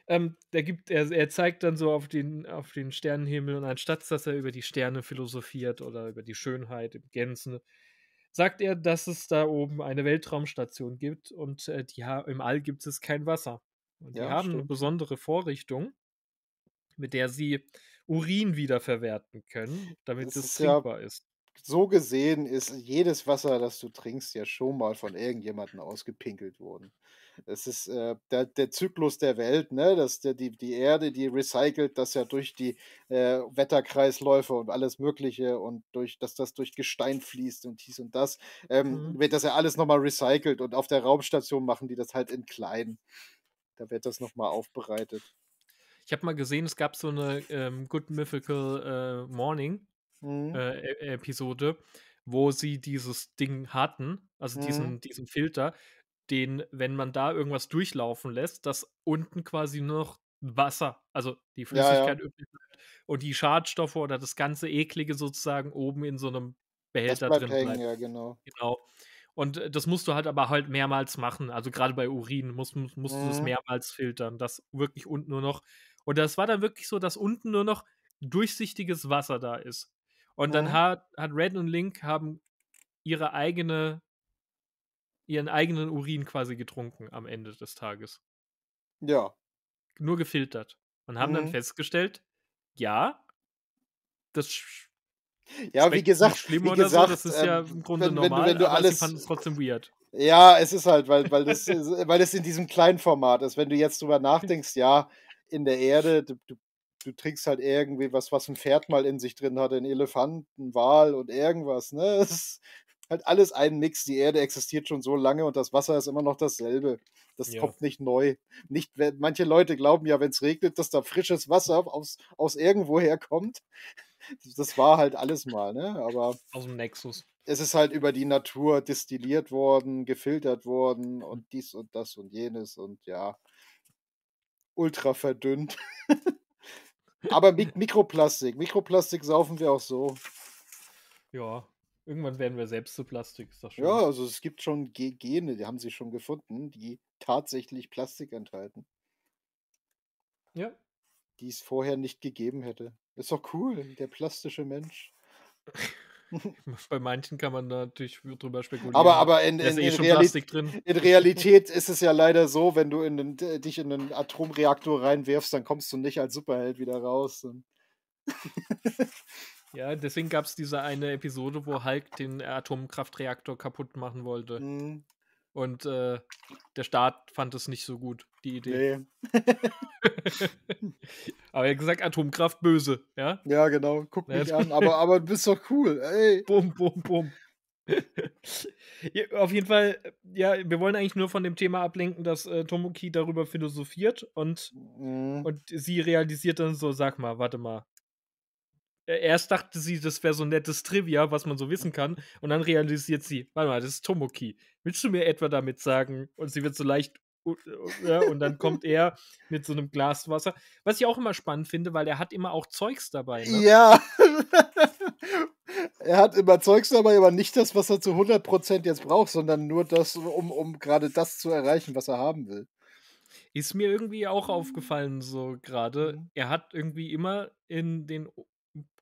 S1: Ähm, der gibt, er, er zeigt dann so auf den, auf den Sternenhimmel und anstatt dass er über die Sterne philosophiert oder über die Schönheit im Gänzen, sagt er, dass es da oben eine Weltraumstation gibt und äh, die im All gibt es kein Wasser.
S2: Und ja, die haben stimmt. eine
S1: besondere Vorrichtung, mit der sie Urin wiederverwerten können, damit das es ist trinkbar ja, ist.
S2: So gesehen ist jedes Wasser, das du trinkst, ja schon mal von irgendjemandem ausgepinkelt worden. Das ist äh, der, der, Zyklus der Welt, ne? Das, der, die, die Erde, die recycelt das ja durch die äh, Wetterkreisläufe und alles Mögliche und durch, dass das durch Gestein fließt und dies und das, ähm, mhm. wird das ja alles nochmal recycelt und auf der Raumstation machen die das halt in klein. Da wird das nochmal aufbereitet.
S1: Ich habe mal gesehen, es gab so eine ähm, Good Mythical äh, Morning mhm. äh, e-, Episode, wo sie dieses Ding hatten, also mhm. diesen, diesen Filter, den, wenn man da irgendwas durchlaufen lässt, dass unten quasi nur noch Wasser, also die Flüssigkeit ja, ja. und die Schadstoffe oder das ganze Eklige sozusagen oben in so einem Behälter drin bleiben. Hängen, ja, genau. genau. Und äh, das musst du halt aber halt mehrmals machen. Also gerade bei Urin musst, musst mhm. du das mhm. mehrmals filtern, dass wirklich unten nur noch und das war dann wirklich so, dass unten nur noch durchsichtiges Wasser da ist. Und dann oh. hat, hat Red und Link haben ihre eigene, ihren eigenen Urin quasi getrunken am Ende des Tages. Ja. Nur gefiltert. Und haben mhm. dann festgestellt, ja, das ja, wie gesagt, schlimm wie gesagt, so, das ist ähm, ja im ähm, Grunde wenn, wenn, normal, wenn du aber alles, fanden es trotzdem weird.
S2: Ja, es ist halt, weil, weil, das, äh, weil das in diesem kleinen Format ist. Wenn du jetzt drüber nachdenkst, ja, in der Erde. Du, du, du, trinkst halt irgendwie was, was ein Pferd mal in sich drin hat, ein Elefant, ein Wal und irgendwas. Ne? Das ist halt alles ein Mix. Die Erde existiert schon so lange und das Wasser ist immer noch dasselbe. Das ja. kommt nicht neu. Nicht, manche Leute glauben ja, wenn es regnet, dass da frisches Wasser aus, aus irgendwo herkommt. Das war halt alles mal, ne? Aber
S1: aus dem Nexus.
S2: Es ist halt über die Natur destilliert worden, gefiltert worden und dies und das und jenes und ja ultra verdünnt. Aber Mik Mikroplastik.
S1: Mikroplastik saufen wir auch so. Ja, irgendwann werden wir selbst zu Plastik. Ja, also
S2: es gibt schon G Gene, die haben sie schon gefunden, die tatsächlich Plastik enthalten. Ja. Die es vorher nicht gegeben hätte. Ist doch cool, der plastische Mensch.
S1: Bei manchen kann man natürlich drüber spekulieren. Aber, aber in, in, eh in, Reali in, Realität
S2: ist es ja leider so, wenn du den, äh, dich in einen Atomreaktor reinwerfst, dann kommst du nicht als Superheld wieder raus.
S1: ja, deswegen gab es diese eine Episode, wo Hulk den Atomkraftreaktor kaputt machen wollte. Mhm. Und äh, der Staat fand es nicht so gut, die Idee. Nee. aber er hat gesagt, Atomkraft böse, ja? Ja, genau. Guck ne? mich an, aber,
S2: aber du bist doch cool, ey. Bum, bum, bum.
S1: ja, auf jeden Fall, ja, wir wollen eigentlich nur von dem Thema ablenken, dass äh, Tomoki darüber philosophiert und, mhm. und sie realisiert dann so, sag mal, warte mal, äh, erst dachte sie, das wäre so ein nettes Trivia, was man so wissen kann. Und dann realisiert sie, warte mal, das ist Tomoki. Willst du mir etwa damit sagen? Und sie wird so leicht. Ja, und dann kommt er mit so einem Glas Wasser. Was ich auch immer spannend finde, weil er hat immer auch Zeugs dabei. Ne?
S2: Ja. er hat immer Zeugs dabei, aber nicht das, was er zu 100% jetzt braucht, sondern nur das, um, um gerade das zu erreichen, was er haben will.
S1: Ist mir irgendwie auch aufgefallen, so gerade. Mhm. Er hat irgendwie immer in den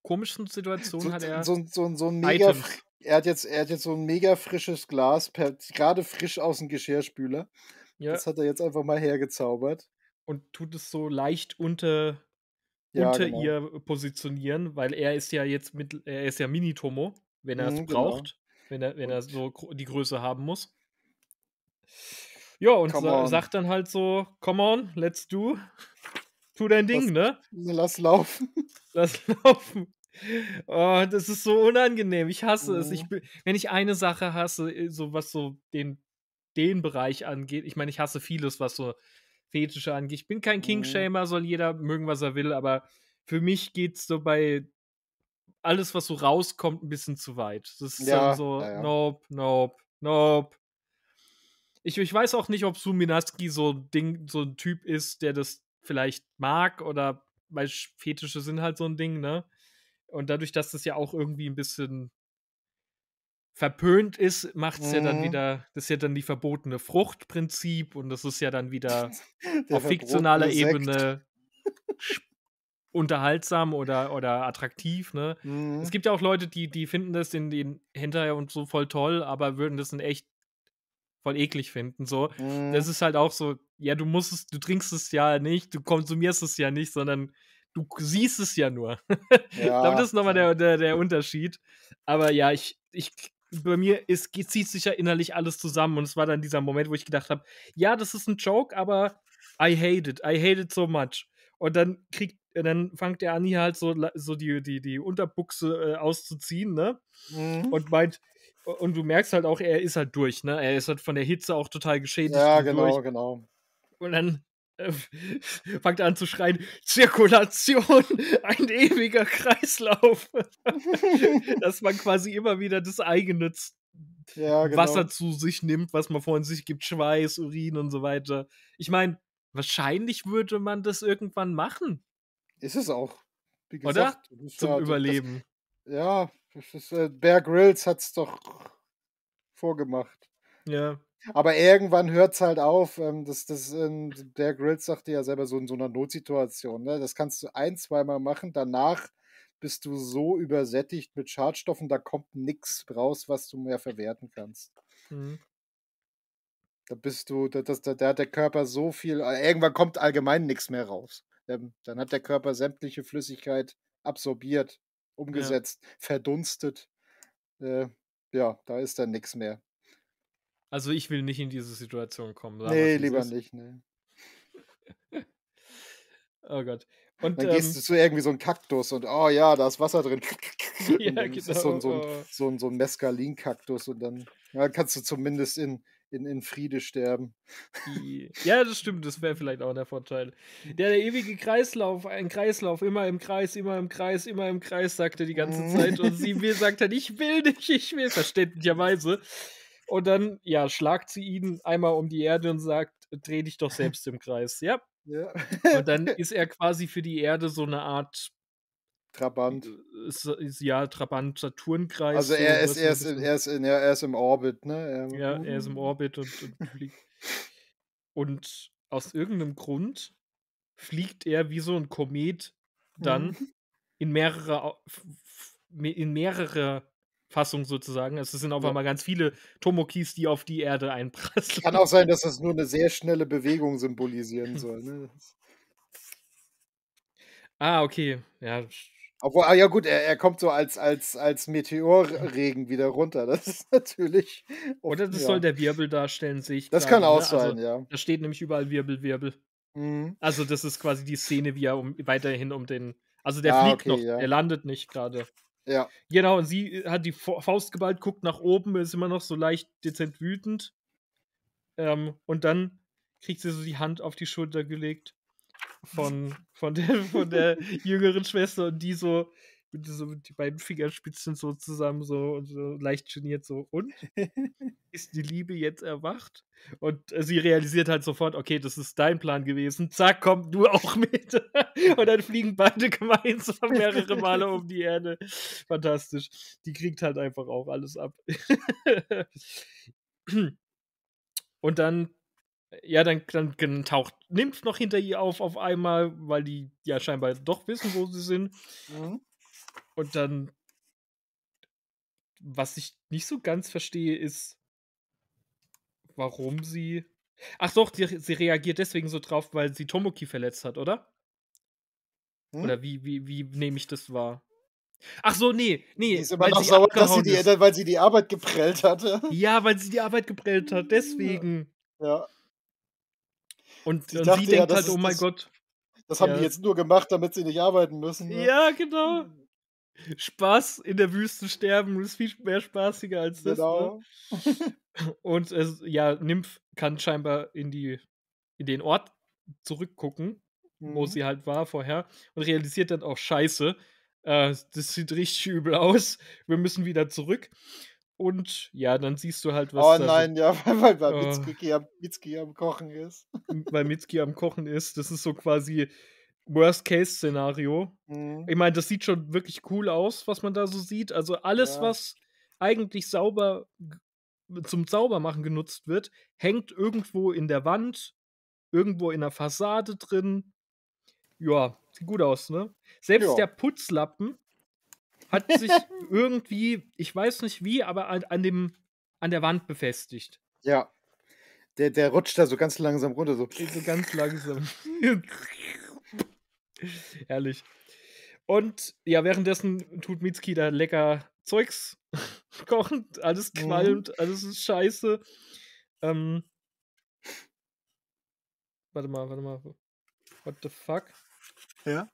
S1: komischen Situation so, hat er. So, so, so ein mega.
S2: Er hat, jetzt, er hat jetzt so ein mega frisches Glas, gerade frisch aus dem Geschirrspüler. Ja. Das hat er jetzt einfach mal hergezaubert.
S1: Und tut es so leicht unter, ja, unter genau. ihr positionieren, weil er ist ja jetzt mit, er ist ja Mini-Tomo, wenn er es mhm, genau. braucht, genau. wenn er, wenn er so die Größe haben muss. Ja, und sa on. sagt dann halt so, come on, let's do tu dein Ding, lass, ne? Lass laufen. Lass laufen. Oh, das ist so unangenehm. Ich hasse oh. es. Ich, wenn ich eine Sache hasse, äh, so was so den, den Bereich angeht, ich meine, ich hasse vieles, was so Fetische angeht. Ich bin kein mhm. Kingshamer, soll jeder mögen, was er will, aber für mich geht es so bei alles, was so rauskommt, ein bisschen zu weit. Das ist ja, so, ja. nope, nope, nope. Ich, ich weiß auch nicht, ob Suminaski so, Ding, so ein Typ ist, der das vielleicht mag oder weil Fetische sind halt so ein Ding, ne? Und dadurch, dass das ja auch irgendwie ein bisschen verpönt ist, macht es mhm. ja dann mhm. wieder, das ist ja dann die verbotene Fruchtprinzip und das ist ja dann wieder auf fiktionaler Sekt. Ebene unterhaltsam oder, oder attraktiv, ne? Mhm. Es gibt ja auch Leute, die, die finden das in den Hinterher und so voll toll, aber würden das in echt voll eklig finden. So, mm. das mhm. ist halt auch so, ja, du musst es, du trinkst es ja nicht, du konsumierst es ja nicht, sondern du siehst es ja nur. Ja. ich glaube, das ist nochmal der, der, der, Unterschied. Aber ja, ich, ich, bei mir ist, zieht sich ja innerlich alles zusammen und es war dann dieser Moment, wo ich gedacht habe, ja, das ist ein Joke, aber I hate it, I hate it so much. Und dann kriegt, dann fängt an, hier halt so, so die, die, die Unterbuchse äh, auszuziehen, ne? Mhm. Und meint, und du merkst halt auch, er ist halt durch, ne? Er ist halt von der Hitze auch total geschädigt. Ja, genau, durch. genau. Und dann äh, fängt er an zu schreien: Zirkulation, ein ewiger Kreislauf. Dass man quasi immer wieder das eigene ja, genau. Wasser zu sich nimmt, was man von sich gibt, Schweiß, Urin und so weiter. Ich meine, wahrscheinlich würde man das irgendwann machen. Ist es auch. Wie gesagt, Oder? Zum ja, Überleben.
S2: Das, ja, äh, Bear Grylls es doch vorgemacht. Ja. Aber irgendwann hört es halt auf. Ähm, das, das, ähm, Bear Grylls sagte ja selber so in so einer Notsituation. Ne? Das kannst du ein, zweimal machen. Danach bist du so übersättigt mit Schadstoffen, da kommt nichts raus, was du mehr verwerten kannst. Mhm. Da bist du, da, das, da, da, hat der Körper so viel, äh, irgendwann kommt allgemein nichts mehr raus. Ähm, dann hat der Körper sämtliche Flüssigkeit absorbiert umgesetzt, ja. verdunstet. Äh, ja, da ist dann nichts mehr.
S1: Also ich will nicht in diese Situation kommen. Nee, lieber nicht. Nee. oh Gott.
S2: Und, dann ähm, gehst du ähm zu irgendwie so einem Kaktus und oh ja, da ist Wasser drin. ja, genau. Ist so, ein, so oh. so so ein Mescalin-Kaktus und dann ja, kannst du zumindest in in, in Friede sterben.
S1: Ja, das stimmt, das wäre vielleicht auch der Vorteil. Der, der ewige Kreislauf, ein Kreislauf, immer im Kreis, immer im Kreis, immer im Kreis, sagt er die ganze mhm. Zeit. Und sie will, sagt dann, ich will nicht, ich will, verständlicherweise. Und dann, ja, schlagt sie ihn einmal um die Erde und sagt, dreh dich doch selbst im Kreis. Ja. ja. Und dann ist er quasi für die Erde so eine Art Trabant. Äh, ja, Trabant Saturnkreis. Also er ist, er, ist, in,
S2: er, ist in, er, ist im Orbit,
S1: ne? Er, ja, er ist im mhm. Orbit und, und fliegt. und aus irgendeinem Grund fliegt er wie so ein Komet dann mhm. in mehrere in mehrere Fassungen sozusagen. Also, es sind auf einmal ganz viele Tomokis, die auf die Erde einprasseln. Kann auch sein, dass das
S2: nur eine sehr schnelle Bewegung symbolisieren soll. Ne?
S1: ah, okay. Ja,
S2: obwohl, ah, ja gut, er, er kommt so als, als, als Meteorregen wieder runter. Das ist natürlich. Oft,
S1: Oder das ja. soll der Wirbel darstellen, sehe ich. Das grad, kann ne? auch ne? sein, also, ja. Da steht nämlich überall Wirbel, Wirbel. Mhm. Also, das ist quasi die Szene, wie er um, weiterhin um den. Also, der ah, fliegt okay, noch, ja. er landet nicht gerade. Ja. Genau, und sie äh, hat die Faust geballt, guckt nach oben, ist immer noch so leicht dezent wütend. Ähm, und dann kriegt sie so die Hand auf die Schulter gelegt von, von, der, von der jüngeren Schwester und die so mit so mit die beiden Fingerspitzen so zusammen so und so leicht geniert so und ist die Liebe jetzt erwacht und äh, sie realisiert halt sofort okay das ist dein Plan gewesen zack komm du auch mit und dann fliegen beide gemeinsam mehrere Male um die Erde fantastisch die kriegt halt einfach auch alles ab und dann ja, dann, dann taucht Nymph noch hinter ihr auf auf einmal, weil die ja scheinbar doch wissen, wo sie sind. Mhm. Und dann, was ich nicht so ganz verstehe, ist, warum sie. Ach doch, die, sie reagiert deswegen so drauf, weil sie Tomoki verletzt hat, oder? Hm? Oder wie, wie, wie nehme ich das wahr? Ach
S2: so, nee, nee. Sie ist immer weil noch sauer, dass sie die, ist. weil sie die Arbeit geprellt hatte. Ja,
S1: weil sie die Arbeit geprellt hat, deswegen.
S2: Ja. ja. Und, und dachte, sie denkt ja, halt, ist, oh mein das, Gott. Das haben ja. die jetzt nur gemacht, damit sie nicht arbeiten müssen. Ne?
S1: Ja, genau. Spaß in der Wüste sterben ist viel mehr spaßiger als das. Ne? Genau. Ne? Und äh, ja, Nymph kann scheinbar in, die, in den Ort zurückgucken, mhm. wo sie halt war vorher, und realisiert dann auch Scheiße. Äh, das sieht richtig übel aus. Wir müssen wieder zurück. Und ja, dann siehst du halt, was. Oh nein, ja, weil, weil oh. Mitski,
S2: am, Mitski am Kochen ist.
S1: Weil Mitski am Kochen ist. Das ist so quasi Worst-Case-Szenario. Mhm. Ich meine, das sieht schon wirklich cool aus, was man da so sieht. Also alles, ja. was eigentlich sauber zum Saubermachen genutzt wird, hängt irgendwo in der Wand, irgendwo in der Fassade drin. Ja, sieht gut aus, ne? Selbst ja. der Putzlappen, hat sich irgendwie, ich weiß nicht wie, aber an, an, dem, an der Wand befestigt.
S2: Ja. Der, der rutscht da so ganz langsam runter. So, so ganz langsam.
S1: Herrlich. Und ja, währenddessen tut Mitski da lecker Zeugs kochen. Alles qualmt, mhm. alles ist scheiße. Ähm, warte mal, warte mal. What the fuck? Ja?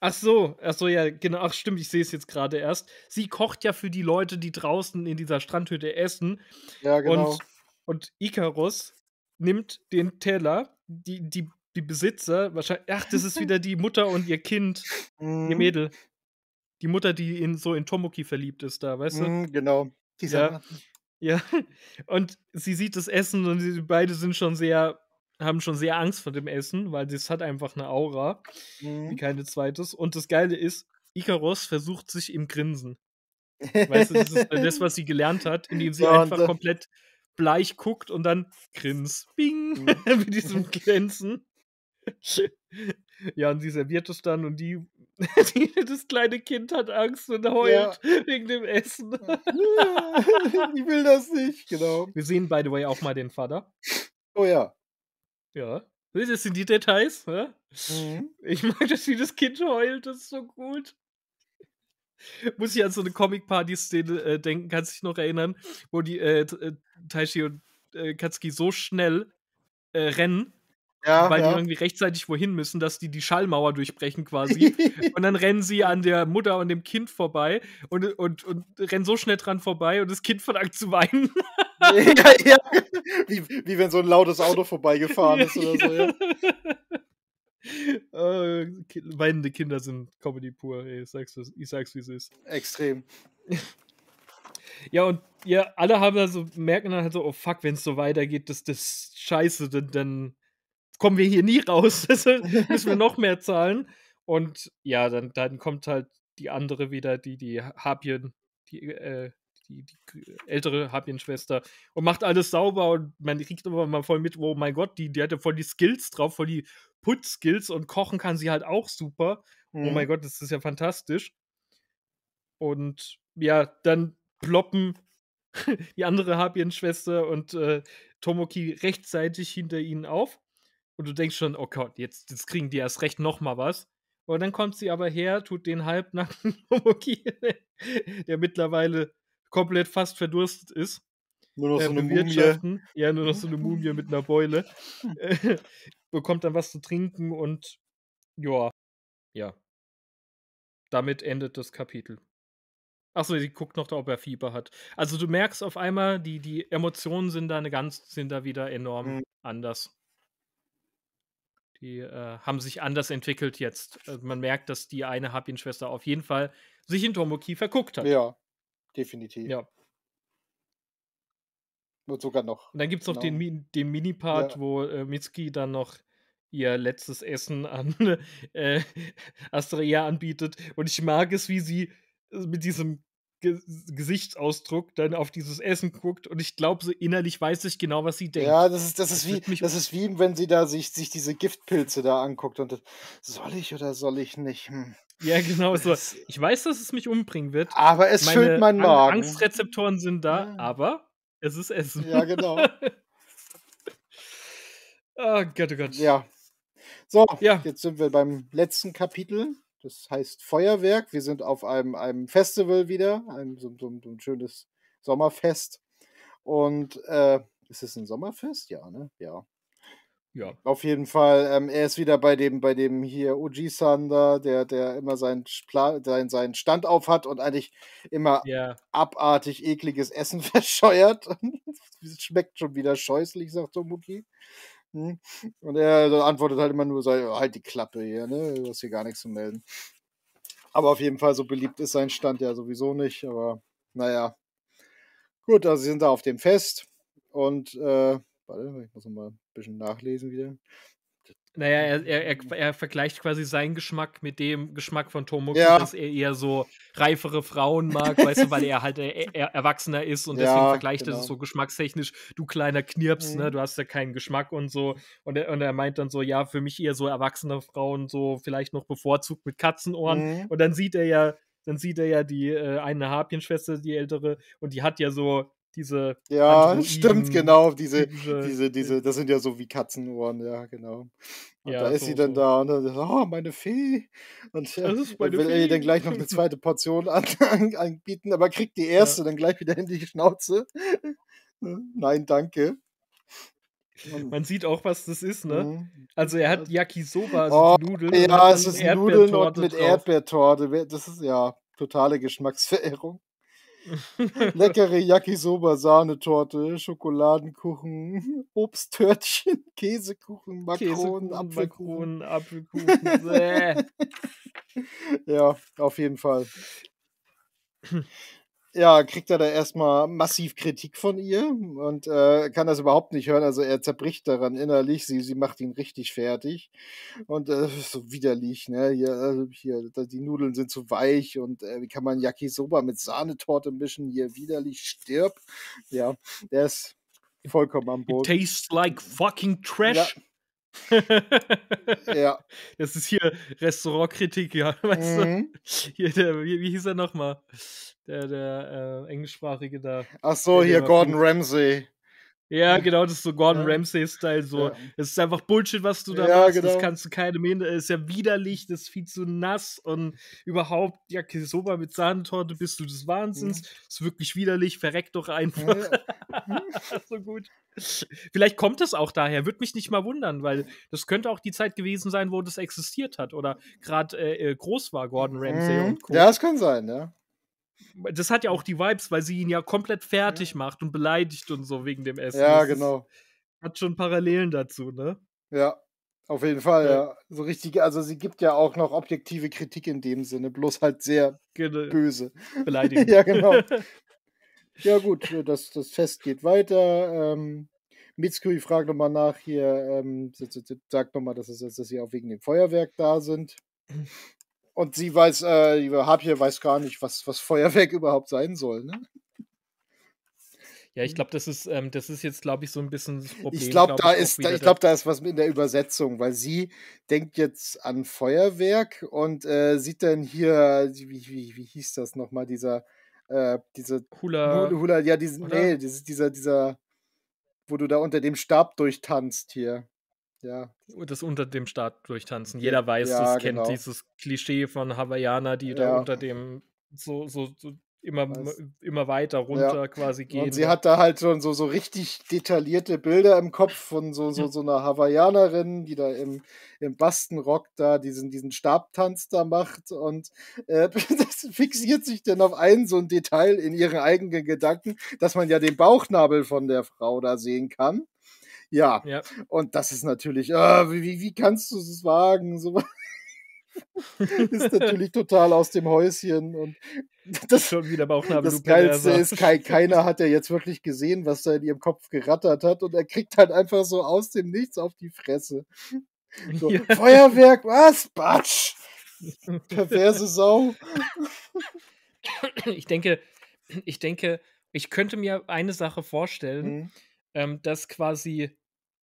S1: Ach so, ach so, ja, genau. Ach stimmt, ich sehe es jetzt gerade erst. Sie kocht ja für die Leute, die draußen in dieser Strandhütte essen. Ja, genau. Und, und Icarus nimmt den Teller, die, die, die Besitzer, wahrscheinlich, ach, das ist wieder die Mutter und ihr Kind, mhm. ihr Mädel. Die Mutter, die in, so in Tomoki verliebt ist da, weißt du? Mhm, genau. Dieser. Ja. ja. Und sie sieht das Essen und sie, beide sind schon sehr haben schon sehr Angst vor dem Essen, weil das hat einfach eine Aura, mhm. wie keine zweites. Und das Geile ist, Icarus versucht sich im Grinsen. Weißt du, das ist halt das, was sie gelernt hat, indem sie ja, einfach komplett bleich guckt und dann grins, bing, mhm. mit diesem Glänzen. Ja, und sie serviert es dann und die, die, das kleine Kind hat Angst und heult ja. wegen dem Essen. ich will das nicht, genau. Wir sehen, by the way, auch mal den Vater. Oh ja. Ja. Das sind die Details. Ne? Mhm. Ich mag das, wie das Kind heult. Das ist so gut. Muss ich an so eine Comic-Party-Szene äh, denken, kannst du dich noch erinnern, wo die äh, äh Taishi und äh, Katsuki so schnell äh, rennen,
S2: ja, weil ja. die irgendwie
S1: rechtzeitig wohin müssen, dass die die Schallmauer durchbrechen quasi. und dann rennen sie an der Mutter und dem Kind vorbei und, und, und rennen so schnell dran vorbei und das Kind verlangt zu weinen. ja, ja. Wie, wie wenn so ein lautes Auto vorbeigefahren ist oder so, ja. Äh, weinende Kinder sind Comedy pur, ey. Ich sag's, wie es ist. Extrem. Ja, und ja, alle haben dann merken dann halt so, oh fuck, wenn es so weitergeht, das, das scheiße, dann, dann kommen wir hier nie raus. Also, müssen wir noch mehr zahlen. Und ja, dann, dann kommt halt die andere wieder, die, die Habien, die äh, die, die ältere habien und macht alles sauber und man kriegt immer mal voll mit, oh mein Gott, die, die ja voll die Skills drauf, voll die Putzskills und kochen kann sie halt auch super. Mhm. Oh mein mhm. Gott, das ist ja fantastisch. Und ja, dann ploppen die andere habien und äh, Tomoki rechtzeitig hinter ihnen auf. Und du denkst schon, oh Gott, jetzt, jetzt kriegen die erst recht nochmal was. Und dann kommt sie aber her, tut den halbnackten Tomoki, der mittlerweile komplett fast verdurstet ist. Nur noch äh, so eine Mumie. Ja, nur noch so eine Mumie mit einer Beule. bekommt dann was zu trinken und ja. Ja. Damit endet das Kapitel. Achso, die guckt noch, ob er Fieber hat. Also du merkst auf einmal, die, die Emotionen sind da eine ganz, sind da wieder enorm mhm. anders. Die äh, haben sich anders entwickelt jetzt. Also man merkt, dass die eine Habienschwester auf jeden Fall sich in Tomoki verguckt hat. Ja definitiv. Ja.
S2: Und sogar noch. Und dann gibt es noch genau. den,
S1: den Mini-Part, ja. wo äh, Mitski dann noch ihr letztes Essen an äh, Astrea anbietet. Und ich mag es, wie sie äh, mit diesem Gesichtsausdruck dann auf dieses Essen guckt und ich glaube, so innerlich weiß ich genau, was sie denkt. Ja, das ist, das ist, das wie, das ist wie, wenn sie da sich, sich
S2: diese Giftpilze da anguckt und das, soll ich oder soll ich nicht? Hm.
S1: Ja, genau so. Ich weiß, dass es mich umbringen wird. Aber es Meine füllt meinen Magen. Angstrezeptoren sind da, aber es ist Essen. Ja, genau. oh Gott, oh Gott.
S2: Ja. So, ja. jetzt sind wir beim letzten Kapitel. Das heißt Feuerwerk. Wir sind auf einem, einem Festival wieder, einem, so, so, so ein schönes Sommerfest. Und äh, ist es ein Sommerfest? Ja, ne? Ja. Ja. Auf jeden Fall. Ähm, er ist wieder bei dem, bei dem hier Uji Sander, der, der immer seinen, Spla sein, seinen Stand auf hat und eigentlich immer yeah. abartig ekliges Essen verscheuert. schmeckt schon wieder scheußlich, sagt Tomuki. Hm? Und er antwortet halt immer nur, sei, halt die Klappe hier, ne? Du hast hier gar nichts zu melden. Aber auf jeden Fall, so beliebt ist sein Stand ja sowieso nicht. Aber naja. Gut, also sie sind da auf dem Fest. Und äh, warte, ich muss nochmal ein bisschen nachlesen wieder.
S1: Naja, er, er, er, vergleicht quasi seinen Geschmack mit dem Geschmack von Tomoki, ja. dass er eher so reifere Frauen mag, weißt du, weil er halt er, e, er erwachsener ist und ja, deswegen vergleicht genau. er es so geschmackstechnisch, du kleiner Knirps, ne, mhm. ne, du hast ja keinen Geschmack und so. Und er, und er meint dann so, ja, für mich eher so erwachsene Frauen, so vielleicht noch bevorzugt mit Katzenohren. Mhm. Und dann sieht er ja, dann sieht er ja die äh, eine Harpjenschwester, die ältere, und die hat ja so diese. Ja, Androiden, stimmt, genau.
S2: Diese, diese, diese, das sind ja so wie Katzenohren, ja, genau. Und ja, da ist so, sie dann so. da und dann, oh, meine Fee. Und äh, das ist meine will Fee. ihr dann gleich noch eine zweite Portion anbieten, an, an aber kriegt die erste ja. dann gleich wieder in die Schnauze.
S1: Nein, danke. Man sieht auch, was das ist, ne? Mhm. Also er hat Yakisoba, also oh, Nudeln. Ja, es ist Nudeln und mit drauf.
S2: Erdbeertorte. Das ist ja totale Geschmacksverirrung. Leckere Yakisoba-Sahnetorte, Schokoladenkuchen, Obsttörtchen, Käsekuchen, Makronen, Apfelkuchen.
S1: Makronen, Apfelkuchen.
S2: ja, auf jeden Fall ja, kriegt er da erstmal massiv Kritik von ihr und äh, kann das überhaupt nicht hören. Also er zerbricht daran innerlich, sie, sie macht ihn richtig fertig und äh, so widerlich, ne? Hier, also hier, die Nudeln sind zu weich und äh, wie kann man Yakisoba mit Sahnetorte mischen? Hier widerlich, stirb. Ja,
S1: der ist vollkommen am Boden. It tastes like fucking trash. Ja. ja. Das ist hier Restaurantkritik, ja. Weißt mhm. du? Hier, der, wie, wie hieß er nochmal? der, der äh, englischsprachige da. Ach so, hier Gordon Ramsay. Ja, genau, das ist so Gordon ja. Ramsay-Style. So. Ja. Es ist einfach Bullshit, was du da ja, machst. Genau. Das kannst du keine Mähne. Ist ja widerlich, das ist viel zu nass und überhaupt, ja, Kisoba mit Sahnetorte bist du des Wahnsinns. Ja. Mhm. Ist wirklich widerlich, verreck doch einfach. so gut. Vielleicht kommt es auch daher, würde mich nicht mal wundern, weil das könnte auch die Zeit gewesen sein, wo das existiert hat oder gerade äh, äh, groß war, Gordon Ramsay mhm. und
S2: Co. Ja, das kann sein, ja
S1: das hat ja auch die Vibes, weil sie ihn ja komplett fertig ja. macht und beleidigt und so wegen dem Essen. Ja, das genau. Ist, hat schon Parallelen dazu, ne? Ja,
S2: auf jeden Fall, ja. ja. So richtig, also sie gibt ja auch noch objektive Kritik in dem Sinne, bloß halt sehr genau. böse.
S1: Beleidigend. ja, genau.
S2: ja, gut, äh, das, das Fest geht weiter. Ähm, Mitsky fragt nochmal nach hier, ähm, sagt nochmal, dass, dass sie auch wegen dem Feuerwerk da sind. Und sie weiß, äh, die Harpie weiß gar nicht, was, was Feuerwerk überhaupt sein soll, ne?
S1: Ja, ich mhm. glaube, das ist, ähm, das ist jetzt, glaube ich, so ein bisschen das Problem. Ich glaube, glaub, da, ist, ich glaub, da
S2: ist was in der Übersetzung, weil sie denkt jetzt an Feuerwerk und äh, sieht dann hier, wie, wie, wie hieß das nochmal, dieser, äh, diese Hula. Hula, ja, diesen, nee, dieser, dieser, wo du da unter dem Stab durchtanzt hier ja.
S1: Das unter dem Staat durchtanzen. Jeder weiß, ja, das genau. kennt dieses Klischee von Hawaiianer, die ja. da unter dem so, so, so immer, immer weiter runter ja. quasi gehen. Und sie hat da halt schon so,
S2: so richtig detaillierte Bilder im Kopf von so, so, so einer Hawaiianerin, die da im, im Bastenrock da diesen, diesen Stabtanz da macht und äh, das fixiert sich dann auf einen so ein Detail in ihren eigenen Gedanken, dass man ja den Bauchnabel von der Frau da sehen kann. Ja. ja. Und das ist natürlich, äh, wie, wie kannst du es wagen? So, ist natürlich total aus dem Häuschen und das schon wieder Bauchnabel. Das Geilste ist, ke keiner hat ja jetzt wirklich gesehen, was da in ihrem Kopf gerattert hat und er kriegt halt einfach so aus dem Nichts auf die Fresse. So, ja. Feuerwerk, was? Batsch! Perverse Sau.
S1: Ich denke, ich denke, ich könnte mir eine Sache vorstellen, mhm. ähm, dass quasi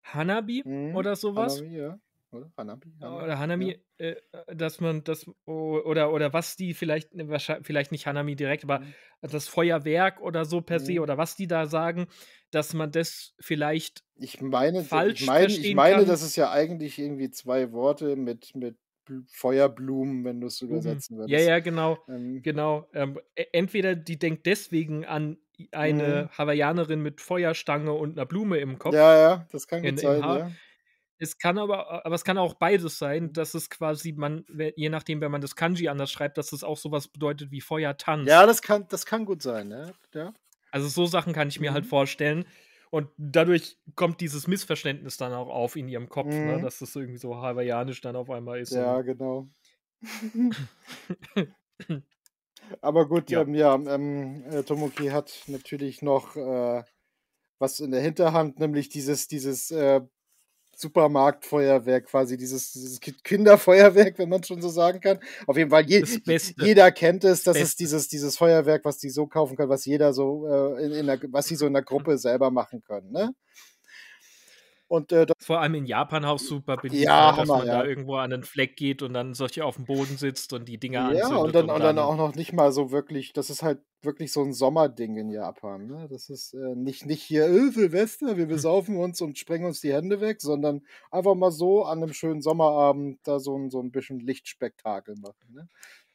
S1: Hanabi mhm, oder sowas.
S2: Hanabi, ja. Oder Hanabi, Hanabi. Oder Hanami,
S1: ja. Äh, äh, dass man das, oder, oder was die vielleicht, ne, vielleicht nicht Hanami direkt, aber mhm. das Feuerwerk oder so per se, mhm. oder was die da sagen, dass man das vielleicht ich meine, falsch ich meine, ich meine kann. das ist
S2: ja eigentlich irgendwie zwei Worte mit, mit Feuerblumen, wenn du es mhm. übersetzen würdest. Ja,
S1: ja, genau. Ähm, genau. Ähm, e, entweder die denkt deswegen an eine mhm. Hawaiianerin mit Feuerstange und einer Blume im Kopf. Ja, ja, das kann gut sein, ja. Es kann aber, aber es kann auch beides sein, dass es quasi, man, je nachdem, wenn man das Kanji anders schreibt, dass es auch sowas bedeutet wie Feuer tanzt. Ja, das kann, das kann gut sein, ja. Ne? ja. Also so Sachen kann ich mir halt mhm. halt vorstellen. Und dadurch kommt dieses Missverständnis dann auch auf in ihrem Kopf, ne, mhm. ne? dass das irgendwie so hawaiianisch dann auf einmal ist. Ja, genau.
S2: Aber gut, ja, ähm, ja ähm, äh, Tomoki hat natürlich noch äh, was in der Hinterhand, nämlich dieses, dieses äh, Supermarktfeuerwerk, quasi dieses, dieses, Kinderfeuerwerk, wenn man schon so sagen kann. Auf jeden Fall, je, jeder kennt es. Das Beste. ist dieses, dieses Feuerwerk, was die so kaufen können, was jeder so äh, in, in der, was sie so in der Gruppe selber machen können. Ne?
S1: Und, äh, Vor allem in Japan auch super beliebt, ja, dass Hammer, man ja. da irgendwo an einen Fleck geht und dann solche auf dem Boden sitzt und die Dinger ja, und dann, und, dann und dann, auch
S2: noch nicht mal so wirklich, das ist halt wirklich so ein Sommerding in Japan. Ne? Das ist äh, nicht, nicht hier öh, Silvester, wir besaufen uns und sprengen uns die Hände weg, sondern einfach mal so an einem schönen Sommerabend da so ein, so ein bisschen Lichtspektakel machen.
S1: Ne?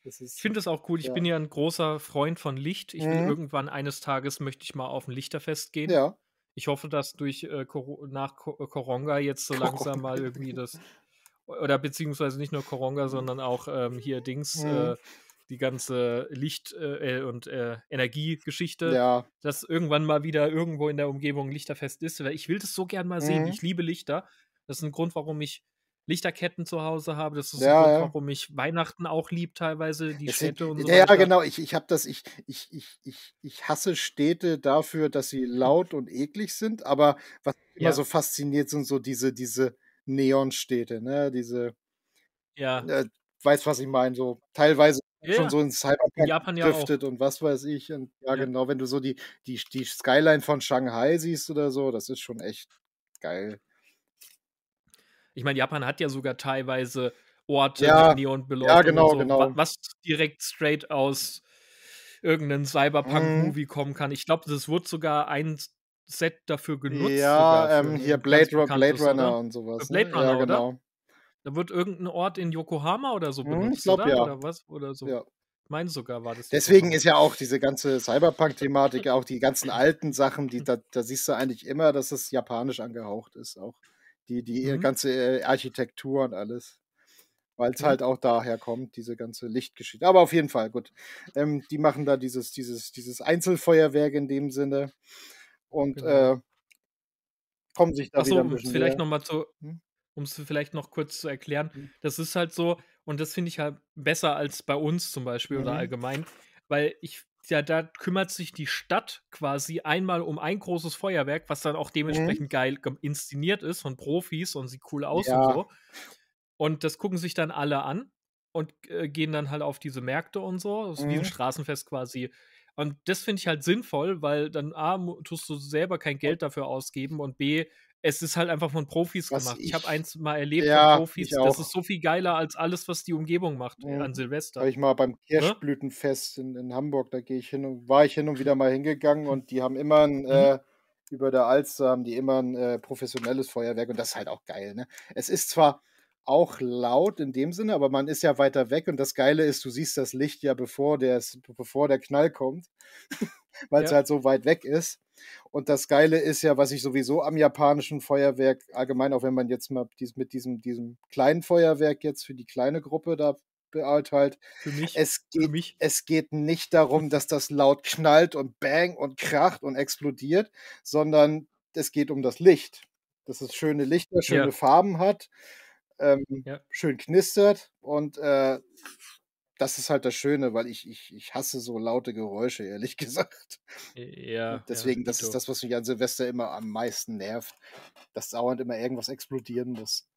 S1: Ist, ich finde es auch cool. Ich ja. bin ja ein großer Freund von Licht. Ich mhm. will irgendwann eines Tages möchte ich mal auf ein Lichterfest gehen. Ja. Ich hoffe, dass durch äh, nach Koronga äh, jetzt so Koronga. langsam mal irgendwie das oder beziehungsweise nicht nur Koronga, mhm. sondern auch ähm, hier Dings, mhm. äh, die ganze Licht- äh, äh, und äh, Energiegeschichte, ja. dass irgendwann mal wieder irgendwo in der Umgebung Lichterfest ist. Weil ich will das so gern mal mhm. sehen. Ich liebe Lichter. Das ist ein Grund, warum ich Lichterketten zu Hause habe. Das ist ja, so, ja. warum ich Weihnachten auch lieb teilweise, die es Städte sind, und so. Ja, weiter. genau,
S2: ich, ich habe das, ich, ich, ich, ich, ich hasse Städte dafür, dass sie laut und eklig sind, aber was immer so fasziniert sind, so diese, diese Neonstädte, ne? Diese ja. Äh, weiß, was ich meine, so teilweise ja. schon so in Cyberpunk Japan driftet und was weiß ich. Und ja, ja, genau, wenn du so die, die, die Skyline von Shanghai siehst oder so, das ist schon echt geil.
S1: Ich meine, Japan hat ja sogar teilweise Orte ja, mit Neonbeleuchtung. Ja, genau, so, genau. Was direkt straight aus irgendeinem mhm. Cyberpunk-Movie mhm. kommen kann. Ich glaube, das wurde sogar ein Set dafür genutzt. Ja, ähm, hier Blade, Blade Runner oder? und sowas. Ne? Blade Runner, ja, genau. Oder? Da wird irgendein Ort in Yokohama oder so mhm, benutzt, ich glaube, Ja. Oder was? Oder so. Ja. Ich meine sogar war das. Deswegen ist
S2: ja auch diese ganze Cyberpunk-Thematik, auch die ganzen alten Sachen, die da, da siehst du eigentlich immer, dass es japanisch angehaucht ist auch. Die, die mhm. ganze äh, Architektur und alles. Weil es mhm. halt auch daher kommt, diese ganze Lichtgeschichte. Aber auf jeden Fall, gut. Ähm, die machen da dieses, dieses, dieses Einzelfeuerwerk in dem Sinne. Und genau. äh, kommen sich da so, wieder ein bisschen. Vielleicht
S1: nochmal zu, hm? um es vielleicht noch kurz zu erklären, hm. das ist halt so, und das finde ich halt besser als bei uns zum Beispiel mhm. oder allgemein, weil ich ja, da kümmert sich die Stadt quasi einmal um ein großes Feuerwerk, was dann auch mhm. dementsprechend mhm. geil inszeniert ist von Profis und sieht cool aus ja. und so. Und das gucken sich dann alle an und äh, gehen dann halt auf diese Märkte und so. Das ist mhm. wie ein Straßenfest quasi. Und das finde ich halt sinnvoll, weil dann A, tust du selber kein Geld dafür ausgeben und B, es ist halt einfach von Profis was gemacht. Ich, ich habe eins mal erlebt ja, von Profis, das ist so viel geiler als alles, was die Umgebung macht ja. an Silvester. Habe ich
S2: mal beim ne? Kirschblütenfest in, in Hamburg, da gehe ich hin und war ich hin und wieder mal hingegangen und die haben immer ein, mhm. äh, über der Alster haben die immer ein äh, professionelles Feuerwerk und das ist halt auch geil. Ne? Es ist zwar auch laut in dem Sinne, aber man ist ja weiter weg und das Geile ist, du siehst das Licht ja bevor, der, bevor der Knall kommt, weil es ja. halt so weit weg ist. Und das Geile ist ja, was ich sowieso am japanischen Feuerwerk, allgemein auch wenn man jetzt mal dies, mit diesem, diesem kleinen Feuerwerk jetzt für die kleine Gruppe da beurteilt, für mich, es geht, für mich. es geht nicht darum, dass das laut knallt und bang und kracht und explodiert, sondern es geht um das Licht. Dass es schöne Lichter, schöne ja. Farben hat, ähm, ja. schön knistert und äh, das ist halt das Schöne, weil ich, ich, ich hasse so laute Geräusche, ehrlich gesagt.
S1: Äh, ja. Deswegen, ja,
S2: das ist das, was mich an Silvester immer am meisten nervt, dass dauernd immer irgendwas explodieren muss.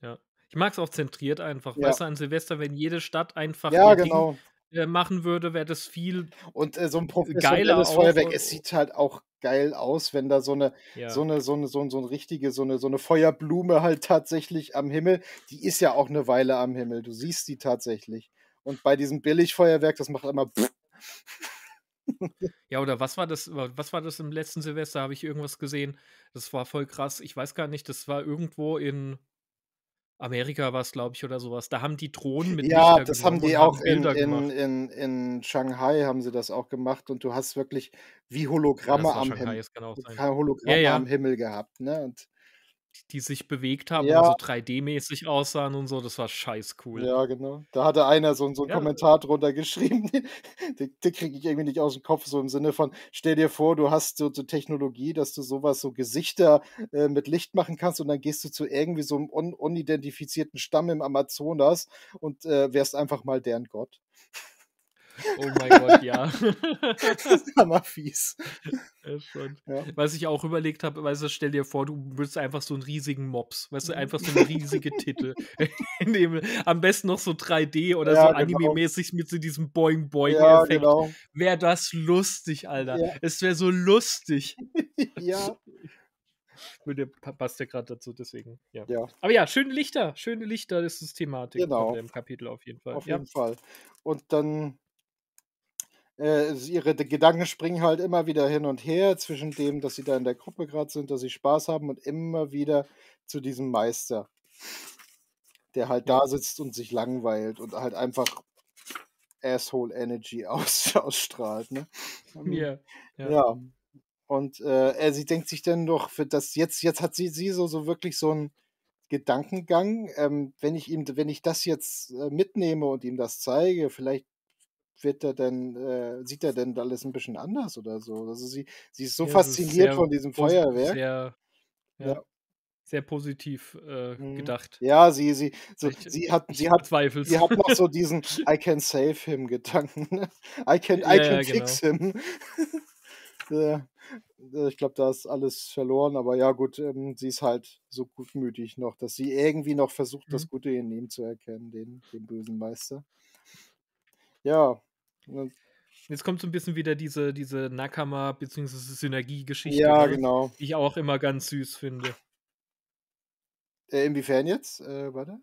S1: Ja. Ich mag es auch zentriert einfach. Ja. Weißt du, an Silvester, wenn jede Stadt einfach ja, genau. Ding, äh, machen würde, wäre das viel und äh, so ein professionelles Feuerwerk. es sieht
S2: halt auch geil aus, wenn da so eine, ja. so eine, so eine, so eine, so eine richtige, so eine, so eine Feuerblume halt tatsächlich am Himmel. Die ist ja auch eine Weile am Himmel. Du siehst die tatsächlich. Und bei diesem Billigfeuerwerk, das macht immer.
S1: ja, oder was war das? Was war das im letzten Silvester? Habe ich irgendwas gesehen? Das war voll krass. Ich weiß gar nicht, das war irgendwo in Amerika war es, glaube ich, oder sowas. Da haben die Drohnen mit Ja, Lichter das haben die auch haben in, in,
S2: in, in, Shanghai haben sie das auch gemacht und du hast wirklich wie Hologramme, ja, am, Himmel, genau Hologramme ja, ja. am Himmel gehabt. Ne? Und
S1: die sich bewegt haben, ja. also 3D-mäßig aussahen und so, das war scheiß cool. Ja, genau.
S2: Da hatte einer so, so einen ja. Kommentar drunter geschrieben, den, kriege ich irgendwie nicht aus dem Kopf, so im Sinne von, stell dir vor, du hast so, so Technologie, dass du sowas, so Gesichter äh, mit Licht machen kannst und dann gehst du zu irgendwie so einem un unidentifizierten Stamm im Amazonas und äh, wärst einfach mal deren
S1: Gott. Oh mein Gott, ja. Hammer fies. Ja, ja. Was ich auch überlegt habe, weißt du, stell dir vor, du willst einfach so einen riesigen Mops, weißt du, einfach so eine riesige Titel. dem, am besten noch so 3D oder ja, so genau. anime-mäßig mit so diesem Boing Boing-Effekt. Genau. Wäre das lustig, Alter. Es wäre so lustig. ja. Würde, passt ja gerade dazu, deswegen. Ja. ja. Aber ja, schöne Lichter, schöne Lichter, das ist Thematik genau. von dem Kapitel auf jeden Fall. Auf jeden Fall.
S2: Und dann äh, ihre Gedanken springen halt immer wieder hin und her zwischen dem, dass sie da in der Gruppe gerade sind, dass sie Spaß haben und immer wieder zu diesem Meister, der halt da sitzt und sich langweilt und halt einfach Asshole Energy aus, ausstrahlt. Ne?
S1: Yeah, ähm, yeah. Ja.
S2: Und äh, sie denkt sich dann doch, für das jetzt, jetzt hat sie, sie so, so wirklich so einen Gedankengang. Ähm, wenn ich ihm, wenn ich das jetzt äh, mitnehme und ihm das zeige, vielleicht wird er denn, äh, sieht er denn alles ein bisschen anders oder so? Also sie, sie ist so ja, fasziniert ist von diesem Feuerwerk.
S1: Sehr, ja. ja sehr positiv äh, mhm. gedacht.
S2: Ja, sie, sie, so, sie hat, sie hat, sie hat noch so diesen I can save him Gedanken. Ne? I can, ja, can ja, fix genau. him. Äh, ich glaube, da ist alles verloren, aber ja, gut, ähm, sie ist halt so gutmütig noch, dass sie irgendwie noch versucht, mhm. das Gute in ihm zu erkennen, den, den bösen Meister.
S1: Ja, Jetzt kommt so ein bisschen wieder diese, diese Nakama- bzw. Synergie-Geschichte, ja, genau. die ich auch immer ganz süß finde.
S2: Äh, inwiefern jetzt? Äh, warte.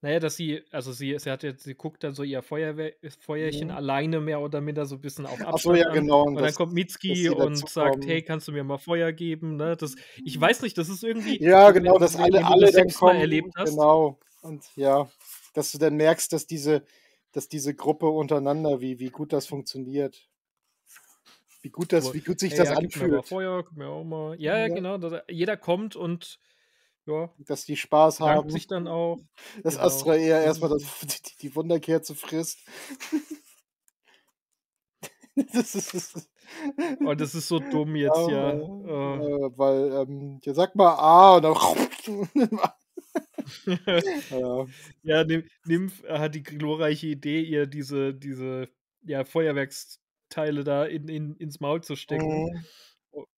S1: Naja, dass sie, also sie, sie hat jetzt, sie guckt dann so ihr Feuerwehr, Feuerchen mhm. alleine mehr oder minder so ein bisschen auf Abstand. Ach so, ja, genau. Und, und das, dann kommt Mitski und sagt, kommen. hey, kannst du mir mal Feuer geben? Ne? Das, ich weiß nicht, das ist irgendwie. Ja, genau, dass alle, alle das dann kommen. Erlebt hast.
S2: Genau. Und ja, dass du dann merkst, dass diese, dass diese Gruppe untereinander, wie, wie gut das funktioniert. Wie gut, das, wie gut sich ja, das ja, anfühlt.
S1: Feuer, ja, ja, genau. Dass, jeder kommt und ja. Dass die Spaß haben. sich dann auch. Dass genau. Astra eher erstmal das, die,
S2: die Wunderkerze frisst. das ist, das ist oh, das ist so dumm jetzt, ja. ja. Äh, oh. weil, ähm, ja, sag mal A ah, und dann.
S1: ja, Nymph äh, hat die glorreiche Idee, ihr diese, diese ja, Feuerwerksteile da in, in, ins Maul zu stecken. Mhm.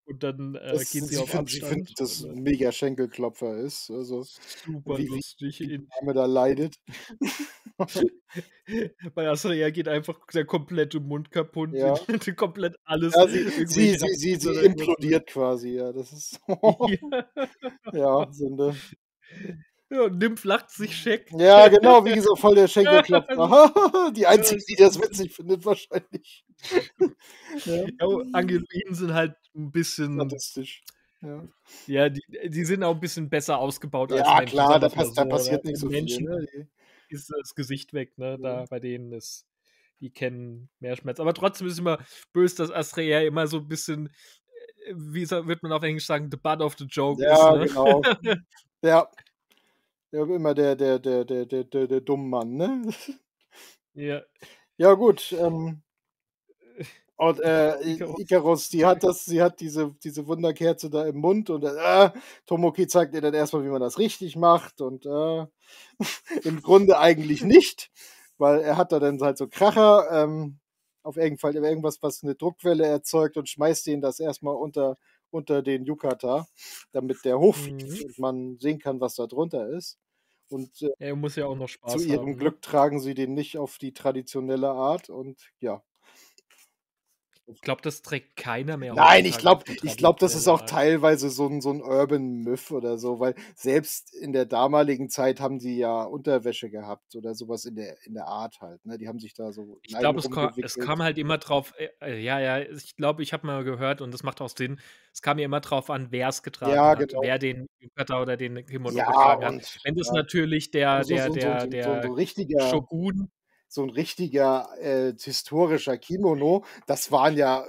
S1: Und dann äh, das, geht sie, auf find, Abstand. Ich finde,
S2: dass es äh ein mega Schenkelklopfer ist.
S1: Also, Super wie lustig. Die
S2: Dame da leidet.
S1: Bei Asriel geht einfach der komplette Mund kaputt. Ja. komplett alles. Ja, sie, sie, sie, sie, sie implodiert
S2: quasi. Ja, das ist. ja, Sünde.
S1: Ja, Nymph lacht sich Scheck. Ja, genau, wie so voll der Schenkelklopfer. die Einzige, die das witzig findet, wahrscheinlich. ja. Oh, Angelinen sind halt ein bisschen. Statistisch. Ja, ja die, die, sind auch ein bisschen besser ausgebaut ja, als Ja, klar, da, pass, so, da, passiert nicht so Menschen, viel. Ne? Ist das Gesicht weg, ne? Da bei denen ist. Die kennen mehr Schmerz. Aber trotzdem ist immer böse, dass Astrea immer so ein bisschen, äh, wie wird man auf Englisch sagen, the butt of the joke ja, ist. ne? genau.
S2: ja, ja, immer der, der, der, der, der, der, der dumme Mann, ne? Ja. Ja, gut. Ähm, und äh, Icarus, die hat das, sie hat diese, diese Wunderkerze da im Mund und äh, Tomoki zeigt ihr dann erstmal, wie man das richtig macht und äh, im Grunde eigentlich nicht, weil er hat da dann halt so Kracher ähm, auf jeden Fall irgendwas, was eine Druckwelle erzeugt und schmeißt ihn das erstmal unter, unter den Yukata, damit der hochfliegt mhm. und man sehen kann, was da drunter ist. Und äh,
S1: er muss ja auch noch Spaß zu ihrem haben. Ne? Glück
S2: tragen sie den nicht auf die traditionelle Art und ja,
S1: ich glaube, das trägt keiner mehr. Nein, ich glaube, ich glaube, das ist auch
S2: teilweise so ein, so ein Urban Myth oder so, weil selbst in der damaligen Zeit haben die ja Unterwäsche gehabt oder sowas in der, in der Art halt. Ne? Die haben sich da so. Ich glaube, es, kam, es kam
S1: halt immer drauf, äh, äh, ja, ja, ich glaube, ich habe mal gehört und das macht auch Sinn, es kam ja immer drauf an, wer es getragen ja, hat, genau. wer den Yukata oder den Kimono ja, getragen hat. Wenn das ja. natürlich der, also der, der, der, so, so, so, der Shogun so
S2: ein richtiger äh, historischer Kimono. Das waren ja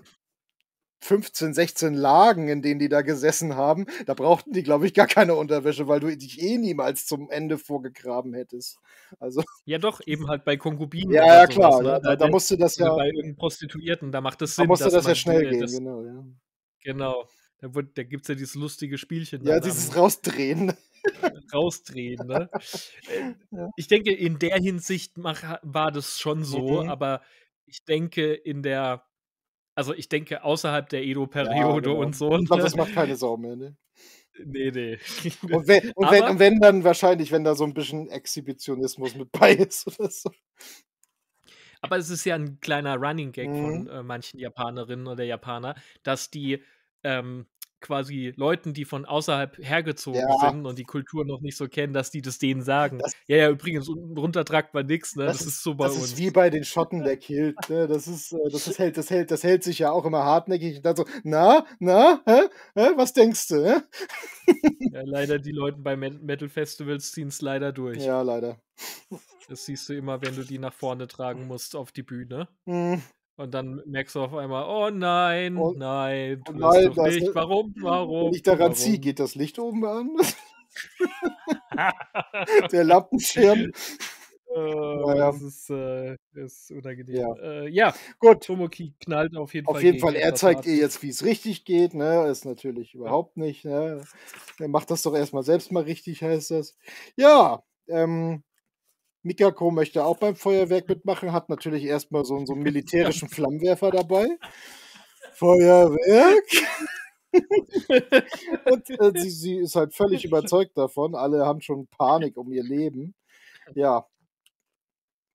S2: 15, 16 Lagen, in denen die da gesessen haben. Da brauchten die, glaube ich, gar keine Unterwäsche, weil du dich eh niemals zum Ende vorgegraben hättest. Also
S1: ja, doch, eben halt bei Konkubinen. Ja, ja, sowas, klar. Ne? Da, da, musste das ja. Bei irgendeinen Prostituierten, da macht das Sinn. Da musste das ja schnell das, gehen, das, genau. Ja. Genau. Da, da gibt es ja dieses lustige Spielchen. Ja, dieses ne? Rausdrehen. rausdrehen. Ne? Äh, ich denke, in der Hinsicht war das schon so, mhm. aber ich denke, in der, also ich denke, außerhalb der Edo-Periode ja, genau. und so. Ich glaube, ne? das macht keine Sau
S2: mehr, ne? Äh, nee, nee. Und wenn, und, wenn, und wenn, dann wahrscheinlich, wenn da so ein bisschen Exhibitionismus mit bei ist oder so.
S1: Aber es ist ja ein kleiner Running Gag mhm. von äh, manchen Japanerinnen oder Japaner, dass die ähm, quasi Leuten, die von außerhalb hergezogen ja. sind und die Kultur noch nicht so kennen, dass die das denen sagen. Das, ja, ja, übrigens, unten runter tragt man nichts, ne? Das, das, ist so bei das uns. Das ist
S2: wie bei den Schotten, der killt, ne? Das ist, äh, das ist, hält, das hält, das hält sich ja auch immer hartnäckig. Und dann so, na, na, hä? hä? was denkst du?
S1: Ja, leider, die Leute bei Metal Festivals ziehen es leider durch. Ja, leider. Das siehst du immer, wenn du die nach vorne tragen hm. musst auf die Bühne. Mhm. Und dann merkst du auf einmal, oh nein, oh, nein, oh du oh nein, das nicht. Warum, warum? Wenn ich daran ziehe,
S2: geht das Licht oben an. Der Lappenschirm. Äh, oh, naja. Das ist, äh,
S1: ist unangenehm. Ja. Äh, ja. gut. Tomoki knallt auf jeden auf Fall. Auf jeden Fall, er zeigt ihr jetzt, wie es
S2: richtig geht. Ne? Ist natürlich überhaupt nicht. Ne? Er macht das doch erstmal selbst mal richtig, heißt das. Ja, ähm, Mikako möchte auch beim Feuerwerk mitmachen, hat natürlich erstmal so, so einen militärischen Flammenwerfer dabei. Feuerwerk! und äh, sie, sie, ist halt völlig überzeugt davon. Alle haben schon Panik um ihr Leben. Ja.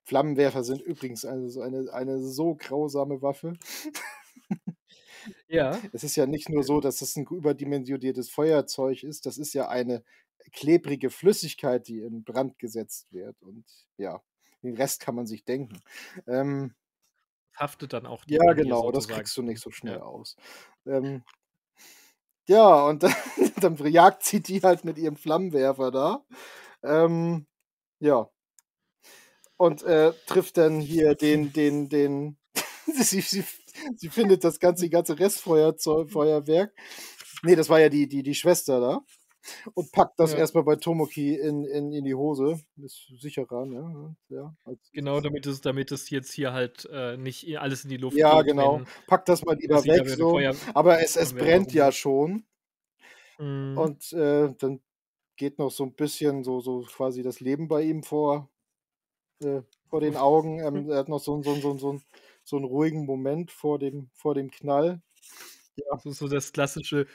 S2: Flammenwerfer sind übrigens eine, eine, eine so grausame Waffe. ja. Es ist ja nicht nur so, dass es ein überdimensioniertes Feuerzeug ist. Das ist ja eine klebrige Flüssigkeit, die in Brand gesetzt wird. Und ja, den Rest kann man sich denken. Ähm,
S1: Haftet dann auch. Ja, Linie, genau, sozusagen. das kriegst
S2: du nicht so schnell ja. aus. Ähm, ja, und dann, dann, jagt sie die halt mit ihrem Flammenwerfer da. Ähm, ja. Und äh, trifft dann hier den, den, den. sie, sie, sie findet das ganze, ganze Restfeuerwerk. Nee, das war ja die, die, die Schwester da und packt das ja. erstmal bei Tomoki in, in, in die Hose. Ist sicherer, ne?
S1: Ja, genau, damit es, damit es jetzt hier halt äh, nicht alles in die Luft geht. Ja, geht, genau. Packt das mal lieber weg. So. Aber es, es brennt
S2: ja schon. Mhm. Und äh, dann geht noch so ein bisschen so, so quasi das Leben bei ihm vor, äh, vor den Augen. Ähm, er hat noch so, so, so, so, so einen ruhigen Moment vor dem, vor dem Knall. Ja. So, so das klassische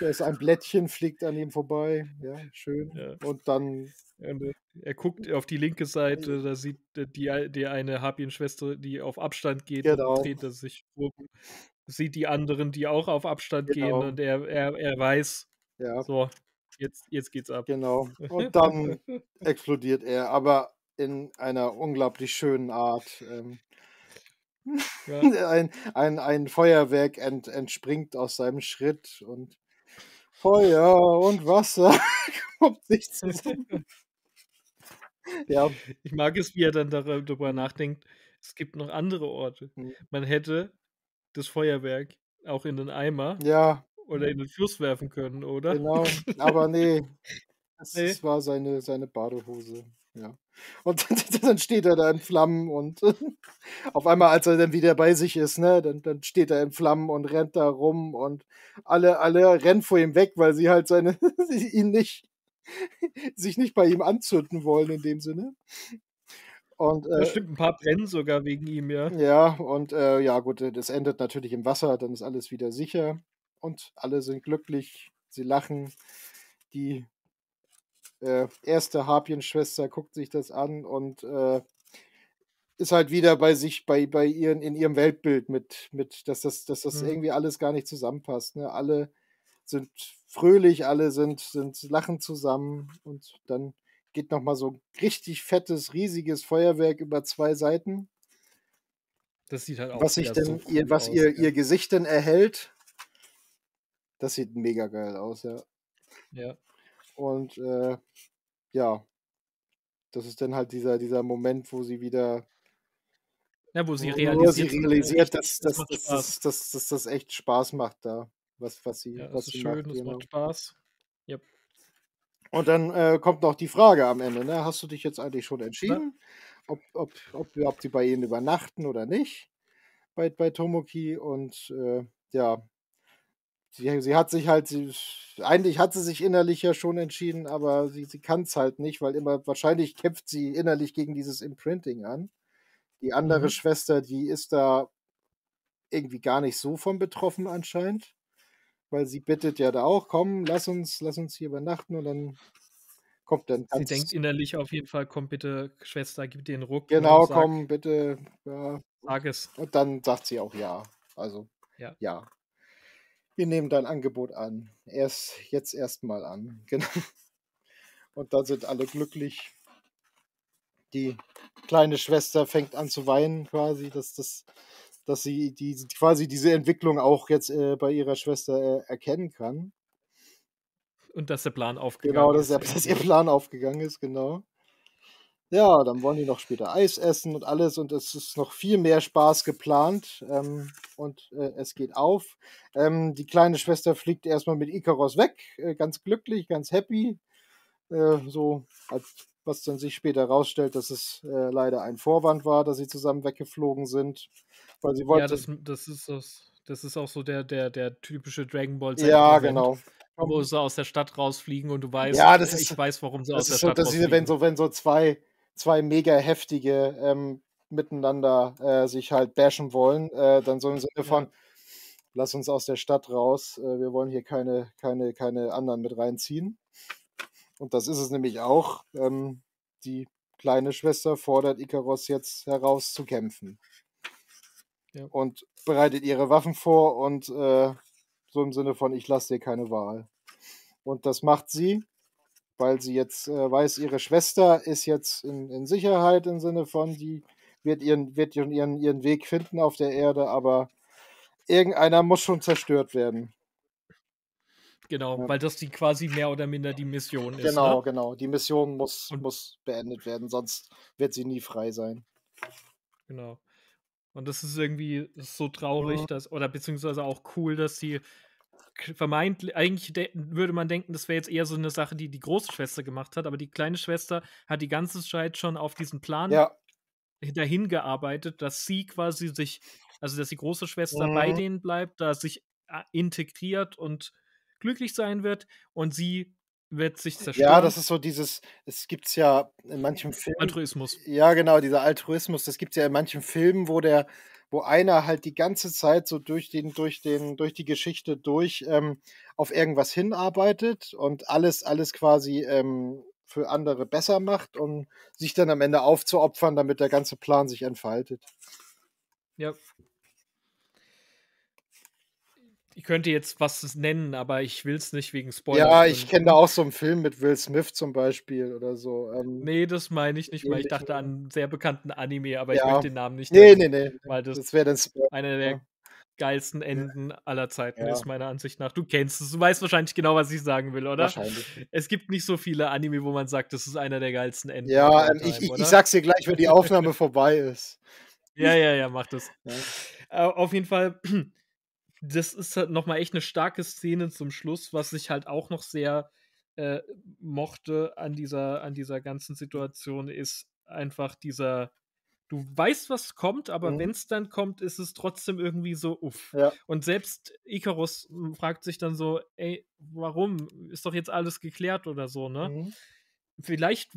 S2: da ist ein Blättchen, fliegt an ihm vorbei. Ja,
S1: schön. Ja. Und dann. Er ne, guckt auf die linke Seite, da sieht äh, die, die eine Habien-Schwester, die auf Abstand geht, genau. und dreht er sich um. Sieht die anderen, die auch auf Abstand genau. gehen und er, er, er weiß, ja. so, jetzt, jetzt geht's ab. Genau. Und dann
S2: explodiert er, aber in einer unglaublich schönen Art. Ähm, ja. ein, ein, ein Feuerwerk ent, entspringt aus seinem Schritt und Feuer und Wasser kommt nicht zusammen.
S1: ja. Ich mag es, wie er dann darüber nachdenkt. Es gibt noch andere Orte. Hm. Man hätte das Feuerwerk auch in den Eimer ja. oder in den Fluss werfen können, oder? Genau, aber
S2: nee. Das, nee. das war seine, seine Badehose. Ja. Und dann steht er da in Flammen und auf einmal, als er dann wieder bei sich ist, ne, dann, dann steht er in Flammen und rennt da rum und alle, alle rennen vor ihm weg, weil sie halt seine, ihn nicht, sich nicht bei ihm anzünden wollen in dem Sinne. Und, äh, Bestimmt
S1: ein paar brennen sogar wegen ihm, ja. Ja,
S2: und äh, ja, gut, äh, das endet natürlich im Wasser, dann ist alles wieder sicher und alle sind glücklich, sie lachen. Die äh, erste Harpien-Schwester guckt sich das an und äh, ist halt wieder bei sich, bei, bei ihren, in ihrem Weltbild mit, mit dass das, dass das mhm. irgendwie alles gar nicht zusammenpasst. Ne? Alle sind fröhlich, alle sind, sind lachen zusammen und dann geht nochmal so richtig fettes, riesiges Feuerwerk über zwei Seiten.
S1: Das sieht halt auch was ich denn, so ihr, was aus, ihr, ja. ihr
S2: Gesicht denn erhält. Das sieht mega geil aus, ja. Ja. Und äh, ja, das ist dann halt dieser, dieser Moment, wo sie wieder.
S1: Ja, wo sie realisiert, wo sie realisiert dass, dass, das dass,
S2: dass, dass, das echt Spaß macht da. Was, was sie, ja, was sie schön, macht, das genau.
S1: macht Spaß. Yep.
S2: Und dann äh, kommt noch die Frage am Ende, ne? Hast du dich jetzt eigentlich schon entschieden, ja. ob, ob, ob, ob sie bei ihnen übernachten oder nicht? Bei, bei Tomoki und äh, ja, sie, sie hat sich halt, sie, eigentlich hat sie sich innerlich ja schon entschieden, aber sie, sie kann es halt nicht, weil immer wahrscheinlich kämpft sie innerlich gegen dieses Imprinting an. Die andere mhm. Schwester, die ist da irgendwie gar nicht so von betroffen anscheinend, weil sie bittet ja da auch, komm, lass uns, lass uns hier übernachten und dann
S1: kommt dann. Sie denkt innerlich auf jeden Fall, komm bitte, Schwester, gib dir einen Ruck. Ne, genau, komm,
S2: bitte. Ja. Sag es. Und dann sagt sie auch ja. Also ja. ja wir nehmen dein Angebot an. Erst jetzt erstmal an. Genau. Und dann sind alle glücklich. Die kleine Schwester fängt an zu weinen, quasi, dass das, dass sie die, quasi diese Entwicklung auch jetzt äh, bei ihrer Schwester äh, erkennen kann.
S1: Und dass der Plan aufgegangen ist. Genau, dass, dass ihr
S2: Plan aufgegangen ist, genau. Ja, dann wollen die noch später Eis essen und alles und es ist noch viel mehr Spaß geplant ähm, und äh, es geht auf. Ähm, die kleine Schwester fliegt erstmal mit Ikaros weg, äh, ganz glücklich, ganz happy, äh, so als, was dann sich später herausstellt, dass es äh, leider ein Vorwand war, dass sie zusammen weggeflogen sind, weil sie wollten. Ja, das,
S1: das ist das, das ist auch so der der der typische Dragon Ball. Ja, genau wo sie aus der Stadt rausfliegen und du weißt, ja, das ist, ich weiß, warum sie aus der Stadt so, rausfliegen. Wenn
S2: so, wenn so zwei zwei mega heftige ähm, miteinander äh, sich halt bashen wollen, äh, dann so im Sinne von, ja. lass uns aus der Stadt raus, äh, wir wollen hier keine, keine, keine anderen mit reinziehen. Und das ist es nämlich auch. Ähm, die kleine Schwester fordert Ikaros jetzt heraus zu kämpfen. Ja. Und bereitet ihre Waffen vor und äh, so im Sinne von, ich lasse dir keine Wahl. Und das macht sie weil sie jetzt äh, weiß, ihre Schwester ist jetzt in, in Sicherheit im Sinne von, die wird ihren, wird ihren, ihren, Weg finden auf der Erde, aber irgendeiner muss schon zerstört werden.
S1: Genau, ja. weil das die quasi mehr oder minder die Mission ist. Genau, ne?
S2: genau. Die Mission muss, muss beendet werden, sonst wird sie nie frei sein.
S1: Genau. Und das ist irgendwie so traurig, dass, oder beziehungsweise auch cool, dass sie vermeintlich, eigentlich würde man denken, das wäre jetzt eher so eine Sache, die die große Schwester gemacht hat, aber die kleine Schwester hat die ganze Zeit schon auf diesen Plan ja. dahin gearbeitet, dass sie quasi sich, also dass die große Schwester mhm. bei denen bleibt, da sich äh, integriert und glücklich sein wird und sie wird sich zerstören. Ja, das ist so
S2: dieses, es gibt es ja in manchen Filmen. Altruismus. Ja, genau, dieser Altruismus, das gibt es ja in manchen Filmen, wo der wo einer halt die ganze Zeit so durch den, durch den, durch die Geschichte durch ähm, auf irgendwas hinarbeitet und alles, alles quasi ähm, für andere besser macht und sich dann am Ende aufzuopfern, damit der ganze Plan sich entfaltet.
S1: Ja, ich könnte jetzt was nennen, aber ich will es nicht wegen Spoiler. Ja, ich kenne da auch
S2: so einen Film mit Will Smith zum Beispiel oder so. Ähm,
S1: nee, das meine ich nicht, weil ich dachte an einen sehr bekannten Anime, aber ja. ich möchte den Namen nicht nennen. Nee, nee, nee. Weil das, das wäre dann Spoiler. Einer der geilsten Enden aller Zeiten ja. ist meiner Ansicht nach. Du kennst es, du weißt wahrscheinlich genau, was ich sagen will, oder? Wahrscheinlich. Es gibt nicht so viele Anime, wo man sagt, das ist einer der geilsten Enden. Ja, ähm, ich, ich, ich sag's dir gleich, wenn die Aufnahme vorbei ist. Ja, ja, ja, mach das. Ja. Äh, auf jeden Fall das ist halt nochmal echt eine starke Szene zum Schluss, was ich halt auch noch sehr äh, mochte an dieser, an dieser ganzen Situation, ist einfach dieser, du weißt, was kommt, aber mhm. wenn es dann kommt, ist es trotzdem irgendwie so, uff. Ja. Und selbst Icarus hm, fragt sich dann so, ey, warum? Ist doch jetzt alles geklärt oder so, ne? Mhm. Vielleicht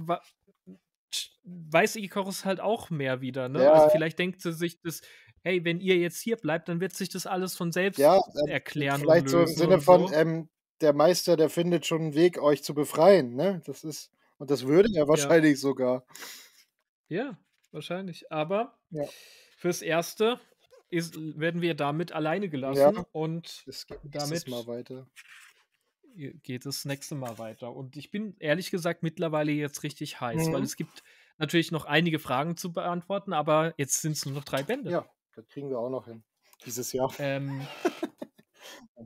S1: weiß Icarus halt auch mehr wieder, ne? Ja, also vielleicht denkt sie sich, das hey, wenn ihr jetzt hier bleibt, dann wird sich das alles von selbst ja, äh, erklären. Vielleicht so im Sinne von, so.
S2: ähm, der Meister, der findet schon einen Weg, euch zu befreien. Ne?
S1: Das ist, und das würde er wahrscheinlich ja. sogar. Ja, wahrscheinlich. Aber ja. fürs Erste ist, werden wir damit alleine gelassen ja. und es geht damit mal weiter. Geht es nächste Mal weiter. Und ich bin ehrlich gesagt mittlerweile jetzt richtig heiß, mhm. weil es gibt natürlich noch einige Fragen zu beantworten, aber jetzt sind es nur noch drei Bände. Ja. Das kriegen wir auch noch hin. Dieses Jahr. Ähm,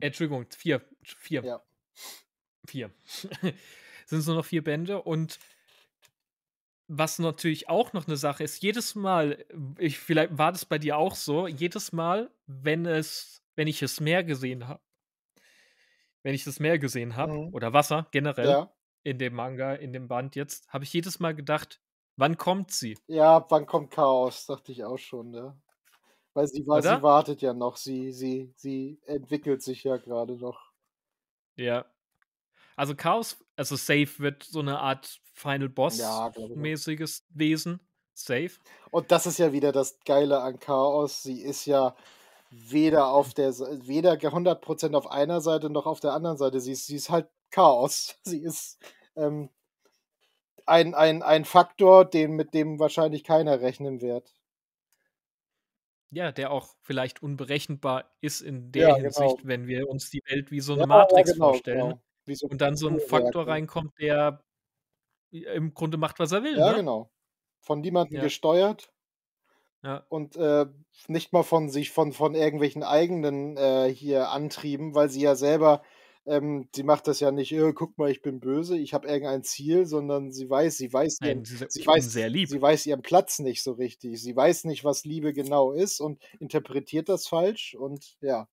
S1: Entschuldigung, vier. Vier. Ja. Vier. Sind es nur noch vier Bände und was natürlich auch noch eine Sache ist, jedes Mal, äh, ich, vielleicht war das bei dir auch so, jedes Mal, wenn es, wenn ich es Meer gesehen habe, wenn ich das Meer gesehen habe, mhm. oder Wasser generell, ja. in dem Manga, in dem Band jetzt, habe ich jedes Mal gedacht, wann kommt sie?
S2: Ja, wann kommt Chaos, dachte ich auch schon, ne? Weil sie, weil sie wartet ja noch, sie, sie, sie entwickelt sich ja gerade noch.
S1: Ja. Also Chaos, also Safe wird so eine Art Final Boss-mäßiges ja, Wesen. Safe. Und das ist
S2: ja wieder das Geile an Chaos. Sie ist ja weder auf der weder 100% auf einer Seite noch auf der anderen Seite. Sie ist, sie ist halt Chaos. Sie ist ähm, ein, ein, ein Faktor, den, mit dem wahrscheinlich keiner rechnen wird
S1: ja, der auch vielleicht unberechenbar ist in der ja, genau. Hinsicht, genau. wenn wir uns die Welt wie so eine ja, Matrix genau, vorstellen. Genau. So und dann so ein Faktor ne? reinkommt, der im Grunde macht, was er will. Ja, ne? genau. Von niemandem gesteuert.
S2: Und äh, nicht mal von sich, von, von irgendwelchen eigenen äh, hier Antrieben, weil sie ja selber ähm, die macht das ja nicht, äh, guck mal, ich bin böse, ich habe irgendein Ziel, sondern sie weiß, sie weiß, Nein, ihren, sie, weiß sehr lieb. sie weiß ihren Platz nicht so richtig. Sie weiß nicht, was Liebe genau ist und interpretiert das falsch und ja.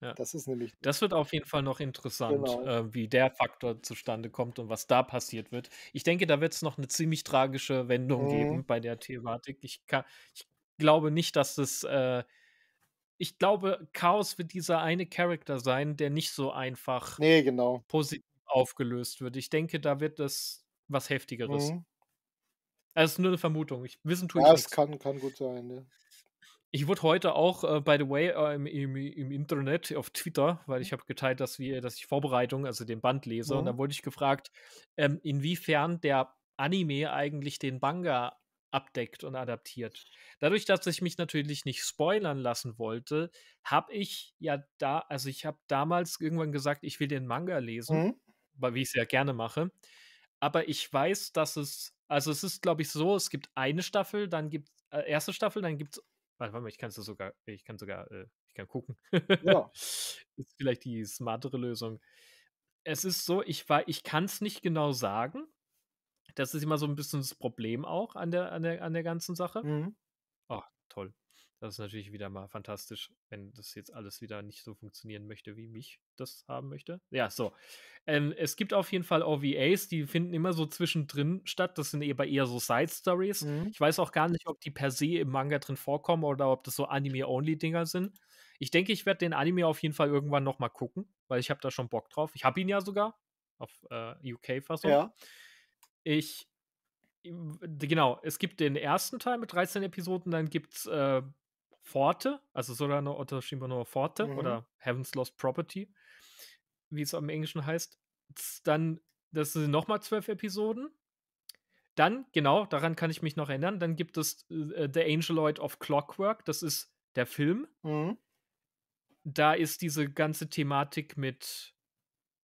S1: ja. Das ist nämlich. Das wird auf jeden Fall noch interessant, genau. äh, wie der Faktor zustande kommt und was da passiert wird. Ich denke, da wird es noch eine ziemlich tragische Wendung mhm. geben bei der Thematik. Ich, kann, ich glaube nicht, dass das äh, ich glaube, Chaos wird dieser eine Charakter sein, der nicht so einfach nee, genau. positiv aufgelöst wird. Ich denke, da wird das was Heftigeres. Mhm. Das ist nur eine Vermutung. Ich, wissen tue ja, ich Ja, es kann,
S2: kann gut sein, ja.
S1: Ich wurde heute auch, äh, by the way, äh, im, im, im, Internet auf Twitter, weil ich habe geteilt, dass, wir, dass ich Vorbereitung, also den Band lese, mhm. und da wurde ich gefragt, ähm, inwiefern der Anime eigentlich den Manga abdeckt und adaptiert. Dadurch, dass ich mich natürlich nicht spoilern lassen wollte, habe ich ja da, also ich habe damals irgendwann gesagt, ich will den Manga lesen, mhm. weil wie ich es ja gerne mache. Aber ich weiß, dass es, also es ist, glaube ich, so, es gibt eine Staffel, dann gibt es äh, erste Staffel, dann gibt es, warte mal, ich kann es sogar, ich kann sogar, äh, ich kann gucken. Ja. ist vielleicht die smartere Lösung. Es ist so, ich ich kann es nicht genau sagen, das ist immer so ein bisschen das Problem auch an der, an der, an der ganzen Sache. Mhm. Oh, toll. Das ist natürlich wieder mal fantastisch, wenn das jetzt alles wieder nicht so funktionieren möchte, wie mich das haben möchte. Ja, so. Ähm, es gibt auf jeden Fall OVAs, die finden immer so zwischendrin statt. Das sind eben eher so Side-Stories. Mhm. Ich weiß auch gar nicht, ob die per se im Manga drin vorkommen oder ob das so Anime-Only-Dinger sind. Ich denke, ich werde den Anime auf jeden Fall irgendwann nochmal gucken, weil ich habe da schon Bock drauf. Ich habe ihn ja sogar auf äh, UK-Fassung. Ja. Ich. Genau, es gibt den ersten Teil mit 13 Episoden, dann gibt's äh, Forte, also Sorano Otoshima no Forte mhm. oder Heaven's Lost Property, wie es im Englischen heißt. Dann, das sind nochmal zwölf Episoden. Dann, genau, daran kann ich mich noch erinnern, dann gibt es äh, The Angeloid of Clockwork, das ist der Film. Mhm. Da ist diese ganze Thematik mit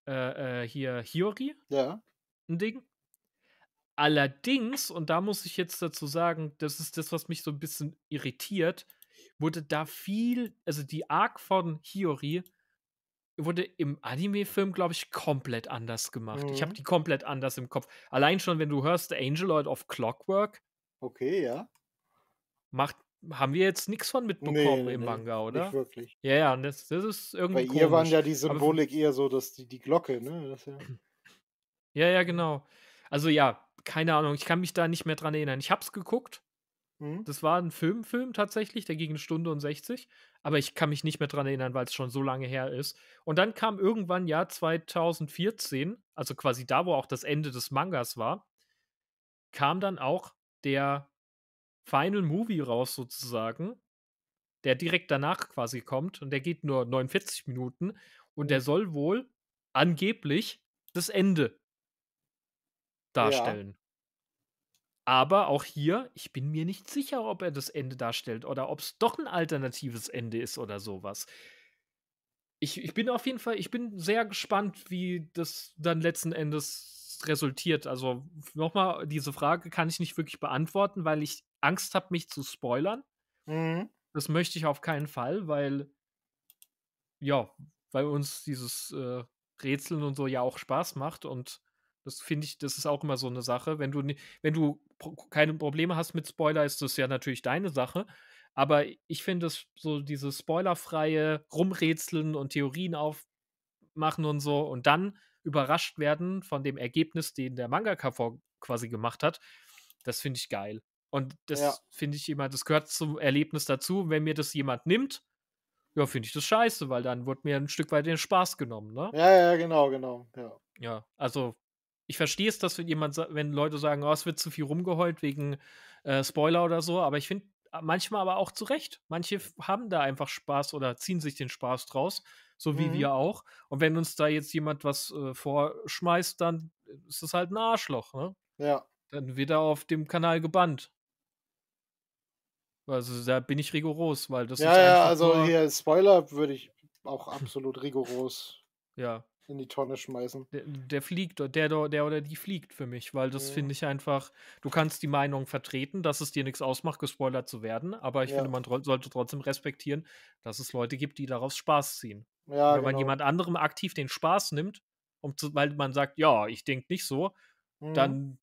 S1: äh, äh, hier Hiyori ja. ein Ding. Allerdings, und da muss ich jetzt dazu sagen, das ist das, was mich so ein bisschen irritiert, wurde da viel, also die Arc von Hiyori wurde im Anime-Film, glaube ich, komplett anders gemacht. Mhm. Ich habe mhm. die komplett anders im Kopf. Allein schon, wenn du hörst Angeloid of Clockwork.
S2: Okay, ja.
S1: Macht, haben wir jetzt nichts von mitbekommen nee, im Manga, oder? Nicht wirklich. Ja, ja, das, das ist irgendwie. Bei ihr komisch. waren ja die Symbolik
S2: Aber, eher so, dass die, die Glocke, ne? Das, ja.
S1: ja, ja, genau. Also ja, keine Ahnung, ich kann mich da nicht mehr dran erinnern. Ich hab's geguckt. Mhm. Das war ein Filmfilm tatsächlich, der ging eine Stunde und 60. Aber ich kann mich nicht mehr dran erinnern, weil es schon so lange her ist. Und dann kam irgendwann Jahr 2014, also quasi da, wo auch das Ende des Mangas war, kam dann auch der Final Movie raus sozusagen, der direkt danach quasi kommt und der geht nur 49 Minuten und der mhm. soll wohl angeblich das Ende darstellen. Ja. Aber auch hier, ich bin mir nicht sicher, ob er das Ende darstellt oder ob es doch ein alternatives Ende ist oder sowas. Ich, ich bin auf jeden Fall, ich bin sehr gespannt, wie das dann letzten Endes resultiert. Also nochmal, diese Frage kann ich nicht wirklich beantworten, weil ich Angst habe, mich zu spoilern. Mhm. Das möchte ich auf keinen Fall, weil, ja, weil uns dieses äh, Rätseln und so ja auch Spaß macht und das finde ich, das ist auch immer so eine Sache. Wenn du, wenn du keine Probleme hast mit Spoiler, ist das ja natürlich deine Sache. Aber ich finde es so dieses spoilerfreie Rumrätseln und Theorien aufmachen und so und dann überrascht werden von dem Ergebnis, den der Mangaka vor quasi gemacht hat, das finde ich geil. Und das ja. finde ich immer, das gehört zum Erlebnis dazu. Wenn mir das jemand nimmt, ja, finde ich das scheiße, weil dann wird mir ein Stück weit den Spaß genommen, ne?
S2: Ja, ja, genau, genau, ja. Ja,
S1: also ich verstehe es, dass wenn jemand, wenn Leute sagen, oh, es wird zu viel rumgeheult wegen äh, Spoiler oder so, aber ich finde äh, manchmal aber auch zu Recht. Manche haben da einfach Spaß oder ziehen sich den Spaß draus, so wie mhm. wir auch. Und wenn uns da jetzt jemand was äh, vorschmeißt, dann äh, ist es halt ein Arschloch, ne? Ja. Dann wird er auf dem Kanal gebannt. Also da bin ich rigoros, weil das ja, ist Ja, Ja, also
S2: hier Spoiler würde ich auch absolut rigoros. Ja, in die Tonne schmeißen. Der,
S1: der fliegt, der, der oder die fliegt für mich, weil das ja. Mhm. finde ich einfach, du kannst die Meinung vertreten, dass es dir nichts ausmacht, gespoilert zu werden, aber ich ja. finde, man sollte trotzdem respektieren, dass es Leute gibt, die daraus Spaß ziehen. Ja, wenn genau. man jemand anderem aktiv den Spaß nimmt, um zu, weil man sagt, ja, ich denke nicht so, mhm. dann,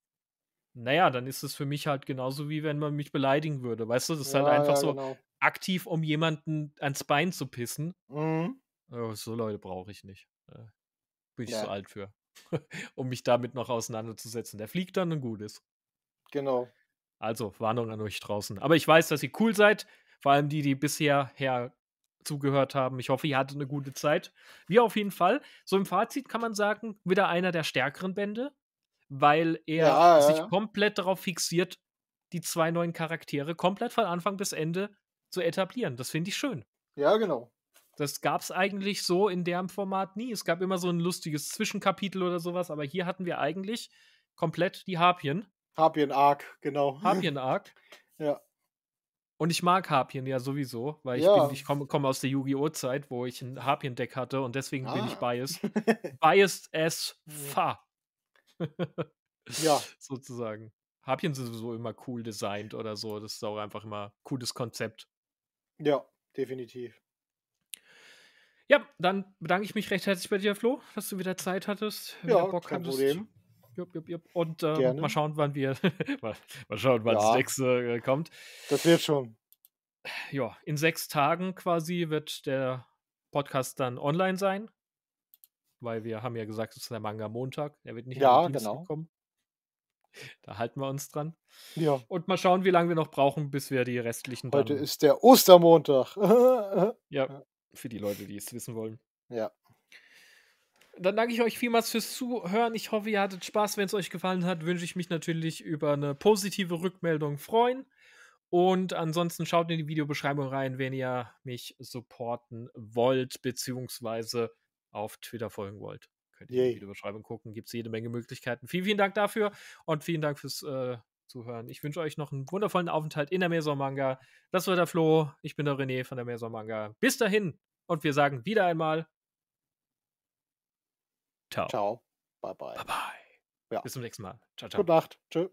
S1: naja, dann ist es für mich halt genauso, wie wenn man mich beleidigen würde. Weißt du, das ist halt einfach so genau. aktiv, um jemanden ans Bein zu pissen. Mhm. Oh, so Leute brauche ich nicht. Äh. Bin ich zu alt für, um mich damit noch auseinanderzusetzen. Der fliegt dann und gut ist. Genau. Also, Warnung an euch draußen. Aber ich weiß, dass ihr cool seid, vor allem die, die bisher her zugehört haben. Ich hoffe, ihr hattet eine gute Zeit. Wir auf jeden Fall. So im Fazit kann man sagen, wieder einer der stärkeren Bände, weil er ja, sich ja. komplett darauf fixiert, die zwei neuen Charaktere komplett von Anfang bis Ende zu etablieren. Das finde ich schön. Ja, genau. Das gab es eigentlich so in dem Format nie. Es gab immer so ein lustiges Zwischenkapitel oder sowas, aber hier hatten wir eigentlich komplett die Harpien. Harpien-Arc, genau. Harpien-Arc. ja. Und ich mag Harpien ja sowieso, weil ich, ja. ich komme komm aus der Yu-Gi-Oh! Zeit, wo ich ein Harpien-Deck hatte und deswegen ah. bin ich ah. biased. biased as fa. ja. Sozusagen. Harpien sind sowieso immer cool designt oder so. Das ist auch einfach immer ein cooles Konzept. Ja, definitiv. Ja, dann bedanke ich mich recht herzlich bei dir, Flo, dass du wieder Zeit hattest, ja, Bock kein hattest. Problem. Jupp, jupp, jupp. Und ähm, mal schauen, wann wir, mal, mal, schauen, wann ja. das nächste äh, kommt. Das wird schon. Ja, in sechs Tagen quasi wird der Podcast dann online sein, weil wir haben ja gesagt, es ist der Manga Montag. Er wird nicht ja, am genau. kommen. Da halten wir uns dran. Ja. Und mal schauen, wie lange wir noch brauchen, bis wir die restlichen. Heute ist der Ostermontag. ja, für die Leute, die es wissen wollen. Ja. Dann danke ich euch vielmals fürs Zuhören. Ich hoffe, ihr hattet Spaß. Wenn es euch gefallen hat, wünsche ich mich natürlich über eine positive Rückmeldung freuen. Und ansonsten schaut in die Videobeschreibung rein, wenn ihr mich supporten wollt, beziehungsweise auf Twitter folgen wollt. Könnt ihr Yay. in die Videobeschreibung gucken, gibt es jede Menge Möglichkeiten. Vielen, vielen Dank dafür und vielen Dank fürs äh, Zuhören. Ich wünsche euch noch einen wundervollen Aufenthalt in der Mesor Manga. Das war der Flo. Ich bin der René von der Mesor Manga. Bis dahin und wir sagen wieder einmal Ciao. Ciao. Bye bye. Bye bye. Ja. Bis zum nächsten Mal. Ciao, ciao. Gute
S2: Nacht. Tschö.